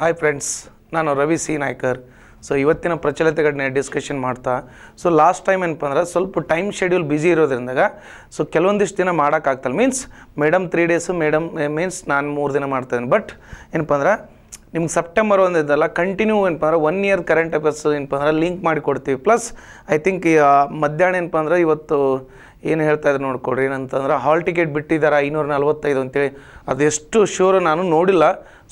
hi friends ನಾನು Ravi C Naikar so ಇವತ್ತಿನ ಪ್ರಚಲಿತಗಳನ್ನ ಡಿಸ್ಕಷನ್ ಮಾಡ್ತಾ ಸೊ ಲಾಸ್ಟ್ ಟೈಮ್ ಏನಪ್ಪ ಅಂದ್ರೆ ಸ್ವಲ್ಪ ಟೈಮ್ ಶೆಡ್ಯೂಲ್ ಬ್ಯುಸಿ ಇರೋದ್ರಿಂದಾಗ ಸೊ ಕೆಲವೊಂದಿಷ್ಟು ದಿನ ಮಾಡೋಕ್ಕಾಗ್ತಲ್ಲ means madam three days madam means ನಾನು ಮೂರು ದಿನ ಮಾಡ್ತಾಯಿದ್ದೀನಿ ಬಟ್ ಏನಪ್ಪ ಅಂದ್ರೆ ನಿಮ್ಗೆ ಸೆಪ್ಟೆಂಬರ್ ಒಂದು ಇದೆಲ್ಲ ಕಂಟಿನ್ಯೂ ಏನಪ್ಪ ಅಂದ್ರೆ ಒನ್ ಇಯರ್ ಕರೆಂಟ್ ಅಫೇರ್ಸ್ ಏನಪ್ಪ ಅಂದ್ರೆ ಲಿಂಕ್ ಮಾಡಿ ಕೊಡ್ತೀವಿ ಪ್ಲಸ್ ಐ ಥಿಂಕ್ ಮಧ್ಯಾಹ್ನ ಏನಪ್ಪ ಅಂದ್ರೆ ಇವತ್ತು ಏನು ಹೇಳ್ತಾ ಇದ್ರು ನೋಡ್ಕೊಡ್ರಿ ಏನಂತಂದ್ರೆ ಹಾಲ್ ಟಿಕೆಟ್ ಬಿಟ್ಟಿದ್ದಾರೆ ಐನೂರ ನಲ್ವತ್ತೈದು ಅಂತೇಳಿ ಅದೆಷ್ಟು ಶೂರ್ ನಾನು ನೋಡಿಲ್ಲ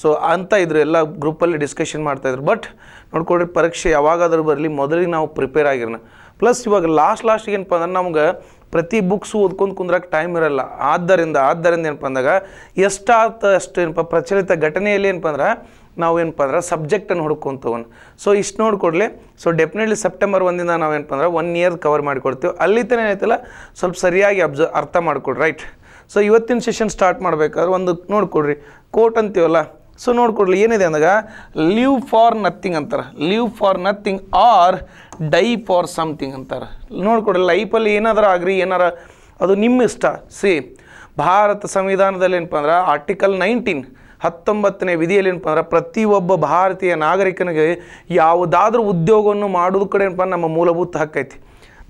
ಸೊ ಅಂತ ಇದ್ರು ಎಲ್ಲ ಗ್ರೂಪಲ್ಲಿ ಡಿಸ್ಕಷನ್ ಮಾಡ್ತಾಯಿದ್ರು ಬಟ್ ನೋಡ್ಕೊಡ್ರಿ ಪರೀಕ್ಷೆ ಯಾವಾಗಾದರೂ ಬರಲಿ ಮೊದಲಿಗೆ ನಾವು ಪ್ರಿಪೇರ್ ಆಗಿರೋಣ ಪ್ಲಸ್ ಇವಾಗ ಲಾಸ್ಟ್ ಲಾಸ್ಟಿಗೆ ಏನಪ್ಪ ಅಂದ್ರೆ ನಮ್ಗೆ ಪ್ರತಿ ಬುಕ್ಸ್ ಓದ್ಕೊಂಡು ಕುಂದ್ರಕ್ಕೆ ಟೈಮ್ ಇರಲ್ಲ ಆದ್ದರಿಂದ ಆದ್ದರಿಂದ ಏನಪ್ಪ ಅಂದಾಗ ಎಷ್ಟಾತ ಅಷ್ಟು ಏನಪ್ಪ ಪ್ರಚಲಿತ ಘಟನೆಯಲ್ಲಿ ಏನಪ್ಪ ಅಂದ್ರೆ ನಾವು ಏನಪ್ಪ ಅಂದ್ರೆ ಸಬ್ಜೆಕ್ಟನ್ನು ಹುಡ್ಕೊಂತವನ್ ಸೊ ಇಷ್ಟು ನೋಡಿಕೊಡ್ಲಿ ಸೊ ಡೆಫಿನೆಟ್ಲಿ ಸೆಪ್ಟೆಂಬರ್ ಒಂದಿಂದ ನಾವೇನಪ್ಪ ಅಂದ್ರೆ ಒನ್ ಇಯರ್ ಕವರ್ ಮಾಡಿಕೊಡ್ತೀವಿ ಅಲ್ಲಿ ತನೇ ಏನೈತಲ್ಲ ಸ್ವಲ್ಪ ಸರಿಯಾಗಿ ಅಬ್ಸ ಅರ್ಥ ಮಾಡಿಕೊಡ್ರಿ ರೈಟ್ ಸೊ ಇವತ್ತಿನ ಸೆಷನ್ ಸ್ಟಾರ್ಟ್ ಮಾಡಬೇಕಾದ್ರೆ ಒಂದು ನೋಡಿಕೊಡ್ರಿ ಕೋಟ್ ಅಂತೀವಲ್ಲ ಸೊ ನೋಡ್ಕೊಡ್ಲಿ ಏನಿದೆ ಅಂದಾಗ ಲಿವ್ ಫಾರ್ ನಥಿಂಗ್ ಅಂತಾರೆ live for nothing or die for something ಅಂತಾರೆ ನೋಡ್ಕೊಡ್ರಿ ಲೈಫಲ್ಲಿ ಏನಾದರೂ ಆಗ್ರಿ ಏನಾರ ಅದು ನಿಮ್ಮ ಇಷ್ಟ ಸಿ ಭಾರತ ಸಂವಿಧಾನದಲ್ಲಿ ಏನಪ್ಪ ಅಂದ್ರೆ ಆರ್ಟಿಕಲ್ ನೈನ್ಟೀನ್ ಹತ್ತೊಂಬತ್ತನೇ ವಿಧಿಯಲ್ಲಿ ಏನಪ್ಪ ಅಂದ್ರೆ ಪ್ರತಿಯೊಬ್ಬ ಭಾರತೀಯ ನಾಗರಿಕನಿಗೆ ಯಾವುದಾದ್ರೂ ಉದ್ಯೋಗವನ್ನು ಮಾಡೋದು ಕಡೆ ಏನಪ್ಪ ನಮ್ಮ ಮೂಲಭೂತ ಹಕ್ಕೈತಿ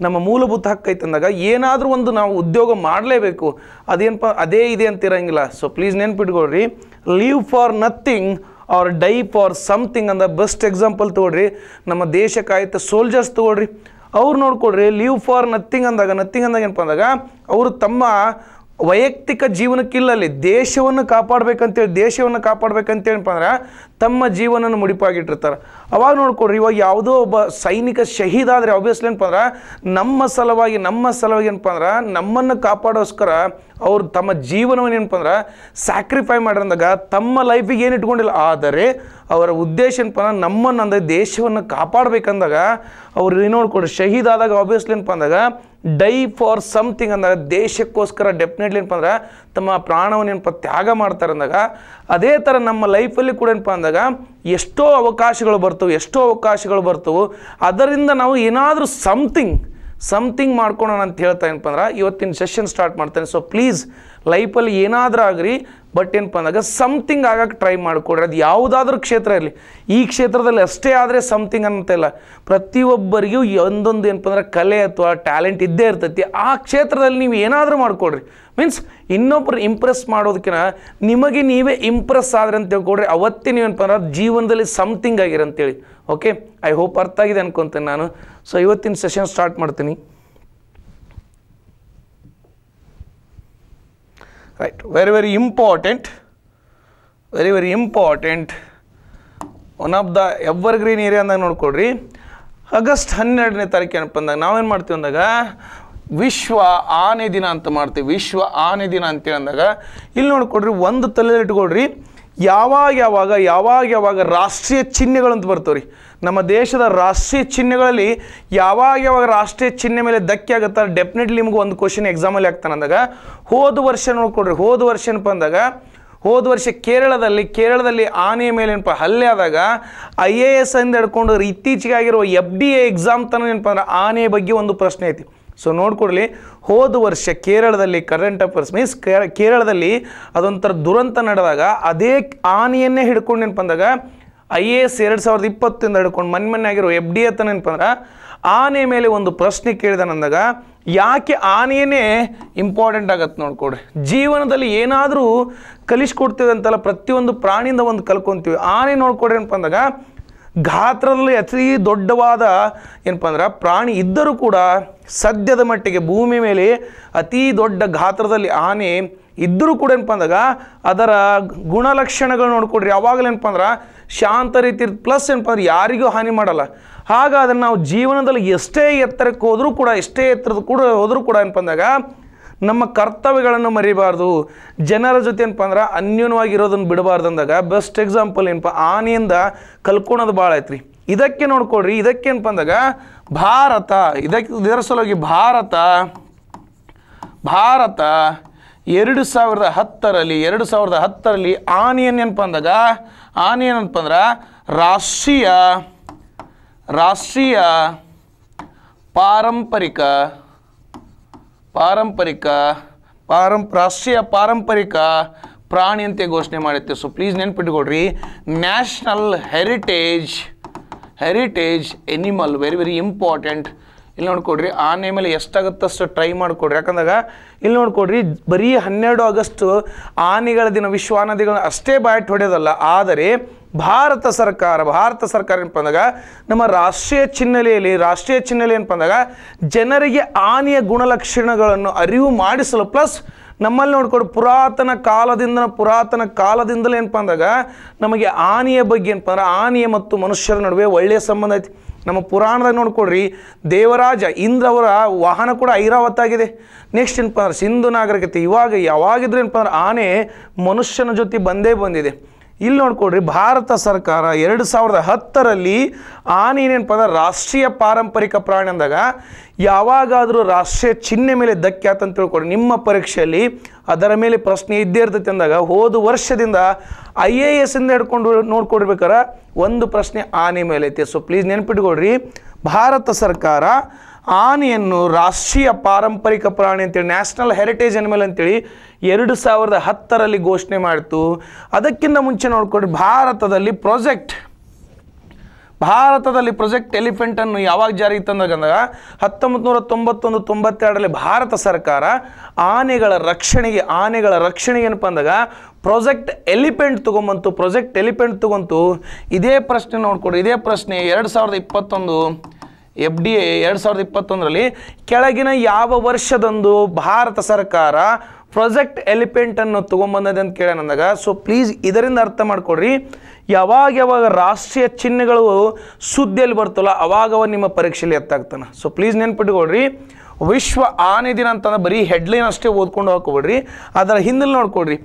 ನಮ್ಮ ಮೂಲಭೂತ ಅಂದಾಗ ಏನಾದರೂ ಒಂದು ನಾವು ಉದ್ಯೋಗ ಮಾಡಲೇಬೇಕು ಅದೇನಪ್ಪ ಅದೇ ಇದೆ ಅಂತಿರಂಗಿಲ್ಲ ಸೊ ಪ್ಲೀಸ್ ನೆನ್ಪಿಟ್ಕೊಳ್ರಿ live for nothing or die for something ಅಂದ ಬೆಸ್ಟ್ ಎಕ್ಸಾಂಪಲ್ ತೊಗೊಳ್ರಿ ನಮ್ಮ ದೇಶಕ್ಕಾಯಿತ ಸೋಲ್ಜರ್ಸ್ ತೊಗೊಳ್ರಿ ಅವ್ರು ನೋಡ್ಕೊಳ್ರಿ ಲೀವ್ ಫಾರ್ ನಥಿಂಗ್ ಅಂದಾಗ ನಥಿಂಗ್ ಅಂದಾಗ ಏನಪ್ಪ ಅಂದಾಗ ಅವರು ತಮ್ಮ ವೈಯಕ್ತಿಕ ಜೀವನಕ್ಕಿಲ್ಲಲ್ಲಿ ದೇಶವನ್ನು ಕಾಪಾಡಬೇಕಂತೇಳಿ ದೇಶವನ್ನು ಕಾಪಾಡಬೇಕಂತೇಳಪ್ಪ ಅಂದ್ರೆ ತಮ್ಮ ಜೀವನವನ್ನು ಮುಡಿಪಾಗಿಟ್ಟಿರ್ತಾರೆ ಅವಾಗ ನೋಡ್ಕೊಡ್ರಿ ಇವಾಗ ಯಾವುದೋ ಒಬ್ಬ ಸೈನಿಕ ಶಹೀದ್ ಆದರೆ ಆಬ್ವಿಯಸ್ಲಿ ಏನಪ್ಪ ಅಂದ್ರೆ ನಮ್ಮ ಸಲುವಾಗಿ ನಮ್ಮ ಸಲುವಾಗಿ ಏನಪ್ಪ ಅಂದ್ರೆ ನಮ್ಮನ್ನು ಕಾಪಾಡೋಸ್ಕರ ಅವರು ತಮ್ಮ ಜೀವನವನ್ನು ಏನಪ್ಪ ಅಂದ್ರೆ ಸ್ಯಾಕ್ರಿಫೈ ಮಾಡಿರಂದಾಗ ತಮ್ಮ ಲೈಫಿಗೆ ಏನು ಇಟ್ಕೊಂಡಿಲ್ಲ ಆದರೆ ಅವರ ಉದ್ದೇಶ ಏನಪ್ಪ ಅಂದ್ರೆ ನಮ್ಮನ್ನು ಅಂದರೆ ದೇಶವನ್ನು ಕಾಪಾಡಬೇಕಂದಾಗ ಅವ್ರು ಏನು ನೋಡ್ಕೊಡ್ರಿ ಶಹೀದ್ ಆದಾಗ ಆಬ್ವಿಯಸ್ಲಿ ಏನಪ್ಪ ಅಂದಾಗ ಡೈ ಫಾರ್ ಸಮಥಿಂಗ್ ಅಂದಾಗ ದೇಶಕ್ಕೋಸ್ಕರ ಡೆಫಿನೆಟ್ಲಿ ಏನಪ್ಪ ಅಂದ್ರೆ ತಮ್ಮ ಪ್ರಾಣವನ್ನು ಏನಪ್ಪ ತ್ಯಾಗ ಮಾಡ್ತಾರೆ ಅಂದಾಗ ಅದೇ ಥರ ನಮ್ಮ ಲೈಫಲ್ಲಿ ಕೂಡ ಏನಪ್ಪ ಅಂದಾಗ ಎಷ್ಟೋ ಅವಕಾಶಗಳು ಬರ್ತವೆ ಎಷ್ಟೋ ಅವಕಾಶಗಳು ಬರ್ತವೆ ಅದರಿಂದ ನಾವು ಏನಾದರೂ ಸಮಥಿಂಗ್ ಸಮಥಿಂಗ್ ಮಾಡ್ಕೊಳೋಣ ಅಂತ ಹೇಳ್ತಾ ಏನಪ್ಪ ಅಂದ್ರೆ ಇವತ್ತಿನ ಸೆಷನ್ ಸ್ಟಾರ್ಟ್ ಮಾಡ್ತೇನೆ ಸೊ ಪ್ಲೀಸ್ ಲೈಫಲ್ಲಿ ಏನಾದರೂ ಆಗ್ರಿ ಬಟ್ ಏನಪ್ಪ ಅಂದಾಗ ಸಮ್ಥಿಂಗ್ ಆಗಕ್ಕೆ ಟ್ರೈ ಮಾಡಿಕೊಡ್ರಿ ಅದು ಯಾವುದಾದ್ರೂ ಕ್ಷೇತ್ರ ಇರಲಿ ಈ ಕ್ಷೇತ್ರದಲ್ಲಿ ಅಷ್ಟೇ ಆದರೆ ಸಮ್ಥಿಂಗ್ ಅಂತ ಇಲ್ಲ ಪ್ರತಿಯೊಬ್ಬರಿಗೂ ಒಂದೊಂದು ಏನಪ್ಪ ಅಂದ್ರೆ ಕಲೆ ಅಥವಾ ಟ್ಯಾಲೆಂಟ್ ಇದ್ದೇ ಇರ್ತೈತಿ ಆ ಕ್ಷೇತ್ರದಲ್ಲಿ ನೀವು ಏನಾದರೂ ಮಾಡಿಕೊಡ್ರಿ ಮೀನ್ಸ್ ಇನ್ನೊಬ್ಬರು ಇಂಪ್ರೆಸ್ ಮಾಡೋದಕ್ಕಿಂತ ನಿಮಗೆ ನೀವೇ ಇಂಪ್ರೆಸ್ ಆದ್ರೆ ಅಂತ ಹೇಳ್ಕೊಡ್ರಿ ಅವತ್ತೇ ಏನಪ್ಪ ಅಂದ್ರೆ ಜೀವನದಲ್ಲಿ ಸಮ್ಥಿಂಗ್ ಆಗಿರಂತೇಳಿ ಓಕೆ ಐ ಹೋಪ್ ಅರ್ಥ ಆಗಿದೆ ಅನ್ಕೊತೇನೆ ನಾನು ಸೊ ಇವತ್ತಿನ ಸೆಷನ್ ಸ್ಟಾರ್ಟ್ ಮಾಡ್ತೀನಿ right very very important very very important one of the evergreen area ಅಂದಾಗ ನೋಡ್ಕೊಡ್ರಿ ಆಗಸ್ಟ್ ಹನ್ನೆರಡನೇ ತಾರೀಕು ಏನಪ್ಪ ಅಂದಾಗ ನಾವೇನು ಮಾಡ್ತೀವಿ ಅಂದಾಗ ವಿಶ್ವ ಆನೆ ದಿನ ಅಂತ ಮಾಡ್ತೀವಿ ವಿಶ್ವ ಆನೆ ದಿನ ಅಂತೇಳಿ ಅಂದಾಗ ಇಲ್ಲಿ ನೋಡ್ಕೊಡ್ರಿ ಒಂದು ತಲೆಯಲ್ಲಿ ಇಟ್ಕೊಳ್ರಿ ಯಾವಾಗ ಯಾವಾಗ ಯಾವಾಗ ಯಾವಾಗ ರಾಷ್ಟ್ರೀಯ ಚಿಹ್ನೆಗಳಂತ ಬರ್ತವ್ರಿ ನಮ್ಮ ದೇಶದ ರಾಷ್ಟ್ರೀಯ ಚಿಹ್ನೆಗಳಲ್ಲಿ ಯಾವಾಗ ಯಾವಾಗ ರಾಷ್ಟ್ರೀಯ ಚಿಹ್ನೆ ಮೇಲೆ ಧಕ್ಕೆ ಆಗುತ್ತೆ ಡೆಫಿನೆಟ್ಲಿ ನಿಮ್ಗೆ ಒಂದು ಕ್ವಶನ್ ಎಕ್ಸಾಮಲ್ಲಿ ಆಗ್ತಾನೆ ಅಂದಾಗ ಹೋದ ವರ್ಷ ನೋಡ್ಕೊಡ್ರಿ ಹೋದ ವರ್ಷ ಏನಪ್ಪ ಅಂದಾಗ ಹೋದ ವರ್ಷ ಕೇರಳದಲ್ಲಿ ಕೇರಳದಲ್ಲಿ ಆನೆಯ ಮೇಲೆ ಏನಪ್ಪ ಹಲ್ಲೆ ಆದಾಗ ಐ ಎ ಎಸ್ ಅಂದ ಹಿಡ್ಕೊಂಡು ಇತ್ತೀಚೆಗೆ ಆಗಿರುವ ಎಫ್ ಡಿ ಎ ಎಕ್ಸಾಮ್ ತನಕ ಏನಪ್ಪ ಅಂದ್ರೆ ಆನೆಯ ಬಗ್ಗೆ ಒಂದು ಪ್ರಶ್ನೆ ಐತಿ ಸೊ ನೋಡ್ಕೊಡ್ಲಿ ಹೋದ ವರ್ಷ ಕೇರಳದಲ್ಲಿ ಕರೆಂಟ್ ಅಫೇರ್ಸ್ ಮೀನ್ಸ್ ಕೇರಳದಲ್ಲಿ ಅದೊಂಥರ ದುರಂತ ನಡೆದಾಗ ಅದೇ ಆನೆಯನ್ನೇ ಹಿಡ್ಕೊಂಡು ಏನಪ್ಪ ಅಂದಾಗ ಐ ಎ ಎಸ್ ಎರಡು ಸಾವಿರದ ಇಪ್ಪತ್ತಿಂದ ಹಿಡ್ಕೊಂಡು ಮನೆ ಮನೆಯಾಗಿರೋ ಆಗಿರೋ ಎಫ್ ಡಿ ಅಂತ ನೆನಪಂದ್ರೆ ಆನೆ ಮೇಲೆ ಒಂದು ಪ್ರಶ್ನೆ ಅಂದಾಗ ಯಾಕೆ ಆನೆಯೇ ಇಂಪಾರ್ಟೆಂಟ್ ಆಗತ್ತೆ ನೋಡ್ಕೊಡ್ರಿ ಜೀವನದಲ್ಲಿ ಏನಾದರೂ ಕಲಿಸ್ಕೊಡ್ತೀವಿ ಅಂತಲ್ಲ ಪ್ರತಿಯೊಂದು ಪ್ರಾಣಿಯಿಂದ ಒಂದು ಕಲ್ಕೊತೀವಿ ಆನೆ ನೋಡ್ಕೊಡ್ರಿ ಏನಪ್ಪ ಅಂದಾಗ ಗಾತ್ರದಲ್ಲಿ ಅತಿ ದೊಡ್ಡವಾದ ಏನಪ್ಪ ಅಂದ್ರೆ ಪ್ರಾಣಿ ಇದ್ದರೂ ಕೂಡ ಸದ್ಯದ ಮಟ್ಟಿಗೆ ಭೂಮಿ ಮೇಲೆ ಅತಿ ದೊಡ್ಡ ಗಾತ್ರದಲ್ಲಿ ಆನೆ ಇದ್ದರೂ ಕೂಡ ಏನಪ್ಪ ಅಂದಾಗ ಅದರ ಗುಣಲಕ್ಷಣಗಳು ನೋಡ್ಕೊಡ್ರಿ ಯಾವಾಗಲೂ ಏನಪ್ಪ ಅಂದ್ರೆ ಶಾಂತ ರೀತಿ ಪ್ಲಸ್ ಏನಪ್ಪ ಅಂದ್ರೆ ಯಾರಿಗೂ ಹಾನಿ ಮಾಡಲ್ಲ ಹಾಗಾದ್ರೆ ಅದನ್ನು ನಾವು ಜೀವನದಲ್ಲಿ ಎಷ್ಟೇ ಎತ್ತರಕ್ಕೆ ಹೋದರೂ ಕೂಡ ಎಷ್ಟೇ ಎತ್ತರದ ಕೂಡ ಹೋದರೂ ಕೂಡ ಏನಪ್ಪ ಅಂದಾಗ ನಮ್ಮ ಕರ್ತವ್ಯಗಳನ್ನು ಮರಿಬಾರ್ದು ಜನರ ಜೊತೆ ಏನಪ್ಪ ಅಂದ್ರೆ ಅನ್ಯೂನವಾಗಿರೋದನ್ನು ಬಿಡಬಾರ್ದು ಅಂದಾಗ ಬೆಸ್ಟ್ ಎಕ್ಸಾಂಪಲ್ ಏನಪ್ಪ ಆನೆಯಿಂದ ಕಲ್ಕೊಳೋದು ಭಾಳ ಐತ್ರಿ ಇದಕ್ಕೆ ನೋಡ್ಕೊಳ್ರಿ ಇದಕ್ಕೇನಪ್ಪ ಅಂದಾಗ ಭಾರತ ಇದಕ್ಕೆ ಇದರ ಸಲುವಾಗಿ ಭಾರತ ಭಾರತ ಎರಡು ಸಾವಿರದ ಹತ್ತರಲ್ಲಿ ಎರಡು ಸಾವಿರದ ಹತ್ತರಲ್ಲಿ ಆನಿಯನ್ ಏನಪ್ಪ ಅಂದಾಗ ಆನಿಯನ್ ಅಂದ್ರೆ ರಾಷ್ಟ್ರೀಯ ರಾಷ್ಟ್ರೀಯ ಪಾರಂಪರಿಕ ಪಾರಂಪರಿಕ ಪಾರಂ ರಾಷ್ಟ್ರೀಯ ಪಾರಂಪರಿಕ ಪ್ರಾಣಿ ಅಂತ ಘೋಷಣೆ ಮಾಡುತ್ತೆ ಸೊ ಪ್ಲೀಸ್ ನೆನ್ಪಿಟ್ಕೊಡ್ರಿ national heritage heritage animal very very important ಇಲ್ಲಿ ನೋಡ್ಕೊಡ್ರಿ ಆ ನೇಮಲ್ಲಿ ಅಷ್ಟು ಟ್ರೈ ಮಾಡಿಕೊಡ್ರಿ ಯಾಕಂದಾಗ ಇಲ್ಲಿ ನೋಡ್ಕೊಡ್ರಿ ಬರೀ ಹನ್ನೆರಡು ಆಗಸ್ಟು ಆನೆಗಳ ದಿನ ವಿಶ್ವಾನದಿಗಳನ್ನ ಅಷ್ಟೇ ಬಾಯಿಟ್ಟು ಹೊಡೆಯೋದಲ್ಲ ಆದರೆ ಭಾರತ ಸರ್ಕಾರ ಭಾರತ ಸರ್ಕಾರ ಏನಪ್ಪ ಅಂದಾಗ ನಮ್ಮ ರಾಷ್ಟ್ರೀಯ ಚಿನ್ನೆಲೆಯಲ್ಲಿ ರಾಷ್ಟ್ರೀಯ ಚಿನ್ನೆಲೆ ಏನಪ್ಪ ಅಂದಾಗ ಜನರಿಗೆ ಆನೆಯ ಗುಣಲಕ್ಷಣಗಳನ್ನು ಅರಿವು ಮಾಡಿಸಲು ಪ್ಲಸ್ ನಮ್ಮಲ್ಲಿ ನೋಡ್ಕೊಡು ಪುರಾತನ ಕಾಲದಿಂದ ಪುರಾತನ ಕಾಲದಿಂದಲೇ ಏನಪ್ಪ ಅಂದಾಗ ನಮಗೆ ಆನೆಯ ಬಗ್ಗೆ ಏನಪ್ಪ ಅಂದ್ರೆ ಆನೆಯ ಮತ್ತು ಮನುಷ್ಯರ ನಡುವೆ ಒಳ್ಳೆಯ ಸಂಬಂಧ ಐತಿ ನಮ್ಮ ಪುರಾಣದಾಗ ನೋಡ್ಕೊಡ್ರಿ ದೇವರಾಜ ಇಂದ್ರವರ ವಾಹನ ಕೂಡ ಐರಾವತ್ ಆಗಿದೆ ನೆಕ್ಸ್ಟ್ ಏನಪ್ಪ ಅಂದ್ರೆ ಸಿಂಧು ನಾಗರಿಕತೆ ಇವಾಗ ಯಾವಾಗಿದ್ರೂ ಏನಪ್ಪ ಅಂದ್ರೆ ಆನೆ ಮನುಷ್ಯನ ಜೊತೆ ಬಂದೇ ಬಂದಿದೆ ಇಲ್ಲಿ ನೋಡ್ಕೊಡ್ರಿ ಭಾರತ ಸರ್ಕಾರ ಎರಡು ಸಾವಿರದ ಹತ್ತರಲ್ಲಿ ಆನೆ ಏನೇನಪ್ಪ ರಾಷ್ಟ್ರೀಯ ಪಾರಂಪರಿಕ ಪ್ರಾಣಿ ಅಂದಾಗ ಯಾವಾಗಾದರೂ ರಾಷ್ಟ್ರೀಯ ಚಿಹ್ನೆ ಮೇಲೆ ಧಕ್ಕೆ ಆತಂತ ತಿಳ್ಕೊಡ್ರಿ ನಿಮ್ಮ ಪರೀಕ್ಷೆಯಲ್ಲಿ ಅದರ ಮೇಲೆ ಪ್ರಶ್ನೆ ಇದ್ದೇ ಇರ್ತೈತೆ ಅಂದಾಗ ಹೋದ ವರ್ಷದಿಂದ ಐ ಎ ಎಸ್ ಇಂದ ಹಿಡ್ಕೊಂಡು ನೋಡ್ಕೊಡ್ಬೇಕಾರೆ ಒಂದು ಪ್ರಶ್ನೆ ಆನೆ ಮೇಲೆ ಐತೆ ಸೊ ಪ್ಲೀಸ್ ನೆನ್ಪಿಟ್ಕೊಡ್ರಿ ಭಾರತ ಸರ್ಕಾರ ಆನೆಯನ್ನು ರಾಷ್ಟ್ರೀಯ ಪಾರಂಪರಿಕ ಪ್ರಾಣಿ ಅಂತೇಳಿ ನ್ಯಾಷನಲ್ ಹೆರಿಟೇಜ್ ಅನಿಮಲ್ ಅಂತೇಳಿ ಎರಡು ಸಾವಿರದ ಹತ್ತರಲ್ಲಿ ಘೋಷಣೆ ಮಾಡಿತು ಅದಕ್ಕಿಂತ ಮುಂಚೆ ನೋಡಿಕೊಂಡು ಭಾರತದಲ್ಲಿ ಪ್ರಾಜೆಕ್ಟ್ ಭಾರತದಲ್ಲಿ ಪ್ರಾಜೆಕ್ಟ್ ಎಲಿಫೆಂಟನ್ನು ಯಾವಾಗ ಜಾರಿಗೆ ತಂದಾಗ ಅಂದಾಗ ಹತ್ತೊಂಬತ್ತು ನೂರ ತೊಂಬತ್ತೊಂದು ತೊಂಬತ್ತೆರಡರಲ್ಲಿ ಭಾರತ ಸರ್ಕಾರ ಆನೆಗಳ ರಕ್ಷಣೆಗೆ ಆನೆಗಳ ರಕ್ಷಣೆಗೆ ಏನಪ್ಪ ಅಂದಾಗ ಪ್ರಾಜೆಕ್ಟ್ ಎಲಿಫೆಂಟ್ ತಗೊಂಬಂತು ಪ್ರಾಜೆಕ್ಟ್ ಎಲಿಫೆಂಟ್ ತೊಗೊಂತು ಇದೇ ಪ್ರಶ್ನೆ ನೋಡ್ಕೊಡ್ರಿ ಇದೇ ಪ್ರಶ್ನೆ ಎರಡು ಸಾವಿರದ ಇಪ್ಪತ್ತೊಂದು ಎಫ್ ಡಿ ಎರಡು ಸಾವಿರದ ಇಪ್ಪತ್ತೊಂದರಲ್ಲಿ ಕೆಳಗಿನ ಯಾವ ವರ್ಷದಂದು ಭಾರತ ಸರ್ಕಾರ ಪ್ರೊಜೆಕ್ಟ್ ಎಲಿಫೆಂಟನ್ನು ತೊಗೊಂಬಂದದೆ ಅಂತ ಕೇಳ ಅಂದಾಗ ಸೊ ಪ್ಲೀಸ್ ಇದರಿಂದ ಅರ್ಥ ಮಾಡ್ಕೊಡ್ರಿ ಯಾವಾಗ ಯಾವಾಗ ರಾಷ್ಟ್ರೀಯ ಚಿಹ್ನೆಗಳು ಸುದ್ದಿಯಲ್ಲಿ ಬರ್ತಲ್ಲ ಅವಾಗ ನಿಮ್ಮ ಪರೀಕ್ಷೆಯಲ್ಲಿ ಎತ್ತಾಗ್ತಾನೆ ಸೊ ಪ್ಲೀಸ್ ನೆನ್ಪಿಟ್ಕೊಳ್ರಿ ವಿಶ್ವ ಆನೆ ದಿನ ಅಂತಂದ್ರೆ ಬರೀ ಹೆಡ್ಲೈನ್ ಅಷ್ಟೇ ಓದ್ಕೊಂಡು ಹಾಕೋಬೇಡ್ರಿ ಅದರ ಹಿಂದಲ್ಲಿ ನೋಡ್ಕೊಡ್ರಿ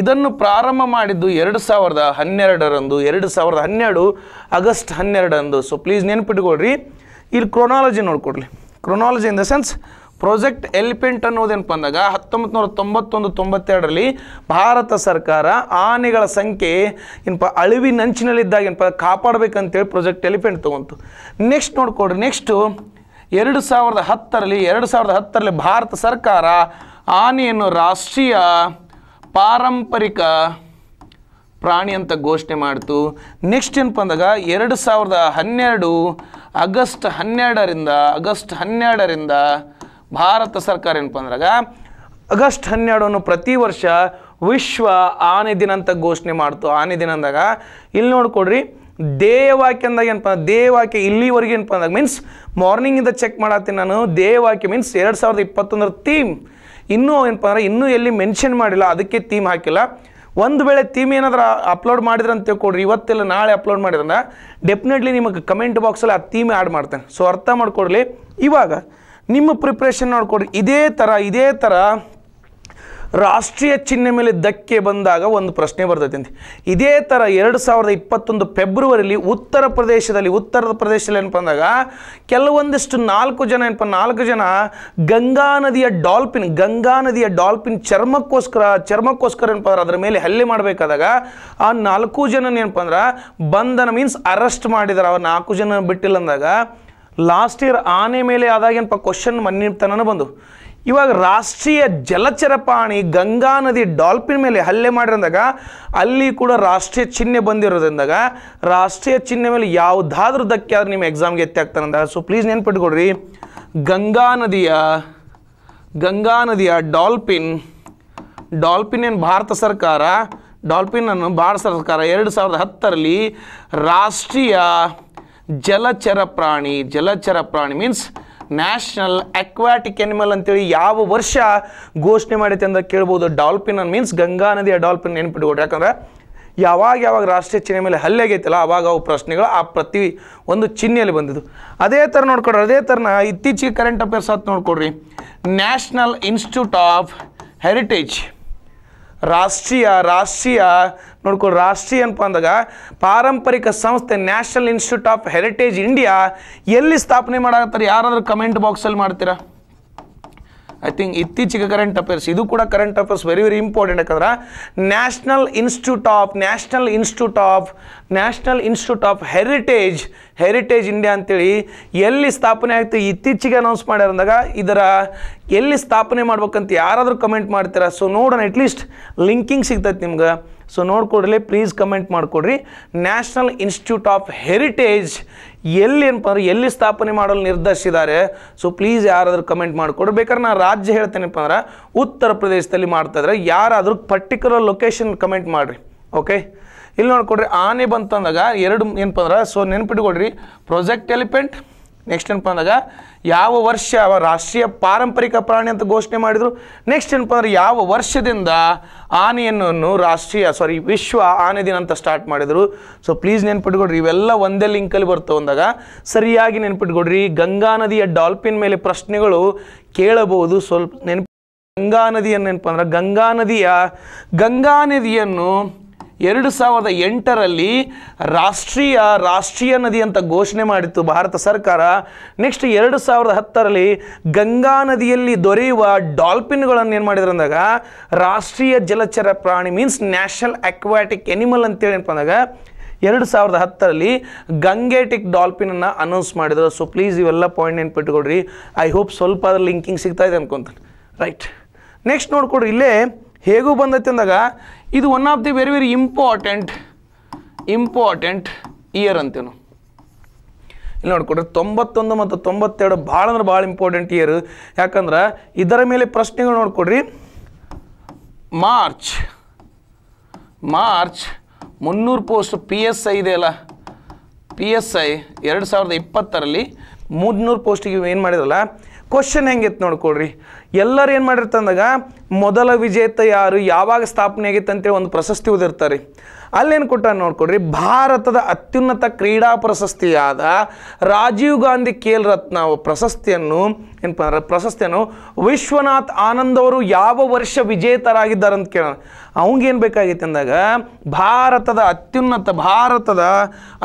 ಇದನ್ನು ಪ್ರಾರಂಭ ಮಾಡಿದ್ದು ಎರಡು ಸಾವಿರದ ಹನ್ನೆರಡರಂದು ಎರಡು ಸಾವಿರದ ಹನ್ನೆರಡು ಆಗಸ್ಟ್ ಹನ್ನೆರಡರಂದು ಸೊ ಪ್ಲೀಸ್ ನೆನ್ಪಿಟ್ಕೊಳ್ರಿ ಇಲ್ಲಿ ಕ್ರೊನಾಲಜಿ ನೋಡ್ಕೊಡ್ಲಿ chronology in the sense project elephant ಅನ್ನೋದೇನಪ್ಪ ಅಂದಾಗ ಹತ್ತೊಂಬತ್ತು ನೂರ ತೊಂಬತ್ತೊಂದು ತೊಂಬತ್ತೆರಡರಲ್ಲಿ ಭಾರತ ಸರ್ಕಾರ ಆನೆಗಳ ಸಂಖ್ಯೆ ಏನಪ್ಪ ಅಳಿವಿನಂಚಿನಲ್ಲಿದ್ದಾಗ ಏನಪ್ಪ ಕಾಪಾಡಬೇಕಂತೇಳಿ ಪ್ರಾಜೆಕ್ಟ್ ಎಲಿಫೆಂಟ್ ತೊಗೊಂತು ನೆಕ್ಸ್ಟ್ ನೋಡ್ಕೊಡ್ರಿ ನೆಕ್ಸ್ಟು ಎರಡು ಸಾವಿರದ ಹತ್ತರಲ್ಲಿ ಎರಡು ಸಾವಿರದ ಹತ್ತರಲ್ಲಿ ಭಾರತ ಸರ್ಕಾರ ಆನೆಯನ್ನು ರಾಷ್ಟ್ರೀಯ ಪಾರಂಪರಿಕ ಪ್ರಾಣಿ ಅಂತ ಘೋಷಣೆ ಮಾಡಿತು ನೆಕ್ಸ್ಟ್ ಏನಪ್ಪ ಅಂದಾಗ ಎರಡು ಸಾವಿರದ ಹನ್ನೆರಡು ಆಗಸ್ಟ್ ಹನ್ನೆರಡರಿಂದ ಆಗಸ್ಟ್ ಹನ್ನೆರಡರಿಂದ ಭಾರತ ಸರ್ಕಾರ ಏನಪ್ಪ ಅಂದ್ರಾಗ ಆಗಸ್ಟ್ ಹನ್ನೆರಡನ್ನು ಪ್ರತಿ ವರ್ಷ ವಿಶ್ವ ಆನೆ ದಿನ ಅಂತ ಘೋಷಣೆ ಮಾಡ್ತು ಆನೆ ದಿನ ಅಂದಾಗ ಇಲ್ಲಿ ನೋಡ್ಕೊಡ್ರಿ ದೇವಾಕ್ಯ ಅಂದಾಗ ಏನಪ್ಪ ದೇಹವಾಕ್ಯ ಇಲ್ಲಿವರೆಗೆ ಏನಪ್ಪ ಅಂದಾಗ ಮೀನ್ಸ್ ಮಾರ್ನಿಂಗಿಂದ ಚೆಕ್ ಮಾಡತ್ತೀನಿ ನಾನು ದೇಹವಾಕ್ಯ ಮೀನ್ಸ್ ಎರಡು ಸಾವಿರದ ಇಪ್ಪತ್ತೊಂದರ ಥೀಮ್ ಇನ್ನೂ ಏನಪ್ಪ ಅಂದ್ರೆ ಇನ್ನೂ ಎಲ್ಲಿ ಮೆನ್ಷನ್ ಮಾಡಿಲ್ಲ ಅದಕ್ಕೆ ಥೀಮ್ ಹಾಕಿಲ್ಲ ಒಂದು ವೇಳೆ ಥೀಮ್ ಏನಾದರೂ ಅಪ್ಲೋಡ್ ಮಾಡಿದ್ರೆ ಅಂತ ತಿಳ್ಕೊಡ್ರಿ ಇವತ್ತಿಲ್ಲ ನಾಳೆ ಅಪ್ಲೋಡ್ ಮಾಡಿದ್ರೆ ಡೆಫಿನೆಟ್ಲಿ ನಿಮಗೆ ಕಮೆಂಟ್ ಬಾಕ್ಸಲ್ಲಿ ಆ ಥೀಮ್ ಆ್ಯಡ್ ಮಾಡ್ತಾನೆ ಸೊ ಅರ್ಥ ಮಾಡ್ಕೊಡ್ಲಿ ಇವಾಗ ನಿಮ್ಮ ಪ್ರಿಪ್ರೇಷನ್ ನೋಡ್ಕೊಡ್ರಿ ಇದೇ ಥರ ಇದೇ ಥರ ರಾಷ್ಟ್ರೀಯ ಚಿಹ್ನೆ ಮೇಲೆ ಧಕ್ಕೆ ಬಂದಾಗ ಒಂದು ಪ್ರಶ್ನೆ ಬರ್ತೈತೆ ಅಂತ ಇದೇ ಥರ ಎರಡು ಸಾವಿರದ ಇಪ್ಪತ್ತೊಂದು ಫೆಬ್ರವರಿಲಿ ಉತ್ತರ ಪ್ರದೇಶದಲ್ಲಿ ಉತ್ತರ ಪ್ರದೇಶದಲ್ಲಿ ಏನಪ್ಪ ಅಂದಾಗ ಕೆಲವೊಂದಿಷ್ಟು ನಾಲ್ಕು ಜನ ಏನಪ್ಪ ನಾಲ್ಕು ಜನ ಗಂಗಾ ನದಿಯ ಡಾಲ್ಫಿನ್ ಗಂಗಾ ನದಿಯ ಡಾಲ್ಫಿನ್ ಚರ್ಮಕ್ಕೋಸ್ಕರ ಚರ್ಮಕ್ಕೋಸ್ಕರ ಏನಪ್ಪ ಅಂದ್ರೆ ಅದರ ಮೇಲೆ ಹಲ್ಲೆ ಮಾಡಬೇಕಾದಾಗ ಆ ನಾಲ್ಕು ಜನ ಏನಪ್ಪ ಅಂದ್ರೆ ಬಂಧನ ಮೀನ್ಸ್ ಅರೆಸ್ಟ್ ಮಾಡಿದ್ದಾರೆ ಅವ್ರು ನಾಲ್ಕು ಜನ ಬಿಟ್ಟಿಲ್ಲ ಅಂದಾಗ ಲಾಸ್ಟ್ ಇಯರ್ ಆನೆ ಮೇಲೆ ಆದಾಗ ಏನಪ್ಪ ಕ್ವಶನ್ ಮನ್ನಿತನ ಬಂದು ಇವಾಗ ರಾಷ್ಟ್ರೀಯ ಜಲಚರ ಪ್ರಾಣಿ ಗಂಗಾ ನದಿ ಡಾಲ್ಫಿನ್ ಮೇಲೆ ಹಲ್ಲೆ ಮಾಡಿರಂದಾಗ ಅಲ್ಲಿ ಕೂಡ ರಾಷ್ಟ್ರೀಯ ಚಿಹ್ನೆ ಬಂದಿರೋದ್ರಿಂದಾಗ ರಾಷ್ಟ್ರೀಯ ಚಿಹ್ನೆ ಮೇಲೆ ಯಾವುದಾದ್ರೂ ಧಕ್ಕೆ ಆದ್ರೆ ನಿಮ್ಮ ಎಕ್ಸಾಮ್ಗೆ ಎತ್ತಿ ಆಗ್ತಾನಂದಾಗ ಸೊ ಪ್ಲೀಸ್ ನೆನ್ಪಿಟ್ಕೊಡ್ರಿ ಗಂಗಾ ನದಿಯ ಗಂಗಾ ನದಿಯ ಡಾಲ್ಫಿನ್ ಡಾಲ್ಫಿನ್ ಏನು ಭಾರತ ಸರ್ಕಾರ ಡಾಲ್ಫಿನ್ ಅನ್ನು ಭಾರತ ಸರ್ಕಾರ ಎರಡು ಸಾವಿರದ ಹತ್ತರಲ್ಲಿ ರಾಷ್ಟ್ರೀಯ ಜಲಚರ ಪ್ರಾಣಿ ಜಲಚರ ಪ್ರಾಣಿ ಮೀನ್ಸ್ ನ್ಯಾಷನಲ್ ಅಕ್ವಾಟಿಕ್ ಎನಿಮಲ್ ಅಂತೇಳಿ ಯಾವ ವರ್ಷ ಘೋಷಣೆ ಮಾಡೈತೆ ಅಂತ ಕೇಳ್ಬೋದು ಡಾಲ್ಫಿನ್ ಅನ್ ಮೀನ್ಸ್ ಗಂಗಾ ನದಿಯ ಡಾಲ್ಫಿನ್ ನೆನ್ಪಿಟ್ಕೊಡ್ರಿ ಯಾಕಂದ್ರೆ ಯಾವಾಗ ಯಾವಾಗ ರಾಷ್ಟ್ರೀಯ ಚಿಹ್ನೆ ಮೇಲೆ ಹಲ್ಲೆ ಆಗೈತಲ್ಲ ಆವಾಗ ಅವು ಪ್ರಶ್ನೆಗಳು ಆ ಪ್ರತಿ ಒಂದು ಚಿಹ್ನೆಯಲ್ಲಿ ಬಂದಿದ್ದು ಅದೇ ಥರ ನೋಡ್ಕೊಡ್ರಿ ಅದೇ ಥರನ ಇತ್ತೀಚೆಗೆ ಕರೆಂಟ್ ಅಫೇರ್ಸ್ ಅಂತ ನೋಡ್ಕೊಡ್ರಿ ನ್ಯಾಷನಲ್ ಇನ್ಸ್ಟಿಟ್ಯೂಟ್ ಆಫ್ ಹೆರಿಟೇಜ್ ರಾಷ್ಟ್ರೀಯ ರಾಷ್ಟ್ರೀಯ ನೋಡ್ಕೊಳ್ಳಿ ರಾಷ್ಟ್ರೀಯ ಏನಪ್ಪ ಅಂದಾಗ ಪಾರಂಪರಿಕ ಸಂಸ್ಥೆ national institute of heritage India ಎಲ್ಲಿ ಸ್ಥಾಪನೆ ಮಾಡಾಕತ್ತಾರೆ ಯಾರಾದರೂ ಕಮೆಂಟ್ ಬಾಕ್ಸಲ್ಲಿ ಮಾಡ್ತೀರಾ ಐ ಥಿಂಕ್ ಇತ್ತೀಚೆಗೆ ಕರೆಂಟ್ ಅಫೇರ್ಸ್ ಇದು ಕೂಡ current affairs very very important ಯಾಕಂದ್ರೆ national institute of national institute of national institute of heritage heritage India ಅಂತೇಳಿ ಎಲ್ಲಿ ಸ್ಥಾಪನೆ ಆಗ್ತದೆ ಇತ್ತೀಚೆಗೆ ಅನೌನ್ಸ್ ಅಂದಾಗ ಇದರ ಎಲ್ಲಿ ಸ್ಥಾಪನೆ ಮಾಡ್ಬೇಕಂತ ಯಾರಾದರೂ ಕಮೆಂಟ್ ಮಾಡ್ತೀರಾ ಸೊ ನೋಡೋಣ ಅಟ್ಲೀಸ್ಟ್ ಲಿಂಕಿಂಗ್ ಸಿಗ್ತೈತೆ ನಿಮ್ಗೆ ಸೊ ನೋಡ್ಕೊಡ್ರಿ ಪ್ಲೀಸ್ ಕಮೆಂಟ್ ಮಾಡಿಕೊಡ್ರಿ ನ್ಯಾಷನಲ್ ಇನ್ಸ್ಟಿಟ್ಯೂಟ್ ಆಫ್ ಹೆರಿಟೇಜ್ ಎಲ್ಲಿ ಏನಪ್ಪ ಅಂದ್ರೆ ಎಲ್ಲಿ ಸ್ಥಾಪನೆ ಮಾಡಲು ನಿರ್ಧರಿಸಿದ್ದಾರೆ ಸೊ ಪ್ಲೀಸ್ ಯಾರಾದರೂ ಕಮೆಂಟ್ ಮಾಡಿಕೊಡು ಬೇಕಾದ್ರೆ ನಾನು ರಾಜ್ಯ ಹೇಳ್ತೇನೆಪ್ಪ ಅಂದ್ರೆ ಉತ್ತರ ಪ್ರದೇಶದಲ್ಲಿ ಮಾಡ್ತಾಯಿದ್ರೆ ಯಾರಾದರೂ ಪರ್ಟಿಕ್ಯುಲರ್ ಲೊಕೇಶನ್ ಕಮೆಂಟ್ ಮಾಡಿರಿ ಓಕೆ ಇಲ್ಲಿ ನೋಡ್ಕೊಡ್ರಿ ಆನೆ ಬಂತಂದಾಗ ಎರಡು ಏನಪ್ಪ ಅಂದ್ರೆ ಸೊ ನೆನ್ಪಿಟ್ಕೊಡ್ರಿ ಪ್ರೊಜೆಕ್ಟ್ ಎಲಿಪೆಂಟ್ ನೆಕ್ಸ್ಟ್ ಏನಪ್ಪ ಅಂದಾಗ ಯಾವ ವರ್ಷ ರಾಷ್ಟ್ರೀಯ ಪಾರಂಪರಿಕ ಪ್ರಾಣಿ ಅಂತ ಘೋಷಣೆ ಮಾಡಿದರು ನೆಕ್ಸ್ಟ್ ಏನಪ್ಪ ಅಂದರೆ ಯಾವ ವರ್ಷದಿಂದ ಆನೆಯನ್ನು ರಾಷ್ಟ್ರೀಯ ಸಾರಿ ವಿಶ್ವ ಆನೆ ದಿನ ಅಂತ ಸ್ಟಾರ್ಟ್ ಮಾಡಿದರು ಸೊ ಪ್ಲೀಸ್ ನೆನ್ಪಿಟ್ಕೊಡ್ರಿ ಇವೆಲ್ಲ ಒಂದೇ ಲಿಂಕಲ್ಲಿ ಬರ್ತವೆ ಅಂದಾಗ ಸರಿಯಾಗಿ ನೆನ್ಪಿಟ್ಕೊಡ್ರಿ ಗಂಗಾ ನದಿಯ ಡಾಲ್ಫಿನ್ ಮೇಲೆ ಪ್ರಶ್ನೆಗಳು ಕೇಳಬಹುದು ಸ್ವಲ್ಪ ನೆನ್ಪು ಗಂಗಾ ನದಿಯನ್ನು ನೆನಪಂದ್ರೆ ಗಂಗಾ ನದಿಯ ಗಂಗಾ ನದಿಯನ್ನು ಎರಡು ಸಾವಿರದ ಎಂಟರಲ್ಲಿ ರಾಷ್ಟ್ರೀಯ ರಾಷ್ಟ್ರೀಯ ನದಿ ಅಂತ ಘೋಷಣೆ ಮಾಡಿತ್ತು ಭಾರತ ಸರ್ಕಾರ ನೆಕ್ಸ್ಟ್ ಎರಡು ಸಾವಿರದ ಹತ್ತರಲ್ಲಿ ಗಂಗಾ ನದಿಯಲ್ಲಿ ದೊರೆಯುವ ಡಾಲ್ಫಿನ್ಗಳನ್ನು ಏನು ಮಾಡಿದ್ರು ಅಂದಾಗ ರಾಷ್ಟ್ರೀಯ ಜಲಚರ ಪ್ರಾಣಿ ಮೀನ್ಸ್ ನ್ಯಾಷನಲ್ ಅಕ್ವಾಟಿಕ್ ಎನಿಮಲ್ ಅಂತೇಳಿ ಏನಪ್ಪ ಅಂದಾಗ ಎರಡು ಸಾವಿರದ ಹತ್ತರಲ್ಲಿ ಗಂಗೆಟಿಕ್ ಡಾಲ್ಫಿನನ್ನು ಅನೌನ್ಸ್ ಮಾಡಿದ್ರು ಸೊ ಪ್ಲೀಸ್ ಇವೆಲ್ಲ ಪಾಯಿಂಟ್ ನೆನ್ಪಿಟ್ಕೊಡ್ರಿ ಐ ಹೋಪ್ ಸ್ವಲ್ಪ ಅದ್ರ ಲಿಂಕಿಂಗ್ ಸಿಗ್ತಾ ಇದೆ ಅನ್ಕೊಂತಾನೆ ರೈಟ್ ನೆಕ್ಸ್ಟ್ ನೋಡ್ಕೊಡ್ರಿ ಇಲ್ಲೇ ಹೇಗೂ ಬಂದೈತೆ ಅಂದಾಗ ಇದು one of the very very important important year ಅಂತೇನು ಇಲ್ಲಿ ನೋಡಿಕೊಡ್ರಿ ತೊಂಬತ್ತೊಂದು ಮತ್ತು ತೊಂಬತ್ತೆರಡು ಭಾಳ ಅಂದ್ರೆ ಭಾಳ ಇಂಪಾರ್ಟೆಂಟ್ ಇಯರ್ ಯಾಕಂದ್ರೆ ಇದರ ಮೇಲೆ ಪ್ರಶ್ನೆಗಳು ನೋಡಿಕೊಡ್ರಿ ಮಾರ್ಚ್ ಮಾರ್ಚ್ ಮುನ್ನೂರು ಪೋಸ್ಟ್ ಪಿ ಎಸ್ ಐ ಇದೆ ಅಲ್ಲ ಪಿ ಎಸ್ ಐ ಎರಡು ಸಾವಿರದ ಇಪ್ಪತ್ತರಲ್ಲಿ ಮುನ್ನೂರು ಪೋಸ್ಟಿಗೆ ಏನು ಮಾಡಿದ್ರಲ್ಲ ಕ್ವಶನ್ ಹೆಂಗಿತ್ತು ನೋಡ್ಕೊಡ್ರಿ ಎಲ್ಲರೂ ಏನು ಮಾಡಿರ್ತಂದಾಗ ಮೊದಲ ವಿಜೇತ ಯಾರು ಯಾವಾಗ ಸ್ಥಾಪನೆ ಆಗಿತ್ತು ಅಂತೇಳಿ ಒಂದು ಪ್ರಶಸ್ತಿ ಓದಿರ್ತಾರೆ ಅಲ್ಲೇನು ಕೊಟ್ಟ ನೋಡ್ಕೊಡ್ರಿ ಭಾರತದ ಅತ್ಯುನ್ನತ ಕ್ರೀಡಾ ಪ್ರಶಸ್ತಿಯಾದ ರಾಜೀವ್ ಗಾಂಧಿ ಖೇಲ್ ರತ್ನ ಪ್ರಶಸ್ತಿಯನ್ನು ಏನಪ್ಪ ಪ್ರಶಸ್ತಿಯನ್ನು ವಿಶ್ವನಾಥ್ ಆನಂದ್ ಅವರು ಯಾವ ವರ್ಷ ವಿಜೇತರಾಗಿದ್ದಾರೆ ಅಂತ ಕೇಳೋಣ ಅವಂಗೇನು ಬೇಕಾಗಿತ್ತು ಅಂದಾಗ ಭಾರತದ ಅತ್ಯುನ್ನತ ಭಾರತದ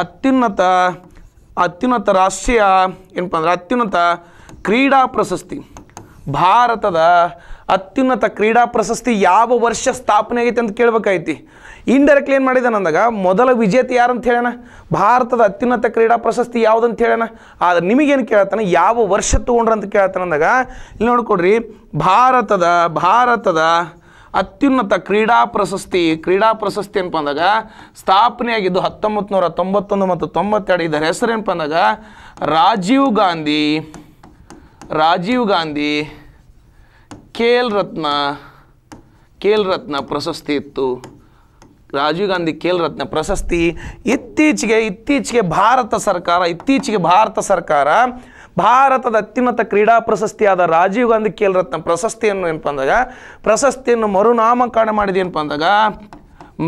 ಅತ್ಯುನ್ನತ ಅತ್ಯುನ್ನತ ರಾಷ್ಟ್ರೀಯ ಏನಪ್ಪ ಅಂದ್ರೆ ಅತ್ಯುನ್ನತ ಕ್ರೀಡಾ ಪ್ರಶಸ್ತಿ ಭಾರತದ ಅತ್ಯುನ್ನತ ಕ್ರೀಡಾ ಪ್ರಶಸ್ತಿ ಯಾವ ವರ್ಷ ಸ್ಥಾಪನೆ ಆಗೈತಿ ಅಂತ ಕೇಳಬೇಕಾಯ್ತಿ ಇಂಡೈರೆಕ್ಟ್ಲಿ ಏನು ಮಾಡಿದಾನೆ ಅಂದಾಗ ಮೊದಲ ವಿಜೇತ ಅಂತ ಹೇಳೋಣ ಭಾರತದ ಅತ್ಯುನ್ನತ ಕ್ರೀಡಾ ಪ್ರಶಸ್ತಿ ಯಾವುದಂತ ಹೇಳೋಣ ಆದರೆ ನಿಮಗೇನು ಕೇಳತ್ತಾನೆ ಯಾವ ವರ್ಷ ತೊಗೊಂಡ್ರಂತ ಕೇಳತ್ತಾನೆ ಅಂದಾಗ ಇಲ್ಲಿ ನೋಡ್ಕೊಡ್ರಿ ಭಾರತದ ಭಾರತದ ಅತ್ಯುನ್ನತ ಕ್ರೀಡಾ ಪ್ರಶಸ್ತಿ ಕ್ರೀಡಾ ಪ್ರಶಸ್ತಿ ಏನಪ್ಪ ಅಂದಾಗ ಸ್ಥಾಪನೆಯಾಗಿದ್ದು ಹತ್ತೊಂಬತ್ತು ನೂರ ತೊಂಬತ್ತೊಂದು ಮತ್ತು ತೊಂಬತ್ತೆರಡು ಇದರ ಹೆಸರು ಅಂದಾಗ ರಾಜೀವ್ ಗಾಂಧಿ ರಾಜೀವ್ ಗಾಂಧಿ ಖೇಲ್ ರತ್ನ ಖೇಲ್ ರತ್ನ ಪ್ರಶಸ್ತಿ ಇತ್ತು ರಾಜೀವ್ ಗಾಂಧಿ ಖೇಲ್ ರತ್ನ ಪ್ರಶಸ್ತಿ ಇತ್ತೀಚೆಗೆ ಇತ್ತೀಚೆಗೆ ಭಾರತ ಸರ್ಕಾರ ಇತ್ತೀಚೆಗೆ ಭಾರತ ಸರ್ಕಾರ ಭಾರತದ ಅತ್ಯುನ್ನತ ಕ್ರೀಡಾ ಪ್ರಶಸ್ತಿಯಾದ ರಾಜೀವ್ ಗಾಂಧಿ ಖೇಲ್ ರತ್ನ ಪ್ರಶಸ್ತಿಯನ್ನು ಏನಪ್ಪ ಅಂದಾಗ ಪ್ರಶಸ್ತಿಯನ್ನು ಮರುನಾಮಕರಣ ಮಾಡಿದೆ ಏನಪ್ಪ ಅಂದಾಗ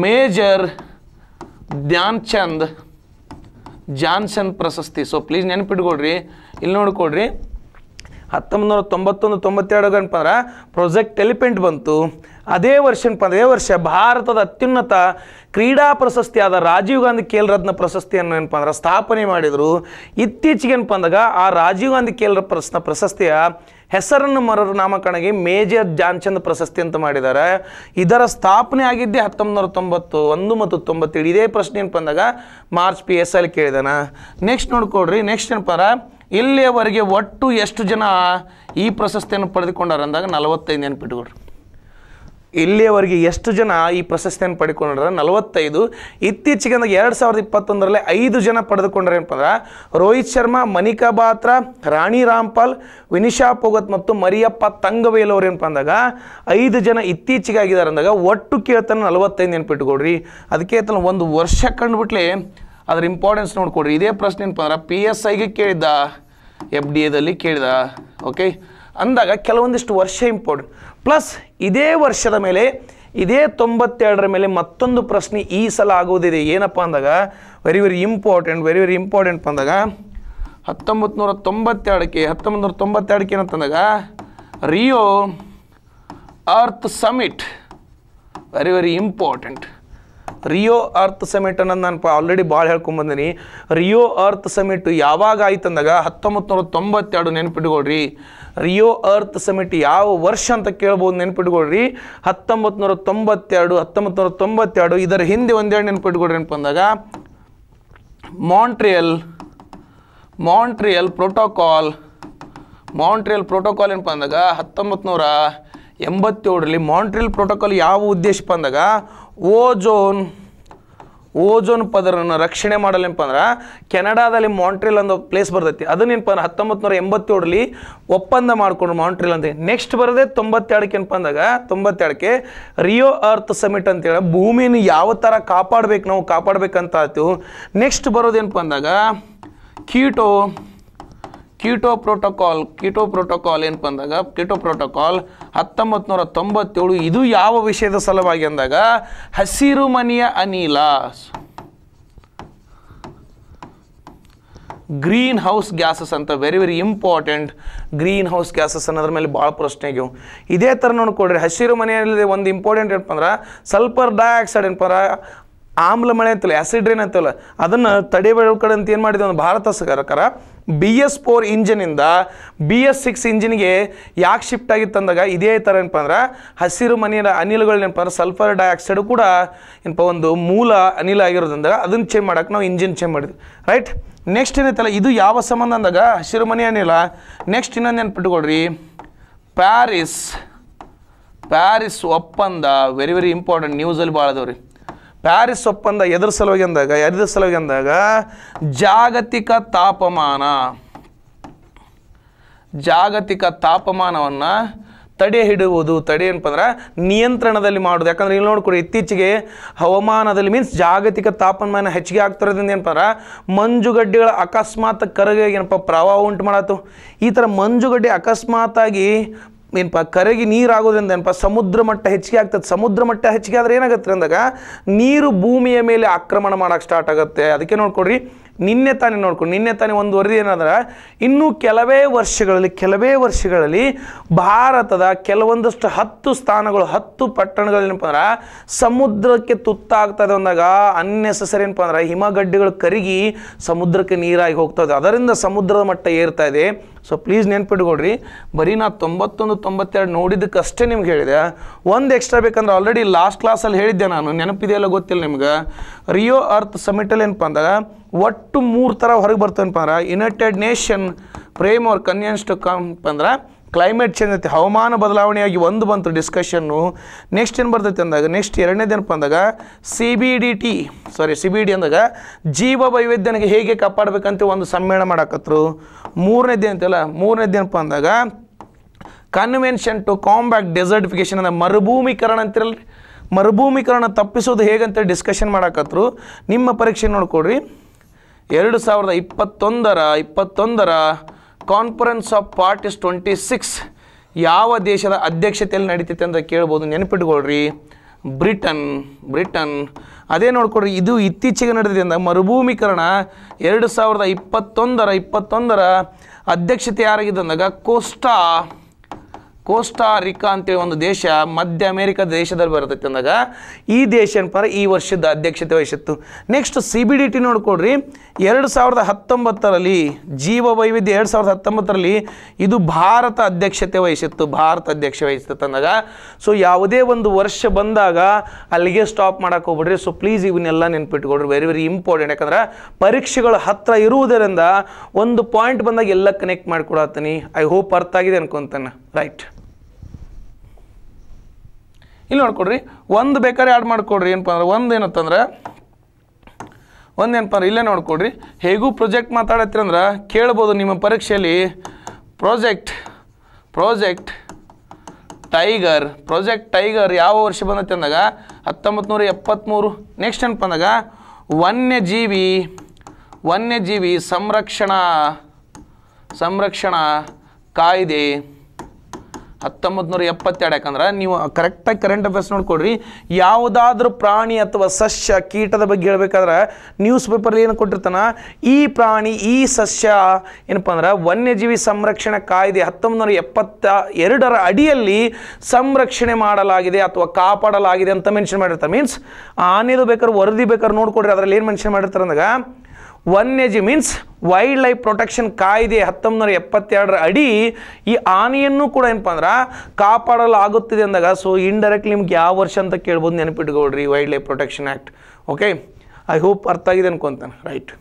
ಮೇಜರ್ ಚಂದ್ ಜಾನ್ಸನ್ ಪ್ರಶಸ್ತಿ ಸೊ ಪ್ಲೀಸ್ ನೆನಪಿಟ್ಕೊಡ್ರಿ ಇಲ್ಲಿ ನೋಡ್ಕೊಡ್ರಿ ಹತ್ತೊಂಬತ್ತು ತೊಂಬತ್ತೊಂದು ತೊಂಬತ್ತೆರಡು ಏನಪ್ಪ ಪ್ರೊಜೆಕ್ಟ್ ಎಲಿಫೆಂಟ್ ಬಂತು ಅದೇ ವರ್ಷ ಏನಪ್ಪ ಅದೇ ವರ್ಷ ಭಾರತದ ಅತ್ಯುನ್ನತ ಕ್ರೀಡಾ ಪ್ರಶಸ್ತಿ ಆದ ರಾಜೀವ್ ಗಾಂಧಿ ಖೇಲ್ ರತ್ನ ಪ್ರಶಸ್ತಿಯನ್ನು ಏನಪ್ಪ ಅಂದ್ರೆ ಸ್ಥಾಪನೆ ಮಾಡಿದರು ಇತ್ತೀಚೆಗೆ ಏನಪ್ಪ ಅಂದಾಗ ಆ ರಾಜೀವ್ ಗಾಂಧಿ ಖೇಲ್ ಪ್ರಶ್ನ ಪ್ರಶಸ್ತಿಯ ಹೆಸರನ್ನು ಮರರು ನಾಮಕರಣಗೆ ಮೇಜರ್ ಜಾನ್ಚಂದ್ ಪ್ರಶಸ್ತಿ ಅಂತ ಮಾಡಿದ್ದಾರೆ ಇದರ ಸ್ಥಾಪನೆ ಆಗಿದ್ದೇ ಹತ್ತೊಂಬತ್ತು ತೊಂಬತ್ತು ಒಂದು ಮತ್ತು ತೊಂಬತ್ತೇಳು ಇದೇ ಪ್ರಶ್ನೆ ಏನಪ್ಪ ಅಂದಾಗ ಮಾರ್ಚ್ ಪಿ ಎಸ್ ಅಲ್ಲಿ ಕೇಳಿದಾನ ನೆಕ್ಸ್ಟ್ ನೋಡ್ಕೊಡ್ರಿ ನೆಕ್ಸ್ಟ್ ಏನಪ್ಪ ಅಂದ್ರೆ ಇಲ್ಲಿಯವರೆಗೆ ಒಟ್ಟು ಎಷ್ಟು ಜನ ಈ ಪ್ರಶಸ್ತಿಯನ್ನು ಪಡೆದುಕೊಂಡಾರೆ ಅಂದಾಗ ನಲವತ್ತೈದು ನೆನಪಿಟ್ಕೊಳ್ರಿ ಇಲ್ಲಿಯವರೆಗೆ ಎಷ್ಟು ಜನ ಈ ಪ್ರಶಸ್ತಿಯನ್ನು ಪಡೆದುಕೊಂಡ್ರೆ ನಲವತ್ತೈದು ಇತ್ತೀಚೆಗೆ ಅಂದಾಗ ಎರಡು ಸಾವಿರದ ಇಪ್ಪತ್ತೊಂದರಲ್ಲಿ ಐದು ಜನ ಪಡೆದುಕೊಂಡ್ರೆ ಏನಪ್ಪ ಅಂದ್ರೆ ರೋಹಿತ್ ಶರ್ಮಾ ಮನಿಕಾ ಬಾತ್ರಾ ರಾಣಿ ರಾಮ್ಪಾಲ್ ವಿನಿಶಾ ಪೋಗತ್ ಮತ್ತು ಮರಿಯಪ್ಪ ತಂಗವೇಲ್ ಅವ್ರು ಏನಪ್ಪ ಅಂದಾಗ ಐದು ಜನ ಇತ್ತೀಚೆಗೆ ಆಗಿದ್ದಾರೆ ಅಂದಾಗ ಒಟ್ಟು ಕೇಳ್ತಾನೆ ನಲವತ್ತೈದು ನೆನ್ಪಿಟ್ಕೊಡ್ರಿ ಅದಕ್ಕೆ ಆಯ್ತಲ್ಲ ಒಂದು ವರ್ಷ ಕಂಡುಬಿಟ್ಲೆ ಅದ್ರ ಇಂಪಾರ್ಟೆನ್ಸ್ ನೋಡ್ಕೊಡ್ರಿ ಇದೇ ಪ್ರಶ್ನೆ ಏನಪ್ಪ ಅಂದ್ರೆ ಪಿ ಎಸ್ ಐಗೆ ಕೇಳಿದ ಎಫ್ ಡಿ ಎದಲ್ಲಿ ಕೇಳಿದ ಓಕೆ ಅಂದಾಗ ಕೆಲವೊಂದಿಷ್ಟು ವರ್ಷ ಇಂಪಾರ್ಟೆಂಟ್ ಪ್ಲಸ್ ಇದೇ ವರ್ಷದ ಮೇಲೆ ಇದೇ ತೊಂಬತ್ತೆರಡರ ಮೇಲೆ ಮತ್ತೊಂದು ಪ್ರಶ್ನೆ ಈ ಸಲ ಆಗೋದಿದೆ ಏನಪ್ಪ ಅಂದಾಗ very very important very very important ಅಂದಾಗ ಹತ್ತೊಂಬತ್ತು ನೂರ ತೊಂಬತ್ತೆರಡಕ್ಕೆ ಹತ್ತೊಂಬತ್ತು ನೂರ ತೊಂಬತ್ತೆರಡಕ್ಕೆ ಏನಂತಂದಾಗ Rio Earth Summit very very important Rio Earth Summit ಅನ್ನೋದು ನಾನು ಆಲ್ರೆಡಿ ಭಾಳ ಹೇಳ್ಕೊಂಬಂದಿನಿ ರಿಯೋ ಅರ್ಥ್ ಸಮಿಟ್ ಯಾವಾಗ ಆಯ್ತು ಅಂದಾಗ ಹತ್ತೊಂಬತ್ತು ನೂರ ತೊಂಬತ್ತೆರಡು ನೆನ್ಪಿಟ್ಕೊಳ್ರಿ ರಿಯೋ ಅರ್ತ್ ಸಮಿಟ್ ಯಾವ ವರ್ಷ ಅಂತ ಕೇಳ್ಬೋದು ನೆನ್ಪಿಟ್ಕೊಳ್ರಿ ಹತ್ತೊಂಬತ್ತು ನೂರ ತೊಂಬತ್ತೆರಡು ಹತ್ತೊಂಬತ್ತು ನೂರ ತೊಂಬತ್ತೆರಡು ಇದರ ಹಿಂದೆ ಒಂದೆರಡು ನೆನ್ಪಿಟ್ಕೊಳ್ರಿ ಅಂದಾಗ Montreal Montreal protocol Montreal protocol ಏನಪ್ಪ ಅಂದಾಗ ಹತ್ತೊಂಬತ್ತು ನೂರ ಎಂಬತ್ತೇಳರಲ್ಲಿ ಮಾಂಟ್ರಿಯಲ್ ಪ್ರೋಟೋಕಾಲ್ ಯಾವ ಉದ್ದೇಶಪ್ಪ ಅಂದಾಗ ಓಜೋನ್ ಓಜೋನ್ ಪದರನ್ನು ರಕ್ಷಣೆ ಏನಪ್ಪ ಅಂದ್ರೆ ಕೆನಡಾದಲ್ಲಿ ಮಾಂಟ್ರಿಲ್ ಒಂದು ಪ್ಲೇಸ್ ಬರ್ತೈತಿ ಅದನ್ನೇನಪ್ಪ ಅಂದ್ರೆ ಹತ್ತೊಂಬತ್ತು ನೂರ ಒಪ್ಪಂದ ಮಾಡಿಕೊಂಡು ಮಾಂಟ್ರಿಲ್ ಅಂತ ನೆಕ್ಸ್ಟ್ ಬರೋದೆ ತೊಂಬತ್ತೆರಡಕ್ಕೆ ಏನಪ್ಪ ಅಂದಾಗ ತೊಂಬತ್ತೆರಡಕ್ಕೆ ರಿಯೋ ಅರ್ತ್ ಸಮಿಟ್ ಅಂತೇಳಿ ಭೂಮಿನ ಯಾವ ಥರ ಕಾಪಾಡಬೇಕು ನಾವು ಕಾಪಾಡ್ಬೇಕಂತ ಆಯ್ತು ನೆಕ್ಸ್ಟ್ ಬರೋದೇನಪ್ಪ ಅಂದಾಗ Kyoto Kyoto protocol Kyoto protocol ಏನಪ್ಪ ಅಂದಾಗ ಕೀಟೋ ಪ್ರೋಟೋಕಾಲ್ ಹತ್ತೊಂಬತ್ತು ನೂರ ತೊಂಬತ್ತೇಳು ಇದು ಯಾವ ವಿಷಯದ ಸಲುವಾಗಿ ಅಂದಾಗ ಹಸಿರು ಮನೆಯ ಅನಿಲ ಗ್ರೀನ್ ಹೌಸ್ ಗ್ಯಾಸಸ್ ಅಂತ very very important greenhouse gases ಅನ್ನೋದ್ರ ಮೇಲೆ ಭಾಳ ಪ್ರಶ್ನೆಗೆ ಇದೇ ಥರ ನೋಡ್ಕೊಡ್ರಿ ಹಸಿರು ಮನೆಯಲ್ಲಿ ಒಂದು ಇಂಪಾರ್ಟೆಂಟ್ ಏನಪ್ಪ ಅಂದ್ರೆ ಸಲ್ಪರ್ ಡೈಆಕ್ಸೈಡ್ ಏನಪ್ಪ ಆಮ್ಲ ಮಳೆ ಅಂತಲ್ಲ ಆ್ಯಸಿಡ್ರೇನ್ ಅಂತಲ್ಲ ಅದನ್ನು ತಡೆ ಕಡೆ ಅಂತ ಏನು ಮಾಡಿದೆ ಒಂದು ಭಾರತ ಸರ್ಕಾರ ಬಿ ಎಸ್ ಫೋರ್ ಇಂಜಿನಿಂದ ಬಿ ಎಸ್ ಸಿಕ್ಸ್ ಇಂಜಿನ್ಗೆ ಯಾಕೆ ಶಿಫ್ಟ್ ಆಗಿತ್ತು ಅಂದಾಗ ಇದೇ ಥರ ಏನಪ್ಪ ಅಂದ್ರೆ ಹಸಿರು ಮನೆಯ ಅನಿಲಗಳು ಏನಪ್ಪ ಅಂದ್ರೆ ಸಲ್ಫರ್ ಡೈಆಕ್ಸೈಡ್ ಕೂಡ ಏನಪ್ಪ ಒಂದು ಮೂಲ ಅನಿಲ ಆಗಿರೋದ್ರಿಂದ ಅದನ್ನು ಚೇಂಜ್ ಮಾಡೋಕೆ ನಾವು ಇಂಜಿನ್ ಚೇಂಜ್ ಮಾಡಿದ್ವಿ ರೈಟ್ ನೆಕ್ಸ್ಟ್ ಏನೈತಲ್ಲ ಇದು ಯಾವ ಸಂಬಂಧ ಅಂದಾಗ ಹಸಿರು ಮನೆ ಅನಿಲ ನೆಕ್ಸ್ಟ್ ಇನ್ನೊಂದು ನೆನ್ಪಿಟ್ಕೊಳ್ರಿ ಪ್ಯಾರಿಸ್ ಪ್ಯಾರಿಸ್ ಒಪ್ಪಂದ ವೆರಿ ವೆರಿ ಇಂಪಾರ್ಟೆಂಟ್ ನ್ಯೂಸಲ್ಲಿ ಭಾಳ ಅದಾವ್ರಿ ಪ್ಯಾರಿಸ್ ಒಪ್ಪಂದ ಎದುರು ಸಲುವಾಗಿ ಅಂದಾಗ ಎದುರ ಸಲುವಾಗಿ ಅಂದಾಗ ಜಾಗತಿಕ ತಾಪಮಾನ ಜಾಗತಿಕ ತಾಪಮಾನವನ್ನು ತಡೆ ಹಿಡುವುದು ತಡೆ ಏನಪ್ಪ ಅಂದ್ರೆ ನಿಯಂತ್ರಣದಲ್ಲಿ ಮಾಡೋದು ಯಾಕಂದ್ರೆ ಇಲ್ಲಿ ನೋಡ್ಕೊಡಿ ಇತ್ತೀಚೆಗೆ ಹವಾಮಾನದಲ್ಲಿ ಮೀನ್ಸ್ ಜಾಗತಿಕ ತಾಪಮಾನ ಹೆಚ್ಚಿಗೆ ಆಗ್ತಿರೋದ್ರಿಂದ ಏನಪ್ಪ ಮಂಜುಗಡ್ಡೆಗಳ ಅಕಸ್ಮಾತ್ ಕರಗ ಏನಪ್ಪ ಪ್ರವಾಹ ಉಂಟು ಮಾಡತ್ತು ಈ ಥರ ಮಂಜುಗಡ್ಡೆ ಅಕಸ್ಮಾತಾಗಿ ಏನಪ್ಪ ಕರಗಿ ನೀರಾಗೋದ್ರಿಂದ ಏನಪ್ಪ ಸಮುದ್ರ ಮಟ್ಟ ಹೆಚ್ಚಿಗೆ ಆಗ್ತದೆ ಸಮುದ್ರ ಮಟ್ಟ ಹೆಚ್ಚಿಗೆ ಆದರೆ ಏನಾಗುತ್ತೆ ಅಂದಾಗ ನೀರು ಭೂಮಿಯ ಮೇಲೆ ಆಕ್ರಮಣ ಮಾಡೋಕ್ಕೆ ಸ್ಟಾರ್ಟ್ ಆಗುತ್ತೆ ಅದಕ್ಕೆ ನೋಡ್ಕೊಡ್ರಿ ನಿನ್ನೆ ತಾನೇ ನೋಡ್ಕೊಂಡು ನಿನ್ನೆ ತಾನೇ ಒಂದು ವರದಿ ಏನಾದ್ರೆ ಇನ್ನೂ ಕೆಲವೇ ವರ್ಷಗಳಲ್ಲಿ ಕೆಲವೇ ವರ್ಷಗಳಲ್ಲಿ ಭಾರತದ ಕೆಲವೊಂದಷ್ಟು ಹತ್ತು ಸ್ಥಾನಗಳು ಹತ್ತು ಪಟ್ಟಣಗಳೇನಪ್ಪ ಅಂದ್ರೆ ಸಮುದ್ರಕ್ಕೆ ತುತ್ತಾಗ್ತದೆ ಅಂದಾಗ ಅನ್ನೆಸಸರಿ ಏನಪ್ಪ ಅಂದ್ರೆ ಹಿಮಗಡ್ಡೆಗಳು ಕರಗಿ ಸಮುದ್ರಕ್ಕೆ ನೀರಾಗಿ ಹೋಗ್ತದೆ ಅದರಿಂದ ಸಮುದ್ರದ ಮಟ್ಟ ಏರ್ತಾ ಇದೆ ಸೊ ಪ್ಲೀಸ್ ನೆನ್ಪಿಟ್ಕೊಳ್ರಿ ಬರೀ ನಾ ತೊಂಬತ್ತೊಂದು ತೊಂಬತ್ತೆರಡು ನೋಡಿದ್ದಕ್ಕಷ್ಟೇ ನಿಮ್ಗೆ ಹೇಳಿದೆ ಒಂದು ಎಕ್ಸ್ಟ್ರಾ ಬೇಕಂದ್ರೆ ಆಲ್ರೆಡಿ ಲಾಸ್ಟ್ ಕ್ಲಾಸಲ್ಲಿ ಹೇಳಿದ್ದೆ ನಾನು ನೆನಪಿದೆಯಲ್ಲ ಗೊತ್ತಿಲ್ಲ ನಿಮ್ಗೆ ರಿಯೋ ಅರ್ತ್ ಸಮಿಟಲ್ಲಿ ಏನಪ್ಪ ಅಂದಾಗ ಒಟ್ಟು ಮೂರು ಥರ ಹೊರಗೆ ಬರ್ತೇನಪ್ಪ ಅಂದ್ರೆ ಯುನೈಟೆಡ್ ನೇಷನ್ ಪ್ರೇಮ್ ಅವ್ರ ಕನ್ಯನ್ಸ್ ಟು ಕಂಪ್ ಅಂದ್ರೆ ಕ್ಲೈಮೇಟ್ ಚೇಂಜ್ ಐತಿ ಹವಾಮಾನ ಬದಲಾವಣೆಯಾಗಿ ಒಂದು ಬಂತು ಡಿಸ್ಕಷನ್ನು ನೆಕ್ಸ್ಟ್ ಏನು ಬರ್ತೈತೆ ಅಂದಾಗ ನೆಕ್ಸ್ಟ್ ಎರಡನೇ ಎರಡನೇದೇನಪ್ಪ ಅಂದಾಗ C B D T sorry C B D ಅಂದಾಗ ಜೀವ ವೈವಿಧ್ಯನಿಗೆ ಹೇಗೆ ಕಾಪಾಡಬೇಕಂತ ಒಂದು ಸಮ್ಮೇಳನ ಮಾಡಾಕತ್ರು ದಿನ ಅಂತಲ್ಲ ಮೂರನೇದೇನಪ್ಪ ಅಂದಾಗ ಕನ್ವೆನ್ಷನ್ ಟು ಕಾಂಬ್ಯಾಕ್ಟ್ ಡೆಸರ್ಟಿಫಿಕೇಷನ್ ಅಂದರೆ ಮರುಭೂಮೀಕರಣ ಅಂತಿರಲ್ಲ ಮರುಭೂಮೀಕರಣ ತಪ್ಪಿಸೋದು ಹೇಗಂತ ಡಿಸ್ಕಷನ್ ಮಾಡಾಕತ್ರು ನಿಮ್ಮ ಪರೀಕ್ಷೆ ನೋಡ್ಕೊಡ್ರಿ ಎರಡು ಸಾವಿರದ ಇಪ್ಪತ್ತೊಂದರ ಇಪ್ಪತ್ತೊಂದರ conference of parties twenty six ಯಾವ ದೇಶದ ಅಧ್ಯಕ್ಷತೆಯಲ್ಲಿ ನಡೀತೈತೆ ಅಂತ ಕೇಳ್ಬೋದು ನೆನಪಿಟ್ಕೊಳ್ರಿ ಬ್ರಿಟನ್ ಬ್ರಿಟನ್ ಅದೇ ನೋಡ್ಕೊಡ್ರಿ ಇದು ಇತ್ತೀಚೆಗೆ ನಡೆದಿದೆ ಅಂದ ಮರುಭೂಮೀಕರಣ ಎರಡು ಸಾವಿರದ ಇಪ್ಪತ್ತೊಂದರ ಇಪ್ಪತ್ತೊಂದರ ಅಧ್ಯಕ್ಷತೆ ಯಾರಾಗಿದೆ ಕೋಸ್ಟಾ ರಿಕಾ ಅಂತೇಳಿ ಒಂದು ದೇಶ ಮಧ್ಯ ಅಮೇರಿಕ ದೇಶದಲ್ಲಿ ಬರ್ತೈತೆ ಅಂದಾಗ ಈ ದೇಶ ಪರ ಈ ವರ್ಷದ ಅಧ್ಯಕ್ಷತೆ ವಹಿಸಿತ್ತು next C B D T ನೋಡ್ಕೊಡ್ರಿ ಎರಡು ಸಾವಿರದ ಹತ್ತೊಂಬತ್ತರಲ್ಲಿ ಜೀವ ವೈವಿಧ್ಯ ಎರಡು ಸಾವಿರದ ಹತ್ತೊಂಬತ್ತರಲ್ಲಿ ಇದು ಭಾರತ ಅಧ್ಯಕ್ಷತೆ ವಹಿಸಿತ್ತು ಭಾರತ ಅಧ್ಯಕ್ಷ ವಹಿಸಿತ್ತು ಅಂದಾಗ ಸೊ ಯಾವುದೇ ಒಂದು ವರ್ಷ ಬಂದಾಗ ಅಲ್ಲಿಗೆ ಸ್ಟಾಪ್ ಮಾಡೋಕೆ ಹೋಗ್ಬಿಡ್ರಿ ಸೊ ಪ್ಲೀಸ್ ಇವನ್ನೆಲ್ಲ ನೆನ್ಪಿಟ್ಕೊಡ್ರಿ ವೆರಿ ವೆರಿ ಇಂಪಾರ್ಟೆಂಟ್ ಯಾಕಂದ್ರೆ ಪರೀಕ್ಷೆಗಳು ಹತ್ತಿರ ಇರುವುದರಿಂದ ಒಂದು ಪಾಯಿಂಟ್ ಬಂದಾಗ ಎಲ್ಲ ಕನೆಕ್ಟ್ ಮಾಡ್ಕೊಡತ್ತೀನಿ ಐ ಹೋಪ್ ಅರ್ಥ ಆಗಿದೆ ಅನ್ಕೊತಾನೆ ರೈಟ್ ಇಲ್ಲಿ ನೋಡ್ಕೊಡ್ರಿ ಒಂದು ಬೇಕಾದ್ರೆ ಆ್ಯಡ್ ಮಾಡಿಕೊಡ್ರಿ ಏನಪ್ಪ ಅಂದ್ರೆ ಒಂದು ಏನಂತಂದ್ರೆ ಒಂದೇನಪ್ಪ ಅಂದ್ರೆ ಇಲ್ಲೇ ನೋಡ್ಕೊಡ್ರಿ ಹೇಗೂ ಪ್ರೊಜೆಕ್ಟ್ ಅಂದ್ರೆ ಕೇಳ್ಬೋದು ನಿಮ್ಮ ಪರೀಕ್ಷೆಯಲ್ಲಿ project project tiger project tiger ಯಾವ ವರ್ಷ ಬಂದತ್ತೆ ಅಂದಾಗ ಹತ್ತೊಂಬತ್ತು ನೂರ ಎಪ್ಪತ್ತ್ಮೂರು ನೆಕ್ಸ್ಟ್ ಏನಪ್ಪ ಅಂದಾಗ ವನ್ಯಜೀವಿ ವನ್ಯಜೀವಿ ಸಂರಕ್ಷಣಾ ಸಂರಕ್ಷಣಾ ಕಾಯ್ದೆ ಹತ್ತೊಂಬತ್ತು ನೂರ ಎಪ್ಪತ್ತೆರಡು ಯಾಕಂದ್ರೆ ನೀವು ಕರೆಕ್ಟಾಗಿ ಕರೆಂಟ್ ಅಫೇರ್ಸ್ ನೋಡ್ಕೊಡ್ರಿ ಯಾವುದಾದ್ರೂ ಪ್ರಾಣಿ ಅಥವಾ ಸಸ್ಯ ಕೀಟದ ಬಗ್ಗೆ ಹೇಳ್ಬೇಕಾದ್ರೆ ನ್ಯೂಸ್ ಪೇಪರ್ ಏನು ಕೊಟ್ಟಿರ್ತಾನೆ ಈ ಪ್ರಾಣಿ ಈ ಸಸ್ಯ ಏನಪ್ಪ ಅಂದ್ರೆ ವನ್ಯಜೀವಿ ಸಂರಕ್ಷಣೆ ಕಾಯ್ದೆ ಹತ್ತೊಂಬತ್ತು ನೂರ ಎಪ್ಪತ್ತ ಎರಡರ ಅಡಿಯಲ್ಲಿ ಸಂರಕ್ಷಣೆ ಮಾಡಲಾಗಿದೆ ಅಥವಾ ಕಾಪಾಡಲಾಗಿದೆ ಅಂತ ಮೆನ್ಷನ್ ಮಾಡಿರ್ತಾರೆ ಮೀನ್ಸ್ ಆನೆದು ಬೇಕಾದ್ರೆ ವರದಿ ಬೇಕಾದ್ರೆ ನೋಡ್ಕೊಡ್ರಿ ಅದರಲ್ಲಿ ಏನು ಮೆನ್ಷನ್ ಮಾಡಿರ್ತಾರೆ ಅಂದಾಗ ವನ್ಯಜಿ ಮೀನ್ಸ್ ವೈಲ್ಡ್ ಲೈಫ್ ಪ್ರೊಟೆಕ್ಷನ್ ಕಾಯ್ದೆ ಹತ್ತೊಂಬತ್ತು ಎಪ್ಪತ್ತೆರಡರ ಅಡಿ ಈ ಆನೆಯನ್ನು ಕೂಡ ಏನಪ್ಪ ಅಂದ್ರೆ ಕಾಪಾಡಲಾಗುತ್ತಿದೆ ಅಂದಾಗ ಸೊ ಇಂಡೈರೆಕ್ಟ್ಲಿ ನಿಮ್ಗೆ ಯಾವ ವರ್ಷ ಅಂತ ಕೇಳ್ಬೋದು ನೆನಪಿಟ್ಕೊಳ್ರಿ wildlife protection act okay I hope ಅರ್ಥ ಆಗಿದೆ ಅನ್ಕೊತಾನೆ ರೈಟ್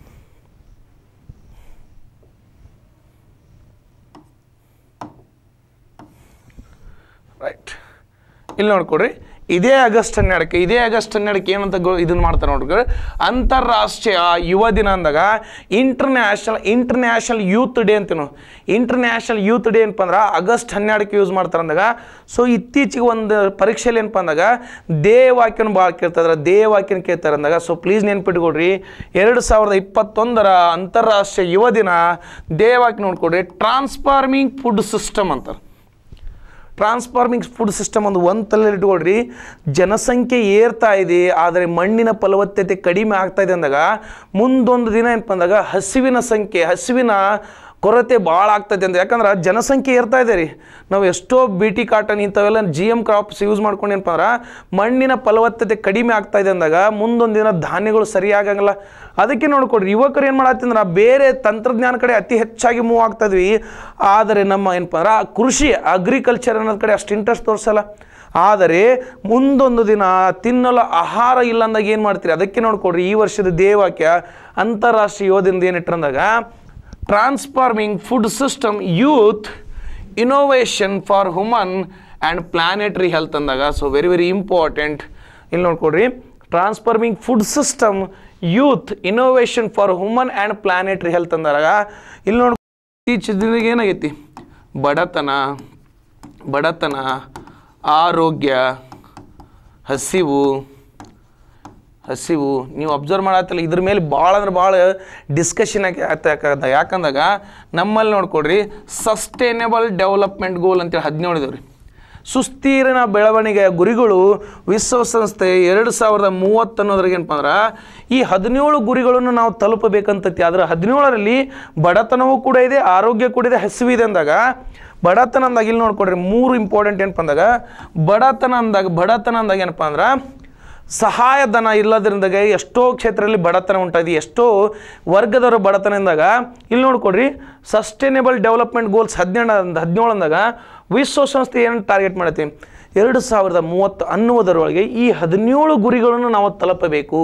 ರೈಟ್ ಇಲ್ಲಿ ನೋಡ್ಕೊಡ್ರಿ ಇದೇ ಆಗಸ್ಟ್ ಹನ್ನೆರಡಕ್ಕೆ ಇದೇ ಆಗಸ್ಟ್ ಹನ್ನೆರಡಕ್ಕೆ ಏನಂತ ಗೊ ಇದನ್ನು ಮಾಡ್ತಾರೆ ನೋಡ್ರಿ ಅಂತಾರಾಷ್ಟ್ರೀಯ ಯುವ ದಿನ ಅಂದಾಗ ಇಂಟರ್ನ್ಯಾಷನಲ್ ಇಂಟರ್ನ್ಯಾಷನಲ್ ಯೂತ್ ಡೇ ಅಂತೇನು ಇಂಟರ್ನ್ಯಾಷನಲ್ ಯೂತ್ ಡೇ ಏನಪ್ಪ ಅಂದ್ರೆ ಆಗಸ್ಟ್ ಹನ್ನೆರಡಕ್ಕೆ ಯೂಸ್ ಮಾಡ್ತಾರೆ ಅಂದಾಗ ಸೊ ಇತ್ತೀಚೆಗೆ ಒಂದು ಪರೀಕ್ಷೆಯಲ್ಲಿ ಏನಪ್ಪ ಅಂದಾಗ ವಾಕ್ಯನ ಭಾಳ ಕೇಳ್ತಾರೆ ವಾಕ್ಯನ ಕೇಳ್ತಾರೆ ಅಂದಾಗ ಸೊ ಪ್ಲೀಸ್ ನೆನ್ಪಿಟ್ಕೊಡ್ರಿ ಎರಡು ಸಾವಿರದ ಇಪ್ಪತ್ತೊಂದರ ಅಂತಾರಾಷ್ಟ್ರೀಯ ಯುವ ದಿನ ವಾಕ್ಯ ನೋಡ್ಕೊಡ್ರಿ ಟ್ರಾನ್ಸ್ಫಾರ್ಮಿಂಗ್ ಫುಡ್ ಸಿಸ್ಟಮ್ ಅಂತಾರೆ ಟ್ರಾನ್ಸ್ಫಾರ್ಮಿಂಗ್ ಫುಡ್ ಸಿಸ್ಟಮ್ ಒಂದು ಒಂದು ತಲೆಯಲ್ಲಿ ಜನಸಂಖ್ಯೆ ಏರ್ತಾ ಇದೆ ಆದರೆ ಮಣ್ಣಿನ ಫಲವತ್ತತೆ ಕಡಿಮೆ ಆಗ್ತಾ ಇದೆ ಅಂದಾಗ ಮುಂದೊಂದು ದಿನ ಏನಪ್ಪ ಅಂದಾಗ ಹಸಿವಿನ ಸಂಖ್ಯೆ ಹಸಿವಿನ ಕೊರತೆ ಭಾಳ ಆಗ್ತದೆ ಅಂದರೆ ಯಾಕಂದ್ರೆ ಜನಸಂಖ್ಯೆ ಇರ್ತಾ ಇದೆ ರೀ ನಾವು ಎಷ್ಟೋ ಬಿ ಟಿ ಕಾಟನ್ ಇಂಥವೆಲ್ಲ ಜಿ ಎಮ್ ಕ್ರಾಪ್ಸ್ ಯೂಸ್ ಏನಪ್ಪ ಅಂದ್ರೆ ಮಣ್ಣಿನ ಫಲವತ್ತತೆ ಕಡಿಮೆ ಆಗ್ತಾ ಇದೆ ಅಂದಾಗ ಮುಂದೊಂದು ದಿನ ಧಾನ್ಯಗಳು ಸರಿಯಾಗಂಗಿಲ್ಲ ಅದಕ್ಕೆ ನೋಡ್ಕೊಡ್ರಿ ಯುವಕರು ಏನು ಮಾಡತ್ತಂದ್ರೆ ಬೇರೆ ತಂತ್ರಜ್ಞಾನ ಕಡೆ ಅತಿ ಹೆಚ್ಚಾಗಿ ಮೂವ್ ಆಗ್ತಾಯಿದ್ವಿ ಆದರೆ ನಮ್ಮ ಏನಪ್ಪ ಅಂದ್ರೆ ಕೃಷಿ ಅಗ್ರಿಕಲ್ಚರ್ ಅನ್ನೋದ್ ಕಡೆ ಅಷ್ಟು ಇಂಟ್ರೆಸ್ಟ್ ತೋರಿಸಲ್ಲ ಆದರೆ ಮುಂದೊಂದು ದಿನ ತಿನ್ನಲು ಆಹಾರ ಇಲ್ಲ ಅಂದಾಗ ಏನು ಮಾಡ್ತೀರಿ ಅದಕ್ಕೆ ನೋಡ್ಕೊಡ್ರಿ ಈ ವರ್ಷದ ದೇವಾಕ್ಯ ಅಂತಾರಾಷ್ಟ್ರೀಯ ಯೋಧದಿಂದ ಏನಿಟ್ಟರಂದಾಗ transforming food system youth innovation for human and planetary health ಅಂದಾಗ ಸೊ ವೆರಿ ವೆರಿ ಇಂಪಾರ್ಟೆಂಟ್ ಇಲ್ಲಿ ನೋಡ್ಕೊಡ್ರಿ transforming food system youth innovation for human and planetary health ಅಂದಾಗ ಇಲ್ಲಿ ನೋಡಿ ಇತ್ತೀಚಿಗೆ ಏನಾಗೈತಿ ಬಡತನ ಬಡತನ ಆರೋಗ್ಯ ಹಸಿವು ಹಸಿವು ನೀವು ಅಬ್ಸರ್ವ್ ಮಾಡತ್ತಲ್ಲ ಇದ್ರ ಮೇಲೆ ಭಾಳ ಅಂದ್ರೆ ಭಾಳ ಡಿಸ್ಕಷನ್ ಆಗಿ ಆಗ್ತದ ಯಾಕಂದಾಗ ನಮ್ಮಲ್ಲಿ ನೋಡ್ಕೊಡ್ರಿ ಸಸ್ಟೈನೇಬಲ್ ಡೆವಲಪ್ಮೆಂಟ್ ಗೋಲ್ ಅಂತೇಳಿ ಹದಿನೇಳು ರೀ ಸುಸ್ಥಿರನ ಬೆಳವಣಿಗೆಯ ಗುರಿಗಳು ವಿಶ್ವಸಂಸ್ಥೆ ಎರಡು ಸಾವಿರದ ಮೂವತ್ತು ಏನಪ್ಪ ಅಂದ್ರೆ ಈ ಹದಿನೇಳು ಗುರಿಗಳನ್ನು ನಾವು ತಲುಪಬೇಕಂತತಿ ಆದರೆ ಹದಿನೇಳರಲ್ಲಿ ಬಡತನವೂ ಕೂಡ ಇದೆ ಆರೋಗ್ಯ ಕೂಡ ಇದೆ ಹಸಿವು ಇದೆ ಅಂದಾಗ ಬಡತನ ಅಂದಾಗ ಇಲ್ಲಿ ನೋಡ್ಕೊಡ್ರಿ ಮೂರು ಇಂಪಾರ್ಟೆಂಟ್ ಏನಪ್ಪ ಅಂದಾಗ ಬಡತನ ಅಂದಾಗ ಬಡತನ ಅಂದಾಗ ಏನಪ್ಪ ಅಂದ್ರೆ ಸಹಾಯಧನ ಇಲ್ಲದ್ರಿಂದಾಗ ಎಷ್ಟೋ ಕ್ಷೇತ್ರದಲ್ಲಿ ಬಡತನ ಉಂಟಾಗಿದೆ ಎಷ್ಟೋ ವರ್ಗದವರು ಅಂದಾಗ ಇಲ್ಲಿ ನೋಡ್ಕೊಡ್ರಿ ಸಸ್ಟೈನೇಬಲ್ ಡೆವಲಪ್ಮೆಂಟ್ ಗೋಲ್ಸ್ ಹದಿನೇಳು ಹದಿನೇಳು ಅಂದಾಗ ವಿಶ್ವಸಂಸ್ಥೆ ಏನು ಟಾರ್ಗೆಟ್ ಮಾಡತ್ತೆ ಎರಡು ಸಾವಿರದ ಮೂವತ್ತು ಅನ್ನುವುದರೊಳಗೆ ಈ ಹದಿನೇಳು ಗುರಿಗಳನ್ನು ನಾವು ತಲುಪಬೇಕು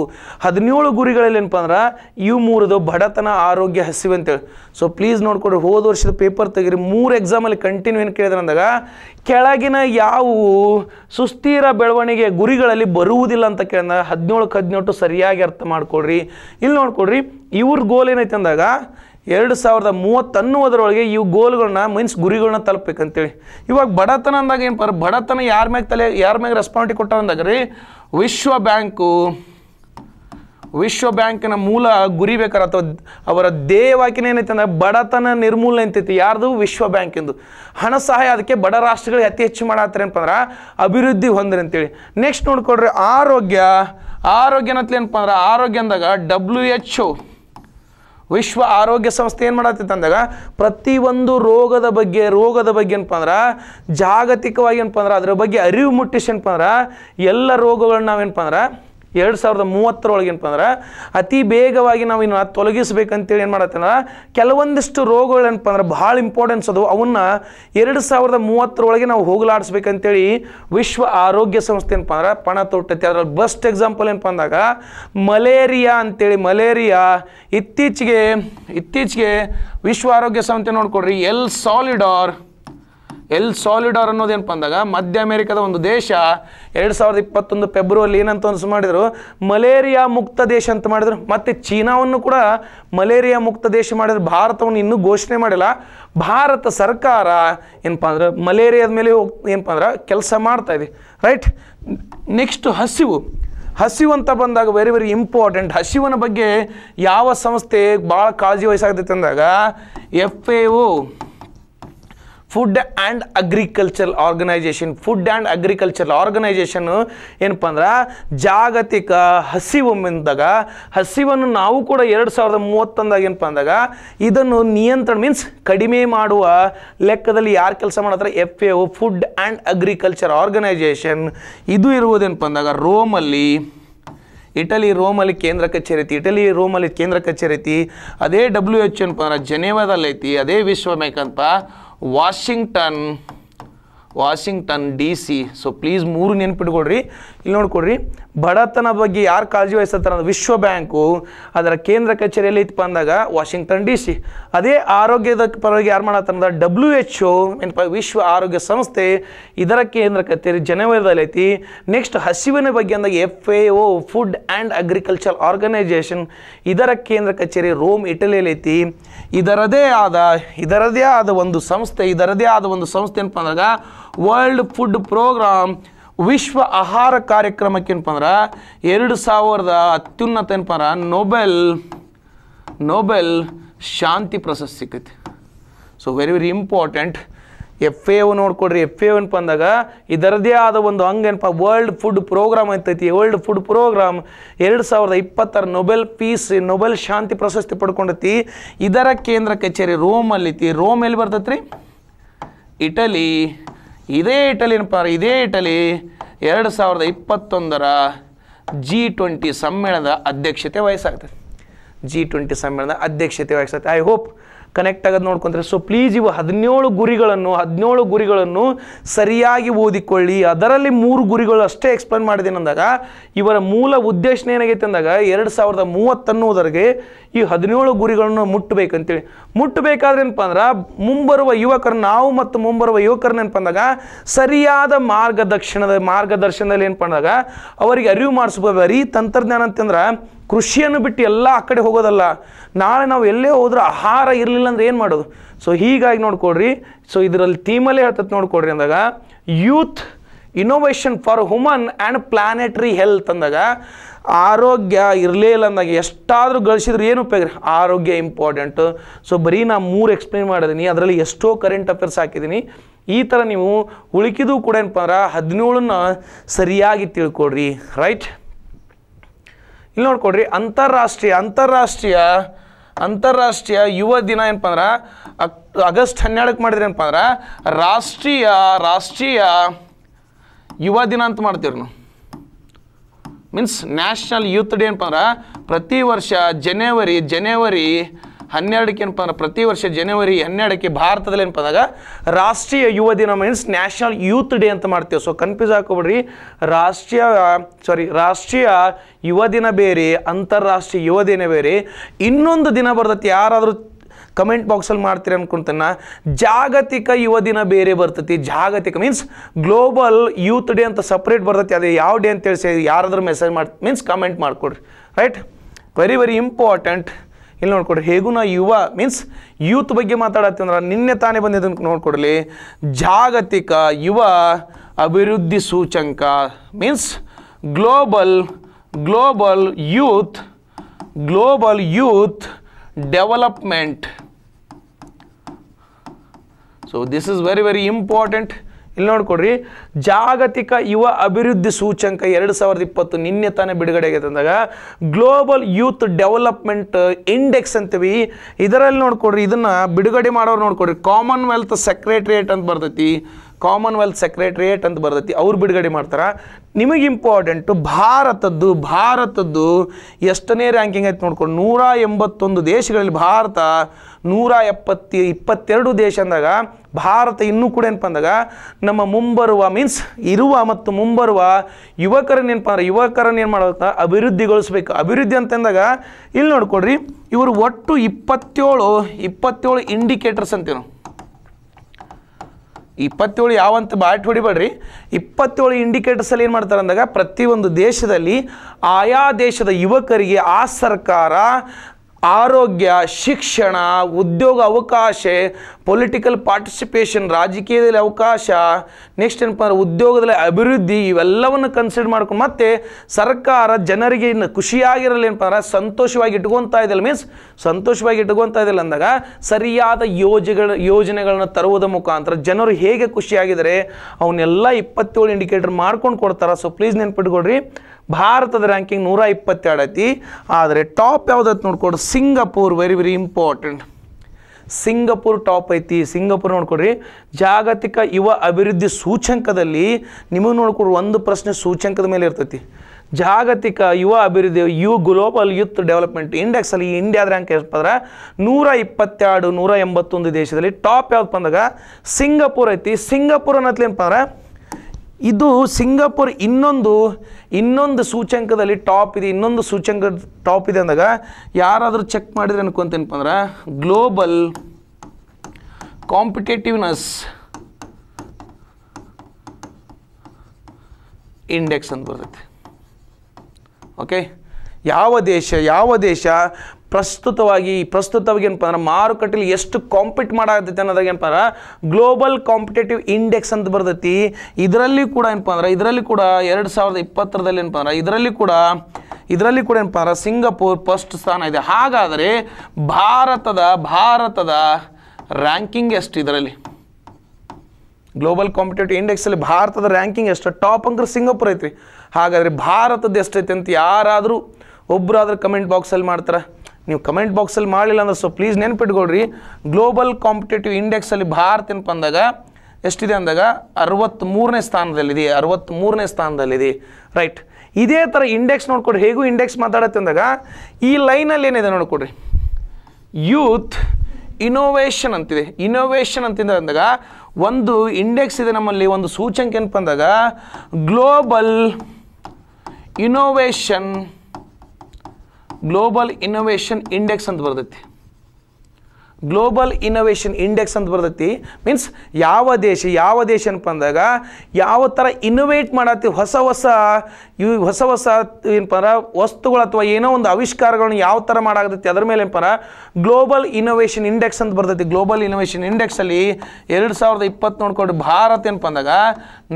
ಹದಿನೇಳು ಗುರಿಗಳಲ್ಲಿ ಏನಪ್ಪ ಅಂದ್ರೆ ಇವು ಮೂರದು ಬಡತನ ಆರೋಗ್ಯ ಹಸಿವೆ ಅಂತೇಳಿ ಸೊ ಪ್ಲೀಸ್ ನೋಡ್ಕೊಡ್ರಿ ಹೋದ ವರ್ಷದ ಪೇಪರ್ ತೆಗೀರಿ ಮೂರು ಎಕ್ಸಾಮಲ್ಲಿ ಕಂಟಿನ್ಯೂ ಏನು ಕೇಳಿದ್ರೆ ಅಂದಾಗ ಕೆಳಗಿನ ಯಾವುವು ಸುಸ್ಥಿರ ಬೆಳವಣಿಗೆ ಗುರಿಗಳಲ್ಲಿ ಬರುವುದಿಲ್ಲ ಅಂತ ಕೇಳಿದಾಗ ಹದಿನೇಳು ಹದಿನೆಂಟು ಸರಿಯಾಗಿ ಅರ್ಥ ಮಾಡ್ಕೊಡ್ರಿ ಇಲ್ಲಿ ನೋಡ್ಕೊಡ್ರಿ ಇವ್ರ ಗೋಲ್ ಏನೈತೆ ಅಂದಾಗ ಎರಡು ಸಾವಿರದ ಮೂವತ್ತನ್ನುವುದರೊಳಗೆ ಇವು ಗೋಲ್ಗಳನ್ನ ಮೀನ್ಸ್ ಗುರಿಗಳನ್ನ ತಲುಪಬೇಕಂತೇಳಿ ಇವಾಗ ಬಡತನ ಅಂದಾಗ ಏನು ಬಡತನ ಯಾರ ಮ್ಯಾಗ ತಲೆ ಯಾರ ಮ್ಯಾಗ ರೆಸ್ಪಾನ್ಸಿಟಿ ಕೊಟ್ಟ ಅಂದಾಗ ರೀ ವಿಶ್ವ ಬ್ಯಾಂಕು ವಿಶ್ವ ಬ್ಯಾಂಕಿನ ಮೂಲ ಗುರಿ ಬೇಕಾರೆ ಅಥವಾ ಅವರ ಧ್ಯೇಯವಾಕಿನ ಏನೈತೆ ಅಂದರೆ ಬಡತನ ನಿರ್ಮೂಲನೆ ಅಂತೈತಿ ಯಾರ್ದು ವಿಶ್ವ ಬ್ಯಾಂಕಿಂದು ಹಣ ಸಹಾಯ ಅದಕ್ಕೆ ಬಡ ರಾಷ್ಟ್ರಗಳಿಗೆ ಅತಿ ಹೆಚ್ಚು ಏನಪ್ಪ ಅಂದ್ರೆ ಅಭಿವೃದ್ಧಿ ಹೊಂದ್ರೆ ಅಂತೇಳಿ ನೆಕ್ಸ್ಟ್ ನೋಡ್ಕೊಡ್ರಿ ಆರೋಗ್ಯ ಏನಪ್ಪ ಅಂದ್ರೆ ಆರೋಗ್ಯ ಅಂದಾಗ ಡಬ್ಲ್ಯೂ ಎಚ್ ಓ ವಿಶ್ವ ಆರೋಗ್ಯ ಸಂಸ್ಥೆ ಏನು ಮಾಡತ್ತೆ ಅಂದಾಗ ಪ್ರತಿಯೊಂದು ರೋಗದ ಬಗ್ಗೆ ರೋಗದ ಬಗ್ಗೆ ಏನಪ್ಪ ಅಂದ್ರೆ ಜಾಗತಿಕವಾಗಿ ಏನಪ್ಪ ಅಂದ್ರೆ ಅದರ ಬಗ್ಗೆ ಅರಿವು ಮುಟ್ಟಿಸಿ ಏನಪ್ಪ ಅಂದ್ರೆ ಎಲ್ಲ ರೋಗಗಳನ್ನ ನಾವೇನಪ್ಪ ಅಂದ್ರೆ ಎರಡು ಸಾವಿರದ ಮೂವತ್ತರೊಳಗೆ ಏನಪ್ಪ ಅಂದ್ರೆ ಅತಿ ಬೇಗವಾಗಿ ನಾವು ಇನ್ನು ತೊಲಗಿಸ್ಬೇಕಂತೇಳಿ ಏನು ಮಾಡತ್ತೆ ಅಂದ್ರೆ ಕೆಲವೊಂದಿಷ್ಟು ರೋಗಗಳು ಏನಪ್ಪ ಅಂದ್ರೆ ಭಾಳ ಇಂಪಾರ್ಟೆನ್ಸ್ ಅದು ಅವನ್ನ ಎರಡು ಸಾವಿರದ ಮೂವತ್ತರೊಳಗೆ ನಾವು ಹೋಗಲಾಡಿಸ್ಬೇಕಂತೇಳಿ ವಿಶ್ವ ಆರೋಗ್ಯ ಸಂಸ್ಥೆ ಏನಪ್ಪ ಅಂದ್ರೆ ಪಣ ತೊಟ್ಟತಿ ಅದರಲ್ಲಿ ಬೆಸ್ಟ್ ಎಕ್ಸಾಂಪಲ್ ಏನಪ್ಪ ಅಂದಾಗ ಮಲೇರಿಯಾ ಅಂತೇಳಿ ಮಲೇರಿಯಾ ಇತ್ತೀಚೆಗೆ ಇತ್ತೀಚೆಗೆ ವಿಶ್ವ ಆರೋಗ್ಯ ಸಂಸ್ಥೆ ನೋಡ್ಕೊಡ್ರಿ ಎಲ್ ಸಾಲಿಡಾರ್ ಎಲ್ ಸಾಲಿಡಾರ್ ಏನಪ್ಪ ಅಂದಾಗ ಮಧ್ಯ ಅಮೆರಿಕದ ಒಂದು ದೇಶ ಎರಡು ಸಾವಿರದ ಇಪ್ಪತ್ತೊಂದು ಫೆಬ್ರವರಿ ಏನಂತ ಅನ್ಸು ಮಾಡಿದರು ಮಲೇರಿಯಾ ಮುಕ್ತ ದೇಶ ಅಂತ ಮಾಡಿದರು ಮತ್ತು ಚೀನಾವನ್ನು ಕೂಡ ಮಲೇರಿಯಾ ಮುಕ್ತ ದೇಶ ಮಾಡಿದ್ರು ಭಾರತವನ್ನು ಇನ್ನೂ ಘೋಷಣೆ ಮಾಡಿಲ್ಲ ಭಾರತ ಸರ್ಕಾರ ಏನಪ್ಪ ಅಂದ್ರೆ ಮಲೇರಿಯಾದ ಮೇಲೆ ಹೋಗ್ ಏನಪ್ಪ ಅಂದ್ರೆ ಕೆಲಸ ಮಾಡ್ತಾ ಇದೆ ರೈಟ್ ನೆಕ್ಸ್ಟ್ ಹಸಿವು ಹಸಿವು ಅಂತ ಬಂದಾಗ ವೆರಿ ವೆರಿ ಇಂಪಾರ್ಟೆಂಟ್ ಹಸಿವನ ಬಗ್ಗೆ ಯಾವ ಸಂಸ್ಥೆ ಭಾಳ ಕಾಳಜಿ ವಹಿಸಾಗ್ತೈತೆ ಅಂದಾಗ F A O food and agriculture organization food and agriculture organization ಏನಪ್ಪ ಅಂದ್ರೆ ಜಾಗತಿಕ ಹಸಿವು ಮಿಂದಾಗ ಹಸಿವನ್ನು ನಾವು ಕೂಡ ಎರಡು ಸಾವಿರದ ಮೂವತ್ತೊಂದಾಗ ಏನಪ್ಪ ಅಂದಾಗ ಇದನ್ನು ನಿಯಂತ್ರಣ ಮೀನ್ಸ್ ಕಡಿಮೆ ಮಾಡುವ ಲೆಕ್ಕದಲ್ಲಿ ಯಾರು ಕೆಲಸ ಮಾಡತ್ತಾರೆ F A O food and agriculture organization ಇದು ಇರುವುದೇನಪ್ಪ ಅಂದಾಗ ರೋಮಲ್ಲಿ ಇಟಲಿ ರೋಮಲ್ಲಿ ಕೇಂದ್ರ ಕಚೇರಿ ಐತಿ ಇಟಲಿ ರೋಮಲ್ಲಿ ಕೇಂದ್ರ ಕಚೇರಿ ಐತಿ ಅದೇ ಡಬ್ಲ್ಯೂ ಎಚ್ ಏನಪ್ಪ ಅಂದ್ರೆ ಜನೇವಾದಲ್ಲಿ ಐತಿ ಅದೇ ವಿಶ್ವ ಬ್ಯಾಂಕ್ ಅಂತ Washington Washington D C so please ಮೂರು ನೆನ್ಪಿಟ್ಕೊಡ್ರಿ ಇಲ್ಲಿ ನೋಡ್ಕೊಡ್ರಿ ಬಡತನ ಬಗ್ಗೆ ಯಾರು ಕಾಳಜಿ ವಹಿಸ್ತಾರೆ ವಿಶ್ವ ಬ್ಯಾಂಕು ಅದರ ಕೇಂದ್ರ ಕಚೇರಿಯಲ್ಲಿ ಇತ್ತು ಬಂದಾಗ ವಾಷಿಂಗ್ಟನ್ ಡಿ ಸಿ ಅದೇ ಆರೋಗ್ಯದ ಪರವಾಗಿ ಯಾರು ಮಾಡತ್ತಂದ್ರೆ ಡಬ್ಲ್ಯೂ ಎಚ್ ಒ ಏನಪ್ಪ ವಿಶ್ವ ಆರೋಗ್ಯ ಸಂಸ್ಥೆ ಇದರ ಕೇಂದ್ರ ಕಚೇರಿ ಜನವರಿದಲ್ಲಿ ಐತಿ ನೆಕ್ಸ್ಟ್ ಹಸಿವಿನ ಬಗ್ಗೆ ಅಂದಾಗ F A O food and agriculture organization ಇದರ ಕೇಂದ್ರ ಕಚೇರಿ ರೋಮ್ ಇಟಲಿಯಲ್ಲಿ ಐತಿ ಇದರದೇ ಆದ ಇದರದೇ ಆದ ಒಂದು ಸಂಸ್ಥೆ ಇದರದೇ ಆದ ಒಂದು ಸಂಸ್ಥೆ ಏನಪ್ಪ ಅಂದಾಗ ವರ್ಲ್ಡ್ ಫುಡ್ ಪ್ರೋಗ್ರಾಮ್ ವಿಶ್ವ ಆಹಾರ ಕಾರ್ಯಕ್ರಮಕ್ಕೆ ಏನಪ್ಪ ಅಂದ್ರೆ ಎರಡು ಸಾವಿರದ ಅತ್ಯುನ್ನತ ಏನಪ್ಪ ಅಂದ್ರೆ ನೊಬೆಲ್ ನೊಬೆಲ್ ಶಾಂತಿ ಪ್ರಶಸ್ತಿ ಸಿಕ್ಕೈತಿ so very very important F A ನೋಡ್ಕೊಡ್ರಿ ಎಫ್ ಎ ಒನ್ ಬಂದಾಗ ಇದರದೇ ಆದ ಒಂದು ಹಂಗೇನಪ್ಪ world food programme world food food ಪ್ರೋಗ್ರಾಮ್ ಎರಡು ಸಾವಿರದ ಇಪ್ಪತ್ತರ ನೊಬೆಲ್ ಪೀಸ್ ನೊಬೆಲ್ ಶಾಂತಿ ಪ್ರಶಸ್ತಿ ಪಡ್ಕೊಂಡೈತಿ ಇದರ ಕೇಂದ್ರ ಕಚೇರಿ ರೋಮ್ ಅಲ್ಲಿತಿ ರೋಮ್ ಎಲ್ಲಿ ಬರ್ತೈತ್ರಿ ಇಟಲಿ ಇದೇ ಇಟಲಿ ಏನಪ್ಪ ಇದೇ ಇಟಲಿ ಎರಡು ಸಾವಿರದ ಇಪ್ಪತ್ತೊಂದರ ಜಿ ಟ್ವೆಂಟಿ ಸಮ್ಮೇಳನದ ಅಧ್ಯಕ್ಷತೆ ವಹಿಸಾಗ್ತದೆ ಜಿ ಟ್ವೆಂಟಿ ಸಮ್ಮೇಳನದ ಅಧ್ಯಕ್ಷತೆ ವಹಿಸ್ತೈತೆ ಐ ಹೋಪ್ ಕನೆಕ್ಟ್ ಆಗೋದು ನೋಡ್ಕೊಂತಾರೆ ಸೊ ಪ್ಲೀಸ್ ಇವು ಹದಿನೇಳು ಗುರಿಗಳನ್ನು ಹದಿನೇಳು ಗುರಿಗಳನ್ನು ಸರಿಯಾಗಿ ಓದಿಕೊಳ್ಳಿ ಅದರಲ್ಲಿ ಮೂರು ಗುರಿಗಳು ಅಷ್ಟೇ ಎಕ್ಸ್ಪ್ಲೇನ್ ಮಾಡಿದ್ದೀನಿ ಅಂದಾಗ ಇವರ ಮೂಲ ಉದ್ದೇಶ ಏನಾಗೈತೆ ಅಂದಾಗ ಎರಡು ಸಾವಿರದ ಮೂವತ್ತನ್ನುವುದರಿಗೆ ಈ ಹದಿನೇಳು ಗುರಿಗಳನ್ನು ಮುಟ್ಟಬೇಕಂತೇಳಿ ಮುಟ್ಟಬೇಕಾದ್ರೆ ಏನಪ್ಪ ಅಂದ್ರೆ ಮುಂಬರುವ ಯುವಕರು ನಾವು ಮತ್ತು ಮುಂಬರುವ ಯುವಕರನ್ನ ಏನಪ್ಪ ಅಂದಾಗ ಸರಿಯಾದ ಮಾರ್ಗದರ್ಶನದ ಮಾರ್ಗದರ್ಶನದಲ್ಲಿ ಏನಪ್ಪ ಅಂದಾಗ ಅವರಿಗೆ ಅರಿವು ಮಾಡಿಸ್ಬೋದು ರೀ ತಂತ್ರಜ್ಞಾನ ಅಂತಂದ್ರೆ ಕೃಷಿಯನ್ನು ಬಿಟ್ಟು ಎಲ್ಲ ಆ ಕಡೆ ಹೋಗೋದಲ್ಲ ನಾಳೆ ನಾವು ಎಲ್ಲೇ ಹೋದ್ರೆ ಆಹಾರ ಇರಲಿಲ್ಲ ಅಂದ್ರೆ ಏನು ಮಾಡೋದು ಸೊ ಹೀಗಾಗಿ ನೋಡ್ಕೊಡ್ರಿ ಸೊ ಇದರಲ್ಲಿ ಥೀಮಲ್ಲೇ ಹೇಳ್ತದೆ ನೋಡ್ಕೊಡ್ರಿ ಅಂದಾಗ youth innovation for human and planetary health ಅಂದಾಗ ಆರೋಗ್ಯ ಇರಲೇ ಇಲ್ಲ ಅಂದಾಗ ಎಷ್ಟಾದರೂ ಗಳಿಸಿದ್ರು ಏನು ಉಪಯೋಗ ಆರೋಗ್ಯ ಇಂಪಾರ್ಟೆಂಟು ಸೊ ಬರೀ ನಾ ಮೂರು ಎಕ್ಸ್ಪ್ಲೇನ್ ಮಾಡಿದ್ದೀನಿ ಅದರಲ್ಲಿ ಎಷ್ಟೋ ಕರೆಂಟ್ ಅಫೇರ್ಸ್ ಹಾಕಿದ್ದೀನಿ ಈ ಥರ ನೀವು ಉಳಿಕಿದು ಕೂಡ ಏನಪ್ಪ ಅಂದ್ರೆ ಹದಿನೇಳನ್ನ ಸರಿಯಾಗಿ ತಿಳ್ಕೊಡ್ರಿ ರೈಟ್ ಇಲ್ಲಿ ನೋಡ್ಕೊಡ್ರಿ ಅಂತಾರಾಷ್ಟ್ರೀಯ ಅಂತಾರಾಷ್ಟ್ರೀಯ ಅಂತಾರಾಷ್ಟ್ರೀಯ ಯುವ ದಿನ ಏನಪ್ಪ ಅಂದ್ರೆ ಆಗಸ್ಟ್ ಹನ್ನೆರಡಕ್ಕೆ ಮಾಡಿದ್ರಿ ಏನಪ್ಪ ಅಂದ್ರೆ ರಾಷ್ಟ್ರೀಯ ರಾಷ್ಟ್ರೀಯ ಯುವ ದಿನ ಅಂತ ಮಾಡ್ತೀವಿ ನಾವು ಮೀನ್ಸ್ ನ್ಯಾಷನಲ್ ಯೂತ್ ಡೇ ಏನಪ್ಪ ಅಂದ್ರೆ ಪ್ರತಿ ವರ್ಷ ಜನವರಿ ಜನವರಿ ಹನ್ನೆರಡಕ್ಕೆ ಏನಪ್ಪ ಅಂದ್ರೆ ಪ್ರತಿ ವರ್ಷ ಜನವರಿ ಹನ್ನೆರಡಕ್ಕೆ ಭಾರತದಲ್ಲಿ ಏನಪ್ಪ ಅಂದಾಗ ರಾಷ್ಟ್ರೀಯ ಯುವ ದಿನ ಮೀನ್ಸ್ ನ್ಯಾಷನಲ್ ಯೂತ್ ಡೇ ಅಂತ ಮಾಡ್ತೀವಿ ಸೊ ಕನ್ಫ್ಯೂಸ್ ಹಾಕೋಬಿಡ್ರಿ ರಾಷ್ಟ್ರೀಯ ಸಾರಿ ರಾಷ್ಟ್ರೀಯ ಯುವ ದಿನ ಬೇರೆ ಅಂತಾರಾಷ್ಟ್ರೀಯ ಯುವ ದಿನ ಬೇರೆ ಇನ್ನೊಂದು ದಿನ ಬರ್ತೈತಿ ಯಾರಾದರೂ ಕಮೆಂಟ್ ಬಾಕ್ಸಲ್ಲಿ ಮಾಡ್ತೀರಿ ಅನ್ಕೊಂತನ ಜಾಗತಿಕ ಯುವ ದಿನ ಬೇರೆ ಬರ್ತೈತಿ ಜಾಗತಿಕ ಮೀನ್ಸ್ ಗ್ಲೋಬಲ್ ಯೂತ್ ಡೇ ಅಂತ ಸಪ್ರೇಟ್ ಬರ್ತೈತಿ ಅದು ಯಾವ ಡೇ ಅಂತ ತಿಳಿಸಿ ಯಾರಾದರೂ ಮೆಸೇಜ್ ಮಾಡಿ ಮೀನ್ಸ್ ಕಮೆಂಟ್ ಮಾಡಿಕೊಡ್ರಿ ರೈಟ್ ವೆರಿ ವೆರಿ ಇಂಪಾರ್ಟೆಂಟ್ ಇಲ್ಲಿ ನೋಡ್ಕೊಡ್ರಿ ಹೇಗೂ ನಾ ಯುವ ಮೀನ್ಸ್ ಯೂತ್ ಬಗ್ಗೆ ಅಂದ್ರೆ ನಿನ್ನೆ ತಾನೇ ಬಂದಿದ್ದನ್ನು ನೋಡ್ಕೊಡ್ಲಿ ಜಾಗತಿಕ ಯುವ ಅಭಿವೃದ್ಧಿ ಸೂಚಂಕ means global global youth global youth development so this is very very important ಇಲ್ಲಿ ನೋಡ್ಕೊಡ್ರಿ ಜಾಗತಿಕ ಯುವ ಅಭಿವೃದ್ಧಿ ಸೂಚ್ಯಂಕ ಎರಡು ಸಾವಿರದ ಇಪ್ಪತ್ತು ನಿನ್ನೆ ತಾನೇ ಆಗೈತೆ ಅಂದಾಗ ಗ್ಲೋಬಲ್ ಯೂತ್ ಡೆವಲಪ್ಮೆಂಟ್ ಇಂಡೆಕ್ಸ್ ಅಂತೀವಿ ಇದರಲ್ಲಿ ನೋಡ್ಕೊಡ್ರಿ ಇದನ್ನು ಬಿಡುಗಡೆ ಮಾಡೋರು ನೋಡ್ಕೊಡ್ರಿ ಕಾಮನ್ವೆಲ್ತ್ ಸೆಕ್ರೆಟ್ರಿಯೇಟ್ ಅಂತ ಬರ್ತೈತಿ ಕಾಮನ್ವೆಲ್ತ್ ಸೆಕ್ರೆಟ್ರಿಯೇಟ್ ಅಂತ ಬರ್ತೈತಿ ಅವ್ರು ಬಿಡುಗಡೆ ಮಾಡ್ತಾರೆ ನಿಮಗೆ ಇಂಪಾರ್ಟೆಂಟು ಭಾರತದ್ದು ಭಾರತದ್ದು ಎಷ್ಟನೇ ರ್ಯಾಂಕಿಂಗ್ ಆಯ್ತು ನೋಡ್ಕೊಂಡು ನೂರ ಎಂಬತ್ತೊಂದು ದೇಶಗಳಲ್ಲಿ ಭಾರತ ನೂರ ಎಪ್ಪತ್ತಿ ಇಪ್ಪತ್ತೆರಡು ದೇಶ ಅಂದಾಗ ಭಾರತ ಇನ್ನೂ ಕೂಡ ಏನಪ್ಪ ಅಂದಾಗ ನಮ್ಮ ಮುಂಬರುವ ಮೀನ್ಸ್ ಇರುವ ಮತ್ತು ಮುಂಬರುವ ಯುವಕರನ್ನ ಏನಪ್ಪ ಅಂದ್ರೆ ಯುವಕರನ್ನ ಏನು ಮಾಡ್ಬೇಕು ಅಭಿವೃದ್ಧಿಗೊಳಿಸ್ಬೇಕು ಅಭಿವೃದ್ಧಿ ಅಂತಂದಾಗ ಇಲ್ಲಿ ನೋಡ್ಕೊಡ್ರಿ ಇವರು ಒಟ್ಟು ಇಪ್ಪತ್ತೇಳು ಇಪ್ಪತ್ತೇಳು ಇಂಡಿಕೇಟರ್ಸ್ ಅಂತೀವಿ ನಾವು ಇಪ್ಪತ್ತೇಳು ಯಾವಂತ ಬಾಟ್ ಹೊಡಿಬೇಡ್ರಿ ಇಪ್ಪತ್ತೇಳು ಇಂಡಿಕೇಟರ್ಸಲ್ಲಿ ಏನು ಮಾಡ್ತಾರೆ ಅಂದಾಗ ಪ್ರತಿಯೊಂದು ದೇಶದಲ್ಲಿ ಆಯಾ ದೇಶದ ಯುವಕರಿಗೆ ಆ ಸರ್ಕಾರ ಆರೋಗ್ಯ ಶಿಕ್ಷಣ ಉದ್ಯೋಗ ಅವಕಾಶ ಪೊಲಿಟಿಕಲ್ ಪಾರ್ಟಿಸಿಪೇಷನ್ ರಾಜಕೀಯದಲ್ಲಿ ಅವಕಾಶ ನೆಕ್ಸ್ಟ್ ಏನಪ್ಪ ಅಂದರೆ ಉದ್ಯೋಗದಲ್ಲಿ ಅಭಿವೃದ್ಧಿ ಇವೆಲ್ಲವನ್ನು ಕನ್ಸಿಡರ್ ಮಾಡ್ಕೊಂಡು ಮತ್ತೆ ಸರ್ಕಾರ ಜನರಿಗೆ ಇನ್ನು ಖುಷಿಯಾಗಿರಲಿ ಏನಪ್ಪ ಅಂದ್ರೆ ಸಂತೋಷವಾಗಿ ಇಟ್ಕೊತಾ ಇದ್ದಿಲ್ಲ ಮೀನ್ಸ್ ಸಂತೋಷವಾಗಿ ಇಟ್ಕೊತಾ ಇದ್ದಿಲ್ಲ ಅಂದಾಗ ಸರಿಯಾದ ಯೋಜನೆಗಳ ಯೋಜನೆಗಳನ್ನು ತರುವುದ ಮುಖಾಂತರ ಜನರು ಹೇಗೆ ಖುಷಿಯಾಗಿದ್ದಾರೆ ಅವನ್ನೆಲ್ಲ ಇಪ್ಪತ್ತೇಳು ಇಂಡಿಕೇಟರ್ ಮಾಡ್ಕೊಂಡು ಕೊಡ್ತಾರೆ ಸೊ ಪ್ಲೀಸ್ ನೆನ್ಪಿಟ್ಕೊಡ್ರಿ ಭಾರತದ ರ್ಯಾಂಕಿಂಗ್ ನೂರ ಇಪ್ಪತ್ತೆರಡು ಐತಿ ಆದರೆ ಟಾಪ್ ಯಾವ್ದೈತೆ ನೋಡ್ಕೊಡು Singapore very very important Singapore top ಐತಿ ಸಿಂಗಪುರ್ ನೋಡ್ಕೊಡ್ರಿ ಜಾಗತಿಕ ಯುವ ಅಭಿವೃದ್ಧಿ ಸೂಚ್ಯಂಕದಲ್ಲಿ ನಿಮಗೆ ನೋಡ್ಕೊಡ್ರಿ ಒಂದು ಪ್ರಶ್ನೆ ಸೂಚ್ಯಂಕದ ಮೇಲೆ ಇರ್ತೈತಿ ಜಾಗತಿಕ ಯುವ ಅಭಿವೃದ್ಧಿ ಯು ಗ್ಲೋಬಲ್ ಯೂತ್ ಡೆವಲಪ್ಮೆಂಟ್ ಇಂಡೆಕ್ಸಲ್ಲಿ ಇಂಡಿಯಾದ ರ್ಯಾಂಕ್ ಎಷ್ಟಪ್ಪ ಅಂದ್ರೆ ನೂರ ಇಪ್ಪತ್ತೆರಡು ನೂರ ಎಂಬತ್ತೊಂದು ದೇಶದಲ್ಲಿ ಟಾಪ್ ಯಾವ್ದು ಅಂದಾಗ ಸಿಂಗಪುರ್ ಐತಿ ಸಿಂಗಪುರ್ ಅನ್ನತ್ಲೇನಪ್ಪ ಅಂದ್ರೆ ಇದು ಸಿಂಗಾಪುರ್ ಇನ್ನೊಂದು ಇನ್ನೊಂದು ಸೂಚ್ಯಂಕದಲ್ಲಿ ಟಾಪ್ ಇದೆ ಇನ್ನೊಂದು ಸೂಚ್ಯಂಕ ಟಾಪ್ ಇದೆ ಅಂದಾಗ ಯಾರಾದರೂ ಚೆಕ್ ಮಾಡಿದ್ರೆ ಅನ್ಕೊಂತೇನಪ್ಪ ಅಂದ್ರೆ ಗ್ಲೋಬಲ್ ಕಾಂಪಿಟೇಟಿವ್ನೆಸ್ ಇಂಡೆಕ್ಸ್ ಅಂತ ಬರ್ತೈತೆ ಓಕೆ ಯಾವ ದೇಶ ಯಾವ ದೇಶ ಪ್ರಸ್ತುತವಾಗಿ ಪ್ರಸ್ತುತವಾಗಿ ಏನಪ್ಪ ಅಂದ್ರೆ ಮಾರುಕಟ್ಟೆಯಲ್ಲಿ ಎಷ್ಟು ಕಾಂಪಿಟ್ ಮಾಡಾಕತ್ತೈತೆ ಅನ್ನೋದಾಗ ಏನಪ್ಪ ಅಂದ್ರೆ ಗ್ಲೋಬಲ್ ಕಾಂಪಿಟೇಟಿವ್ ಇಂಡೆಕ್ಸ್ ಅಂತ ಬರ್ತೈತಿ ಇದರಲ್ಲಿ ಕೂಡ ಏನಪ್ಪ ಅಂದ್ರೆ ಇದರಲ್ಲಿ ಕೂಡ ಎರಡು ಸಾವಿರದ ಇಪ್ಪತ್ತರದಲ್ಲಿ ಏನಪ್ಪ ಅಂದ್ರೆ ಇದರಲ್ಲಿ ಕೂಡ ಇದರಲ್ಲಿ ಕೂಡ ಏನಪ್ಪ ಅಂದ್ರೆ ಸಿಂಗಪೂರ್ ಫಸ್ಟ್ ಸ್ಥಾನ ಇದೆ ಹಾಗಾದರೆ ಭಾರತದ ಭಾರತದ ರ್ಯಾಂಕಿಂಗ್ ಎಷ್ಟು ಇದರಲ್ಲಿ ಗ್ಲೋಬಲ್ ಕಾಂಪಿಟೇಟಿವ್ ಇಂಡೆಕ್ಸಲ್ಲಿ ಭಾರತದ ರ್ಯಾಂಕಿಂಗ್ ಎಷ್ಟು ಟಾಪ್ ಅಂಕರ್ ಸಿಂಗಾಪುರ್ ಐತ್ರಿ ಹಾಗಾದರೆ ಭಾರತದ ಎಷ್ಟೈತೆ ಅಂತ ಯಾರಾದರೂ ಒಬ್ಬರಾದ್ರೂ ಕಮೆಂಟ್ ಬಾಕ್ಸಲ್ಲಿ ಮಾಡ್ತಾರೆ ನೀವು ಕಮೆಂಟ್ ಬಾಕ್ಸಲ್ಲಿ ಮಾಡಲಿಲ್ಲ ಅಂದ್ರೆ ಸೊ ಪ್ಲೀಸ್ ನೆನ್ಪಿಟ್ಕೊಳ್ರಿ ಗ್ಲೋಬಲ್ ಕಾಂಪಿಟೇಟಿವ್ ಇಂಡೆಕ್ಸಲ್ಲಿ ಭಾರತ ಏನಪ್ಪ ಅಂದಾಗ ಎಷ್ಟಿದೆ ಅಂದಾಗ ಮೂರನೇ ಸ್ಥಾನದಲ್ಲಿದೆ ಮೂರನೇ ಸ್ಥಾನದಲ್ಲಿದೆ ರೈಟ್ ಇದೇ ಥರ ಇಂಡೆಕ್ಸ್ ನೋಡ್ಕೊಡ್ರಿ ಹೇಗೂ ಇಂಡೆಕ್ಸ್ ಮಾತಾಡತ್ತೆ ಅಂದಾಗ ಈ ಲೈನಲ್ಲಿ ಏನಿದೆ ನೋಡ್ಕೊಡ್ರಿ ಯೂತ್ ಇನೋವೇಷನ್ ಅಂತಿದೆ ಇನೋವೇಷನ್ ಅಂತಿಂದ ಅಂದಾಗ ಒಂದು ಇಂಡೆಕ್ಸ್ ಇದೆ ನಮ್ಮಲ್ಲಿ ಒಂದು ಸೂಚಂಕ ಏನಪ್ಪ ಅಂದಾಗ global innovation global innovation index ಅಂತ ಬರ್ತೈತಿ ಗ್ಲೋಬಲ್ ಇನೋವೇಷನ್ ಇಂಡೆಕ್ಸ್ ಅಂತ ಬರ್ತೈತಿ ಮೀನ್ಸ್ ಯಾವ ದೇಶ ಯಾವ ದೇಶ ಏನಪ್ಪ ಅಂದಾಗ ಯಾವ ಥರ ಇನೋವೇಟ್ ಮಾಡತ್ತಿ ಹೊಸ ಹೊಸ ಇವು ಹೊಸ ಹೊಸ ಏನಪ್ಪ ಅಂದ್ರೆ ವಸ್ತುಗಳು ಅಥವಾ ಏನೋ ಒಂದು ಆವಿಷ್ಕಾರಗಳನ್ನ ಯಾವ ಥರ ಮಾಡಾಗತ್ತೈತಿ ಅದ್ರ ಮೇಲೆ ಏನಪ್ಪ ಗ್ಲೋಬಲ್ ಇನೋವೇಷನ್ ಇಂಡೆಕ್ಸ್ ಅಂತ ಬರ್ತೈತಿ ಗ್ಲೋಬಲ್ ಇನೋವೇಷನ್ ಇಂಡೆಕ್ಸಲ್ಲಿ ಎರಡು ಸಾವಿರದ ಇಪ್ಪತ್ತು ನೋಡ್ಕೊಂಡು ಭಾರತ ಏನಪ್ಪ ಅಂದಾಗ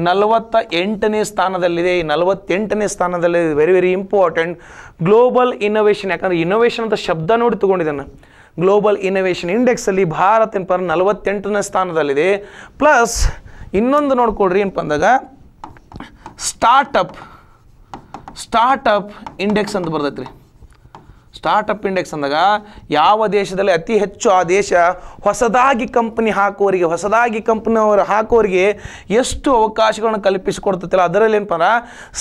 ನಲವತ್ತ ಎಂಟನೇ ಸ್ಥಾನದಲ್ಲಿದೆ ನಲವತ್ತೆಂಟನೇ ಸ್ಥಾನದಲ್ಲಿದೆ very very important global innovation ಯಾಕಂದರೆ ಇನೋವೇಷನ್ ಅಂತ ಶಬ್ದ ನೋಡಿ ತೊಗೊಂಡಿದ್ದಾನೆ ಗ್ಲೋಬಲ್ ಇನ್ನೋವೇಷನ್ ಇಂಡೆಕ್ಸಲ್ಲಿ ಭಾರತ ಏನಪ್ಪ ಅಂದ್ರೆ ನಲವತ್ತೆಂಟನೇ ಸ್ಥಾನದಲ್ಲಿದೆ ಪ್ಲಸ್ ಇನ್ನೊಂದು ನೋಡ್ಕೊಳ್ರಿ ಏನಪ್ಪ ಅಂದಾಗ ಸ್ಟಾರ್ಟಪ್ ಸ್ಟಾರ್ಟಪ್ ಇಂಡೆಕ್ಸ್ ಅಂತ ಬರ್ತೈತೆ ರೀ ಸ್ಟಾರ್ಟಪ್ ಇಂಡೆಕ್ಸ್ ಅಂದಾಗ ಯಾವ ದೇಶದಲ್ಲಿ ಅತಿ ಹೆಚ್ಚು ಆ ದೇಶ ಹೊಸದಾಗಿ ಕಂಪ್ನಿ ಹಾಕೋರಿಗೆ ಹೊಸದಾಗಿ ಕಂಪ್ನಿಯವರು ಹಾಕೋರಿಗೆ ಎಷ್ಟು ಅವಕಾಶಗಳನ್ನು ಕಲ್ಪಿಸಿಕೊಡ್ತೈತಿಲ್ಲ ಅದರಲ್ಲಿ ಏನಪ್ಪ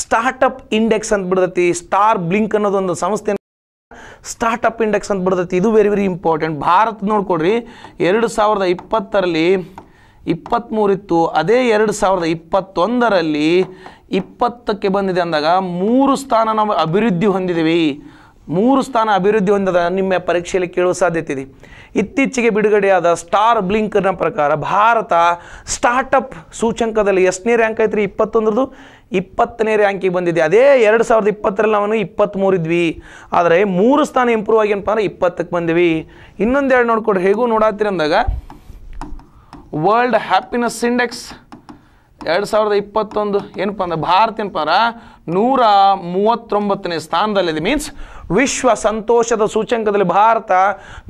ಸ್ಟಾರ್ಟಪ್ ಇಂಡೆಕ್ಸ್ ಅಂತ ಬಿಡ್ತೈತಿ ಸ್ಟಾರ್ ಬ್ಲಿಂಕ್ ಅನ್ನೋದೊಂದು ಸಂಸ್ಥೆ ಸ್ಟಾರ್ಟಪ್ ಇಂಡೆಕ್ಸ್ ಅಂತ ಬರ್ತೈತಿ ಇದು ವೆರಿ ವೆರಿ ಇಂಪಾರ್ಟೆಂಟ್ ಭಾರತ ನೋಡ್ಕೊಡ್ರಿ ಎರಡು ಸಾವಿರದ ಇಪ್ಪತ್ತರಲ್ಲಿ ಇಪ್ಪತ್ತ್ಮೂರಿತ್ತು ಅದೇ ಎರಡು ಸಾವಿರದ ಇಪ್ಪತ್ತೊಂದರಲ್ಲಿ ಇಪ್ಪತ್ತಕ್ಕೆ ಬಂದಿದೆ ಅಂದಾಗ ಮೂರು ಸ್ಥಾನ ನಾವು ಅಭಿವೃದ್ಧಿ ಹೊಂದಿದ್ದೀವಿ ಮೂರು ಸ್ಥಾನ ಅಭಿವೃದ್ಧಿ ಹೊಂದಿದ ನಿಮ್ಮ ಪರೀಕ್ಷೆಯಲ್ಲಿ ಕೇಳುವ ಸಾಧ್ಯತೆ ಇದೆ ಇತ್ತೀಚೆಗೆ ಬಿಡುಗಡೆಯಾದ ಸ್ಟಾರ್ ಬ್ಲಿಂಕರ್ನ ಪ್ರಕಾರ ಭಾರತ ಸ್ಟಾರ್ಟಪ್ ಸೂಚಂಕದಲ್ಲಿ ಎಷ್ಟನೇ ರ್ಯಾಂಕ್ ಐತ್ರಿ ಇಪ್ಪತ್ತೊಂದರದು ಇಪ್ಪತ್ತನೇ ರ್ಯಾಂಕಿಗೆ ಬಂದಿದೆ ಅದೇ ಎರಡು ಸಾವಿರದ ಇಪ್ಪತ್ತರಲ್ಲಿ ಇಪ್ಪತ್ತ್ಮೂರು ಇದ್ವಿ ಆದರೆ ಮೂರು ಸ್ಥಾನ ಇಂಪ್ರೂವ್ ಆಗ್ಯನಪ್ಪ ಅಂದ್ರೆ ಇಪ್ಪತ್ತಕ್ಕೆ ಬಂದಿವಿ ಇನ್ನೊಂದೆರಡು ನೋಡ್ಕೊಡ್ರಿ ಹೇಗೂ ನೋಡತ್ತೀರಿ ಅಂದಾಗ ವರ್ಲ್ಡ್ ಹ್ಯಾಪಿನೆಸ್ ಇಂಡೆಕ್ಸ್ ಎರಡು ಸಾವಿರದ ಇಪ್ಪತ್ತೊಂದು ಏನಪ್ಪ ಅಂದ್ರೆ ಭಾರತ ಏನಪ್ಪ ಅಂದ್ರೆ ನೂರ ಮೂವತ್ತೊಂಬತ್ತನೇ ಸ್ಥಾನದಲ್ಲಿದೆ ಮೀನ್ಸ್ ವಿಶ್ವ ಸಂತೋಷದ ಸೂಚ್ಯಂಕದಲ್ಲಿ ಭಾರತ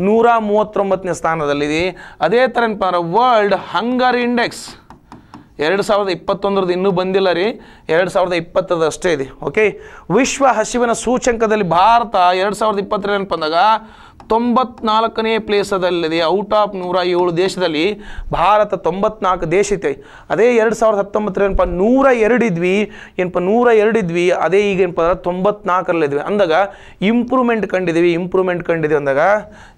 ನೂರ ಮೂವತ್ತೊಂಬತ್ತನೇ ಸ್ಥಾನದಲ್ಲಿದೆ ಅದೇ ಥರ ಏನಪ್ಪ ಅಂದ್ರೆ ವರ್ಲ್ಡ್ ಹಂಗರ್ ಇಂಡೆಕ್ಸ್ ಎರಡು ಸಾವಿರದ ಇಪ್ಪತ್ತೊಂದರದ್ದು ಇನ್ನೂ ಬಂದಿಲ್ಲ ರೀ ಎರಡು ಸಾವಿರದ ಇಪ್ಪತ್ತರದ್ದು ಅಷ್ಟೇ ಇದೆ ಓಕೆ ವಿಶ್ವ ಹಸಿವಿನ ಸೂಚಂಕದಲ್ಲಿ ಭಾರತ ಎರಡು ಸಾವಿರದ ಇಪ್ಪತ್ತರಲ್ಲಿ ಬಂದಾಗ ತೊಂಬತ್ನಾಲ್ಕನೇ ಪ್ಲೇಸದಲ್ಲಿದೆ ಔಟ್ ಆಫ್ ನೂರ ಏಳು ದೇಶದಲ್ಲಿ ಭಾರತ ತೊಂಬತ್ನಾಲ್ಕು ದೇಶ ಇತ್ತು ಅದೇ ಎರಡು ಸಾವಿರದ ಹತ್ತೊಂಬತ್ತರೇನಪ್ಪ ನೂರ ಎರಡಿದ್ವಿ ಏನಪ್ಪ ನೂರ ಎರಡಿದ್ವಿ ಅದೇ ಈಗ ಏನಪ್ಪ ಅಂದ್ರೆ ತೊಂಬತ್ನಾಲ್ಕರಲ್ಲಿದ್ವಿ ಅಂದಾಗ ಇಂಪ್ರೂವ್ಮೆಂಟ್ ಕಂಡಿದ್ದೀವಿ ಇಂಪ್ರೂವ್ಮೆಂಟ್ ಕಂಡಿದ್ದೀವಿ ಅಂದಾಗ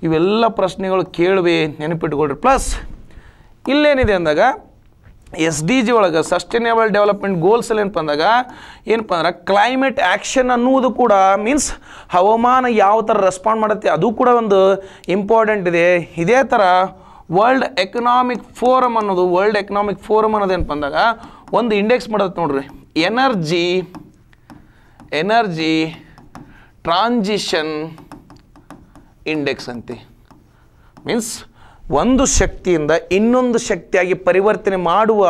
ಇವೆಲ್ಲ ಪ್ರಶ್ನೆಗಳು ಕೇಳುವೆ ನೆನಪಿಟ್ಕೊಳ್ರಿ ಪ್ಲಸ್ ಇಲ್ಲೇನಿದೆ ಅಂದಾಗ ಎಸ್ ಡಿ ಜಿ ಒಳಗೆ ಸಸ್ಟೈನೇಬಲ್ ಡೆವಲಪ್ಮೆಂಟ್ ಗೋಲ್ಸಲ್ಲಿ ಏನಪ್ಪ ಅಂದಾಗ ಏನಪ್ಪ ಅಂದ್ರೆ ಕ್ಲೈಮೇಟ್ ಆ್ಯಕ್ಷನ್ ಅನ್ನುವುದು ಕೂಡ ಮೀನ್ಸ್ ಹವಾಮಾನ ಯಾವ ಥರ ರೆಸ್ಪಾಂಡ್ ಮಾಡುತ್ತೆ ಅದು ಕೂಡ ಒಂದು ಇಂಪಾರ್ಟೆಂಟ್ ಇದೆ ಇದೇ ಥರ ವರ್ಲ್ಡ್ ಎಕನಾಮಿಕ್ ಫೋರಮ್ ಅನ್ನೋದು ವರ್ಲ್ಡ್ ಎಕನಾಮಿಕ್ ಫೋರಮ್ ಅನ್ನೋದು ಏನಪ್ಪ ಅಂದಾಗ ಒಂದು ಇಂಡೆಕ್ಸ್ ಮಾಡೋದು ನೋಡ್ರಿ ಎನರ್ಜಿ ಎನರ್ಜಿ ಟ್ರಾನ್ಸಿಷನ್ ಇಂಡೆಕ್ಸ್ ಅಂತ ಮೀನ್ಸ್ ಒಂದು ಶಕ್ತಿಯಿಂದ ಇನ್ನೊಂದು ಶಕ್ತಿಯಾಗಿ ಪರಿವರ್ತನೆ ಮಾಡುವ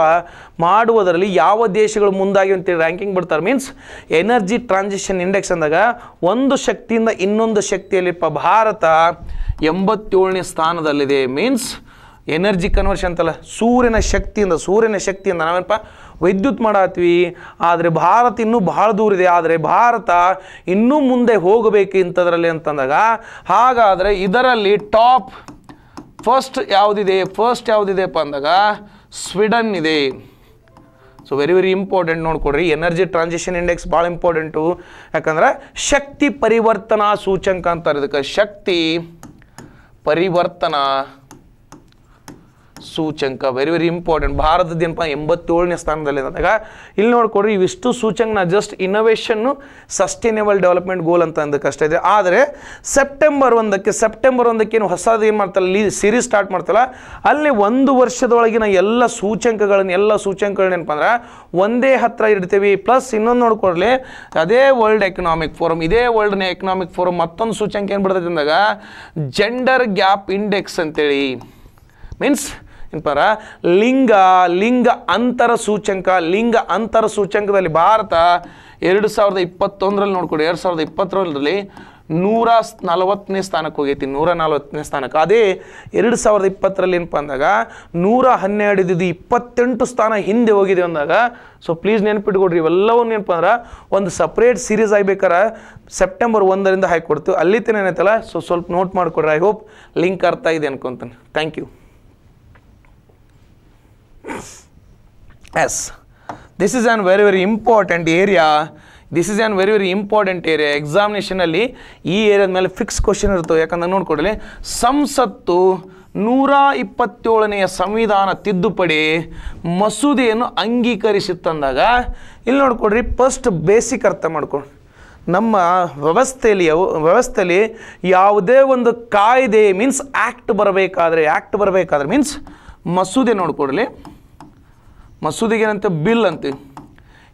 ಮಾಡುವುದರಲ್ಲಿ ಯಾವ ದೇಶಗಳು ಮುಂದಾಗಿ ಅಂತೇಳಿ ರ್ಯಾಂಕಿಂಗ್ ಬಿಡ್ತಾರೆ ಮೀನ್ಸ್ ಎನರ್ಜಿ ಟ್ರಾನ್ಸಿಷನ್ ಇಂಡೆಕ್ಸ್ ಅಂದಾಗ ಒಂದು ಶಕ್ತಿಯಿಂದ ಇನ್ನೊಂದು ಶಕ್ತಿಯಲ್ಲಿಪ್ಪ ಭಾರತ ಎಂಬತ್ತೇಳನೇ ಸ್ಥಾನದಲ್ಲಿದೆ ಮೀನ್ಸ್ ಎನರ್ಜಿ ಕನ್ವರ್ಷನ್ ಅಂತಲ್ಲ ಸೂರ್ಯನ ಶಕ್ತಿಯಿಂದ ಸೂರ್ಯನ ಶಕ್ತಿಯಿಂದ ನಾವೇನಪ್ಪ ವಿದ್ಯುತ್ ಮಾಡತ್ತೀವಿ ಆದರೆ ಭಾರತ ಇನ್ನೂ ಭಾಳ ದೂರಿದೆ ಆದರೆ ಭಾರತ ಇನ್ನೂ ಮುಂದೆ ಹೋಗಬೇಕು ಇಂಥದ್ರಲ್ಲಿ ಅಂತಂದಾಗ ಹಾಗಾದರೆ ಇದರಲ್ಲಿ ಟಾಪ್ ಫಸ್ಟ್ ಯಾವುದಿದೆ ಫಸ್ಟ್ ಯಾವುದಿದೆಪ್ಪ ಅಂದಾಗ ಸ್ವೀಡನ್ ಇದೆ ಸೊ ವೆರಿ ವೆರಿ ಇಂಪಾರ್ಟೆಂಟ್ ನೋಡ್ಕೊಡ್ರಿ ಎನರ್ಜಿ ಟ್ರಾನ್ಸಿಷನ್ ಇಂಡೆಕ್ಸ್ ಭಾಳ ಇಂಪಾರ್ಟೆಂಟು ಯಾಕಂದ್ರೆ ಶಕ್ತಿ ಪರಿವರ್ತನಾ ಸೂಚಂಕ ಅಂತಾರೆ ಇದಕ್ಕೆ ಶಕ್ತಿ ಪರಿವರ್ತನಾ ಸೂಚಂಕ ವೆರಿ ವೆರಿ ಇಂಪಾರ್ಟೆಂಟ್ ಭಾರತದ ಏನಪ್ಪ ಎಂಬತ್ತೇಳನೇ ಸ್ಥಾನದಲ್ಲಿ ಅಂದಾಗ ಇಲ್ಲಿ ನೋಡ್ಕೊಡ್ರಿ ಇವಿಷ್ಟು ಸೂಚಂಕನ just innovation sustainable development goal ಅಂತ ಅಂದಕ್ಕಷ್ಟೇ ಇದೆ ಆದರೆ ಸೆಪ್ಟೆಂಬರ್ ಒಂದಕ್ಕೆ ಸೆಪ್ಟೆಂಬರ್ ಒಂದಕ್ಕೆ ಏನು ಹೊಸದು ಏನು ಮಾಡ್ತಾರೆ ಲೀ ಸೀರೀಸ್ ಸ್ಟಾರ್ಟ್ ಮಾಡ್ತಲ್ಲ ಅಲ್ಲಿ ಒಂದು ವರ್ಷದೊಳಗಿನ ಎಲ್ಲ ಸೂಚಂಕಗಳನ್ನ ಎಲ್ಲ ಸೂಚಂಕಗಳನ್ನ ಏನಪ್ಪ ಅಂದ್ರೆ ಒಂದೇ ಹತ್ತಿರ ಇಡ್ತೀವಿ ಪ್ಲಸ್ ಇನ್ನೊಂದು ನೋಡ್ಕೊಡ್ಲಿ ಅದೇ ವರ್ಲ್ಡ್ ಎಕನಾಮಿಕ್ ಫೋರಮ್ ಇದೇ ವರ್ಲ್ಡ್ನ ಎಕನಾಮಿಕ್ ಫೋರಮ್ ಮತ್ತೊಂದು ಸೂಚಂಕ ಏನು ಬಿಡ್ತೈತೆ ಅಂದಾಗ ಜೆಂಡರ್ ಗ್ಯಾಪ್ ಇಂಡೆಕ್ಸ್ ಅಂತೇಳಿ ಮೀನ್ಸ್ ಏನಪ್ಪಾರ ಲಿಂಗ ಲಿಂಗ ಅಂತರ ಸೂಚ್ಯಂಕ ಲಿಂಗ ಅಂತರ ಸೂಚ್ಯಂಕದಲ್ಲಿ ಭಾರತ ಎರಡು ಸಾವಿರದ ಇಪ್ಪತ್ತೊಂದರಲ್ಲಿ ನೋಡ್ಕೊಡಿ ಎರಡು ಸಾವಿರದ ಇಪ್ಪತ್ತೊಂದರಲ್ಲಿ ನೂರ ನಲವತ್ತನೇ ಸ್ಥಾನಕ್ಕೆ ಹೋಗೈತಿ ನೂರ ನಲವತ್ತನೇ ಸ್ಥಾನಕ್ಕೆ ಅದೇ ಎರಡು ಸಾವಿರದ ಇಪ್ಪತ್ತರಲ್ಲಿ ಏನಪ್ಪ ಅಂದಾಗ ನೂರ ಹನ್ನೆರಡು ಇಪ್ಪತ್ತೆಂಟು ಸ್ಥಾನ ಹಿಂದೆ ಹೋಗಿದೆ ಅಂದಾಗ ಸೊ ಪ್ಲೀಸ್ ನೆನಪಿಟ್ಕೊಡ್ರಿ ಇವೆಲ್ಲವೂ ಏನಪ್ಪ ಅಂದ್ರೆ ಒಂದು ಸಪ್ರೇಟ್ ಸೀರೀಸ್ ಆಗ್ಬೇಕಾರೆ ಸೆಪ್ಟೆಂಬರ್ ಒಂದರಿಂದ ಹಾಕಿ ಕೊಡ್ತೀವಿ ಅಲ್ಲಿ ತಿನ್ನೇನೈತಲ್ಲ ಸೊ ಸ್ವಲ್ಪ ನೋಟ್ ಮಾಡಿಕೊಡ್ರಿ ಐ ಹೋಪ್ ಲಿಂಕ್ ಅರ್ಥ ಇದೆ ಅನ್ಕೊಂತಾನೆ thank you yes this is an very very important area this is an very very important area ಎಕ್ಸಾಮಿನೇಷನಲ್ಲಿ ಈ ಏರಿಯಾದ ಮೇಲೆ ಫಿಕ್ಸ್ ಕ್ವಶನ್ ಇರ್ತವೆ ಯಾಕಂದ್ರೆ ನೋಡ್ಕೊಡಲಿ ಸಂಸತ್ತು ನೂರ ಇಪ್ಪತ್ತೇಳನೆಯ ಸಂವಿಧಾನ ತಿದ್ದುಪಡಿ ಮಸೂದೆಯನ್ನು ಅಂಗೀಕರಿಸಿತ್ತಂದಾಗ ಇಲ್ಲಿ ನೋಡ್ಕೊಡ್ರಿ ಫಸ್ಟ್ ಬೇಸಿಕ್ ಅರ್ಥ ಮಾಡ್ಕೊಂಡು ನಮ್ಮ ವ್ಯವಸ್ಥೆಯಲ್ಲಿ ಯಾವ ವ್ಯವಸ್ಥೆಯಲ್ಲಿ ಯಾವುದೇ ಒಂದು ಕಾಯ್ದೆ ಮೀನ್ಸ್ ಆ್ಯಕ್ಟ್ ಬರಬೇಕಾದ್ರೆ ಆ್ಯಕ್ಟ್ ಬರಬೇಕಾದ್ರೆ ಮೀನ್ಸ್ ಮಸೂದೆ ನೋಡ್ಕೊಡ್ಲಿ ಮಸೂದಿಗೆ ಏನಂತ ಬಿಲ್ ಅಂತೀವಿ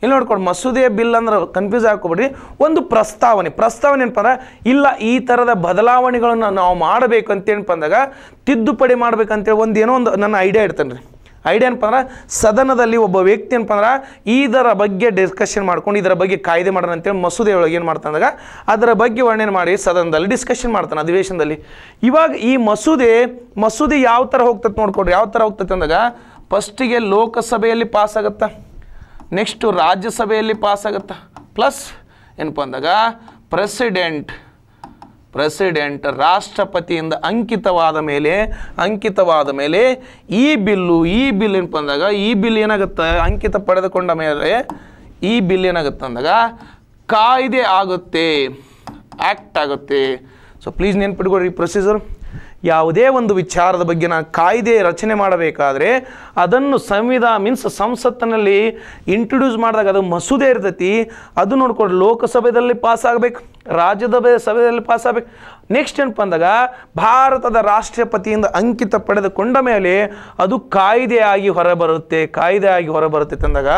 ಇಲ್ಲಿ ನೋಡ್ಕೊಂಡು ಮಸೂದೆಯ ಬಿಲ್ ಅಂದ್ರೆ ಕನ್ಫ್ಯೂಸ್ ಹಾಕೋಬೇಡಿ ಒಂದು ಪ್ರಸ್ತಾವನೆ ಪ್ರಸ್ತಾವನೆ ಏನಪ್ಪ ಅಂದ್ರೆ ಇಲ್ಲ ಈ ಥರದ ಬದಲಾವಣೆಗಳನ್ನು ನಾವು ಮಾಡಬೇಕು ಅಂತೇನಪ್ಪ ಅಂದಾಗ ತಿದ್ದುಪಡಿ ಮಾಡ್ಬೇಕಂತೇಳಿ ಒಂದು ಏನೋ ಒಂದು ನನ್ನ ಐಡಿಯಾ ಇಡ್ತೇನೆ ರೀ ಐಡಿಯಾ ಏನಪ್ಪ ಅಂದ್ರೆ ಸದನದಲ್ಲಿ ಒಬ್ಬ ವ್ಯಕ್ತಿ ಏನಪ್ಪ ಅಂದ್ರೆ ಇದರ ಬಗ್ಗೆ ಡಿಸ್ಕಷನ್ ಮಾಡ್ಕೊಂಡು ಇದರ ಬಗ್ಗೆ ಕಾಯ್ದೆ ಮಾಡೋಣ ಅಂತೇಳಿ ಮಸೂದೆ ಒಳಗೆ ಏನು ಅಂದಾಗ ಅದರ ಬಗ್ಗೆ ವರ್ಣನೆ ಮಾಡಿ ಸದನದಲ್ಲಿ ಡಿಸ್ಕಷನ್ ಮಾಡ್ತಾನೆ ಅಧಿವೇಶನದಲ್ಲಿ ಇವಾಗ ಈ ಮಸೂದೆ ಮಸೂದೆ ಯಾವ ಥರ ಹೋಗ್ತದೆ ನೋಡ್ಕೊಡ್ರಿ ಯಾವ ಥರ ಹೋಗ್ತದೆ ಅಂದಾಗ ಫಸ್ಟಿಗೆ ಲೋಕಸಭೆಯಲ್ಲಿ ಪಾಸ್ ಆಗುತ್ತಾ ನೆಕ್ಸ್ಟು ರಾಜ್ಯಸಭೆಯಲ್ಲಿ ಪಾಸ್ ಆಗುತ್ತಾ ಪ್ಲಸ್ ಏನಪ್ಪ ಅಂದಾಗ ಪ್ರೆಸಿಡೆಂಟ್ ಪ್ರೆಸಿಡೆಂಟ್ ರಾಷ್ಟ್ರಪತಿಯಿಂದ ಅಂಕಿತವಾದ ಮೇಲೆ ಅಂಕಿತವಾದ ಮೇಲೆ ಈ ಬಿಲ್ಲು ಈ ಬಿಲ್ ಏನಪ್ಪ ಅಂದಾಗ ಈ ಬಿಲ್ ಏನಾಗುತ್ತೆ ಅಂಕಿತ ಪಡೆದುಕೊಂಡ ಮೇಲೆ ಈ ಬಿಲ್ ಏನಾಗುತ್ತೆ ಅಂದಾಗ ಕಾಯ್ದೆ ಆಗುತ್ತೆ ಆ್ಯಕ್ಟ್ ಆಗುತ್ತೆ ಸೊ ಪ್ಲೀಸ್ ನೆನ್ಪಿಟ್ಕೊಡ್ರಿ ಪ್ರೊಸೀಜರ್ ಯಾವುದೇ ಒಂದು ವಿಚಾರದ ಬಗ್ಗೆ ನಾನು ಕಾಯ್ದೆ ರಚನೆ ಮಾಡಬೇಕಾದ್ರೆ ಅದನ್ನು ಸಂವಿಧಾನ ಮೀನ್ಸ್ ಸಂಸತ್ತಿನಲ್ಲಿ ಇಂಟ್ರೊಡ್ಯೂಸ್ ಮಾಡಿದಾಗ ಅದು ಮಸೂದೆ ಇರ್ತೈತಿ ಅದು ನೋಡ್ಕೊಂಡು ಲೋಕಸಭೆಯಲ್ಲಿ ಪಾಸ್ ಆಗಬೇಕು ರಾಜ್ಯದ ಸಭೆಯಲ್ಲಿ ಪಾಸ್ ಆಗಬೇಕು ನೆಕ್ಸ್ಟ್ ಏನಪ್ಪ ಅಂದಾಗ ಭಾರತದ ರಾಷ್ಟ್ರಪತಿಯಿಂದ ಅಂಕಿತ ಪಡೆದುಕೊಂಡ ಮೇಲೆ ಅದು ಕಾಯ್ದೆಯಾಗಿ ಹೊರಬರುತ್ತೆ ಕಾಯ್ದೆಯಾಗಿ ಹೊರಬರುತ್ತೆ ಅಂದಾಗ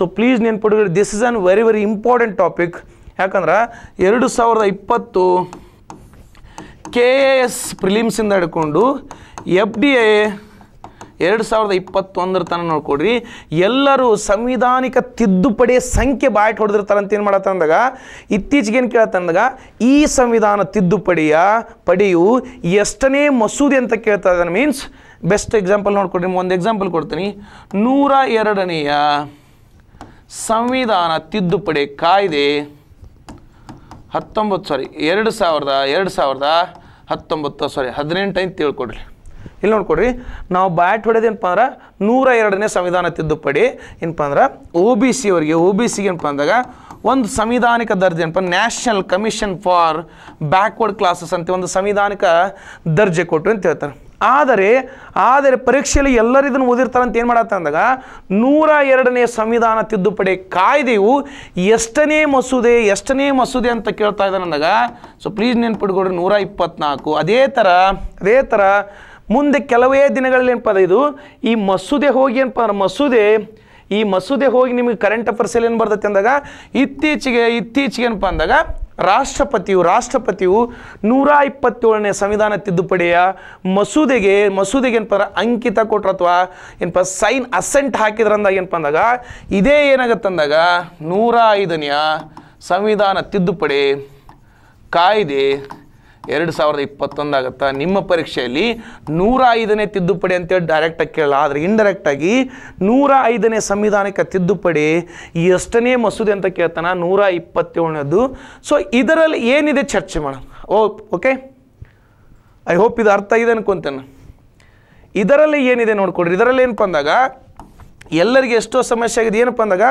ಸೊ ಪ್ಲೀಸ್ ನೆನ್ಪಿಡ್ಕೊಳ್ಳಿ this is an very very important topic ಯಾಕಂದ್ರೆ ಎರಡು ಸಾವಿರದ ಇಪ್ಪತ್ತು ಕೆ ಎ ಎಸ್ ಪ್ರಿಲಿಮ್ಸಿಂದ ಹಿಡ್ಕೊಂಡು ಎಫ್ ಡಿ ಎ ಎರಡು ಸಾವಿರದ ಇಪ್ಪತ್ತೊಂದರ ತನಕ ನೋಡ್ಕೊಡ್ರಿ ಎಲ್ಲರೂ ಸಂವಿಧಾನಿಕ ತಿದ್ದುಪಡಿ ಸಂಖ್ಯೆ ಹೊಡೆದಿರ್ತಾರೆ ಅಂತ ಏನು ಮಾಡತ್ತಂದಾಗ ಕೇಳತ್ತೆ ಕೇಳತ್ತಂದಾಗ ಈ ಸಂವಿಧಾನ ತಿದ್ದುಪಡಿಯ ಪಡೆಯು ಎಷ್ಟನೇ ಮಸೂದೆ ಅಂತ ಕೇಳ್ತಾ ಇದ್ದಾನೆ ಮೀನ್ಸ್ ಬೆಸ್ಟ್ ಎಕ್ಸಾಂಪಲ್ ನೋಡ್ಕೊಡ್ರಿ ಒಂದು ಎಕ್ಸಾಂಪಲ್ ಕೊಡ್ತೀನಿ ನೂರ ಎರಡನೆಯ ಸಂವಿಧಾನ ತಿದ್ದುಪಡಿ ಕಾಯ್ದೆ ಹತ್ತೊಂಬತ್ತು ಸಾರಿ ಎರಡು ಸಾವಿರದ ಎರಡು ಸಾವಿರದ ಹತ್ತೊಂಬತ್ತು ಸಾರಿ ಹದಿನೆಂಟೈದು ತಿಳ್ಕೊಡ್ರಿ ಇಲ್ಲಿ ನೋಡ್ಕೊಡ್ರಿ ನಾವು ಬ್ಯಾಟ್ ಹೊಡೆದೇನಪ್ಪ ಅಂದ್ರೆ ನೂರ ಎರಡನೇ ಸಂವಿಧಾನ ತಿದ್ದುಪಡಿ ಏನಪ್ಪ ಅಂದ್ರೆ ಒ ಬಿ ಸಿ ಅವರಿಗೆ ಒ ಬಿ ಸಿಗೆ ಏನಪ್ಪ ಅಂದಾಗ ಒಂದು ಸಂವಿಧಾನಿಕ ದರ್ಜೆ ಏನಪ್ಪ national commission for backward classes ಅಂತ ಒಂದು ಸಂವಿಧಾನಿಕ ದರ್ಜೆ ಕೊಟ್ಟರು ಅಂತ ಹೇಳ್ತಾರೆ ಆದರೆ ಆದರೆ ಪರೀಕ್ಷೆಯಲ್ಲಿ ಎಲ್ಲರಿದನ್ನು ಓದಿರ್ತಾರಂತ ಏನು ಮಾಡತ್ತೆ ಅಂದಾಗ ನೂರ ಎರಡನೇ ಸಂವಿಧಾನ ತಿದ್ದುಪಡಿ ಕಾಯ್ದೆಯು ಎಷ್ಟನೇ ಮಸೂದೆ ಎಷ್ಟನೇ ಮಸೂದೆ ಅಂತ ಕೇಳ್ತಾ ಇದ್ದಾನೆ ಅಂದಾಗ ಸೊ ಪ್ಲೀಸ್ ನೆನ್ಪಿಟ್ಕೊಡ್ರಿ ನೂರ ಇಪ್ಪತ್ನಾಲ್ಕು ಅದೇ ಥರ ಅದೇ ಥರ ಮುಂದೆ ಕೆಲವೇ ದಿನಗಳಲ್ಲಿ ಏನಪ್ಪ ಇದು ಈ ಮಸೂದೆ ಹೋಗಿ ಏನಪ್ಪ ಮಸೂದೆ ಈ ಮಸೂದೆ ಹೋಗಿ ನಿಮಗೆ ಕರೆಂಟ್ ಅಫೇರ್ಸಲ್ಲಿ ಏನು ಬರ್ತೈತೆ ಅಂದಾಗ ಇತ್ತೀಚೆಗೆ ಇತ್ತೀಚೆಗೆ ಏನಪ್ಪ ಅಂದಾಗ ರಾಷ್ಟ್ರಪತಿಯು ರಾಷ್ಟ್ರಪತಿಯು ನೂರ ಇಪ್ಪತ್ತೇಳನೇ ಸಂವಿಧಾನ ತಿದ್ದುಪಡಿಯ ಮಸೂದೆಗೆ ಮಸೂದೆಗೆ ಏನಪ್ಪ ಅಂಕಿತ ಕೊಟ್ರ ಅಥವಾ ಏನಪ್ಪ ಸೈನ್ ಅಸೆಂಟ್ ಹಾಕಿದ್ರಂದಾಗ ಏನಪ್ಪ ಅಂದಾಗ ಇದೇ ಏನಾಗತ್ತೆ ಅಂದಾಗ ನೂರ ಐದನೆಯ ಸಂವಿಧಾನ ತಿದ್ದುಪಡಿ ಕಾಯ್ದೆ ಎರಡು ಸಾವಿರದ ಇಪ್ಪತ್ತೊಂದು ಆಗುತ್ತಾ ನಿಮ್ಮ ಪರೀಕ್ಷೆಯಲ್ಲಿ ನೂರ ಐದನೇ ತಿದ್ದುಪಡಿ ಅಂತೇಳಿ ಡೈರೆಕ್ಟಾಗಿ ಕೇಳಲ್ಲ ಆದರೆ ಇಂಡೈರೆಕ್ಟಾಗಿ ನೂರ ಐದನೇ ಸಂವಿಧಾನಿಕ ತಿದ್ದುಪಡಿ ಎಷ್ಟನೇ ಮಸೂದೆ ಅಂತ ಕೇಳ್ತಾನ ನೂರ ಇಪ್ಪತ್ತೇಳನೇದು ಸೊ ಇದರಲ್ಲಿ ಏನಿದೆ ಚರ್ಚೆ ಮಾಡೋಣ ಓ ಓಕೆ ಐ ಹೋಪ್ ಇದು ಅರ್ಥ ಇದೆ ಅನ್ಕೊಂತೇನೆ ಇದರಲ್ಲಿ ಏನಿದೆ ನೋಡ್ಕೊಡ್ರಿ ಇದರಲ್ಲಿ ಏನು ಬಂದಾಗ ಎಲ್ಲರಿಗೆ ಎಷ್ಟೋ ಸಮಸ್ಯೆ ಆಗಿದೆ ಏನಪ್ಪ ಅಂದಾಗ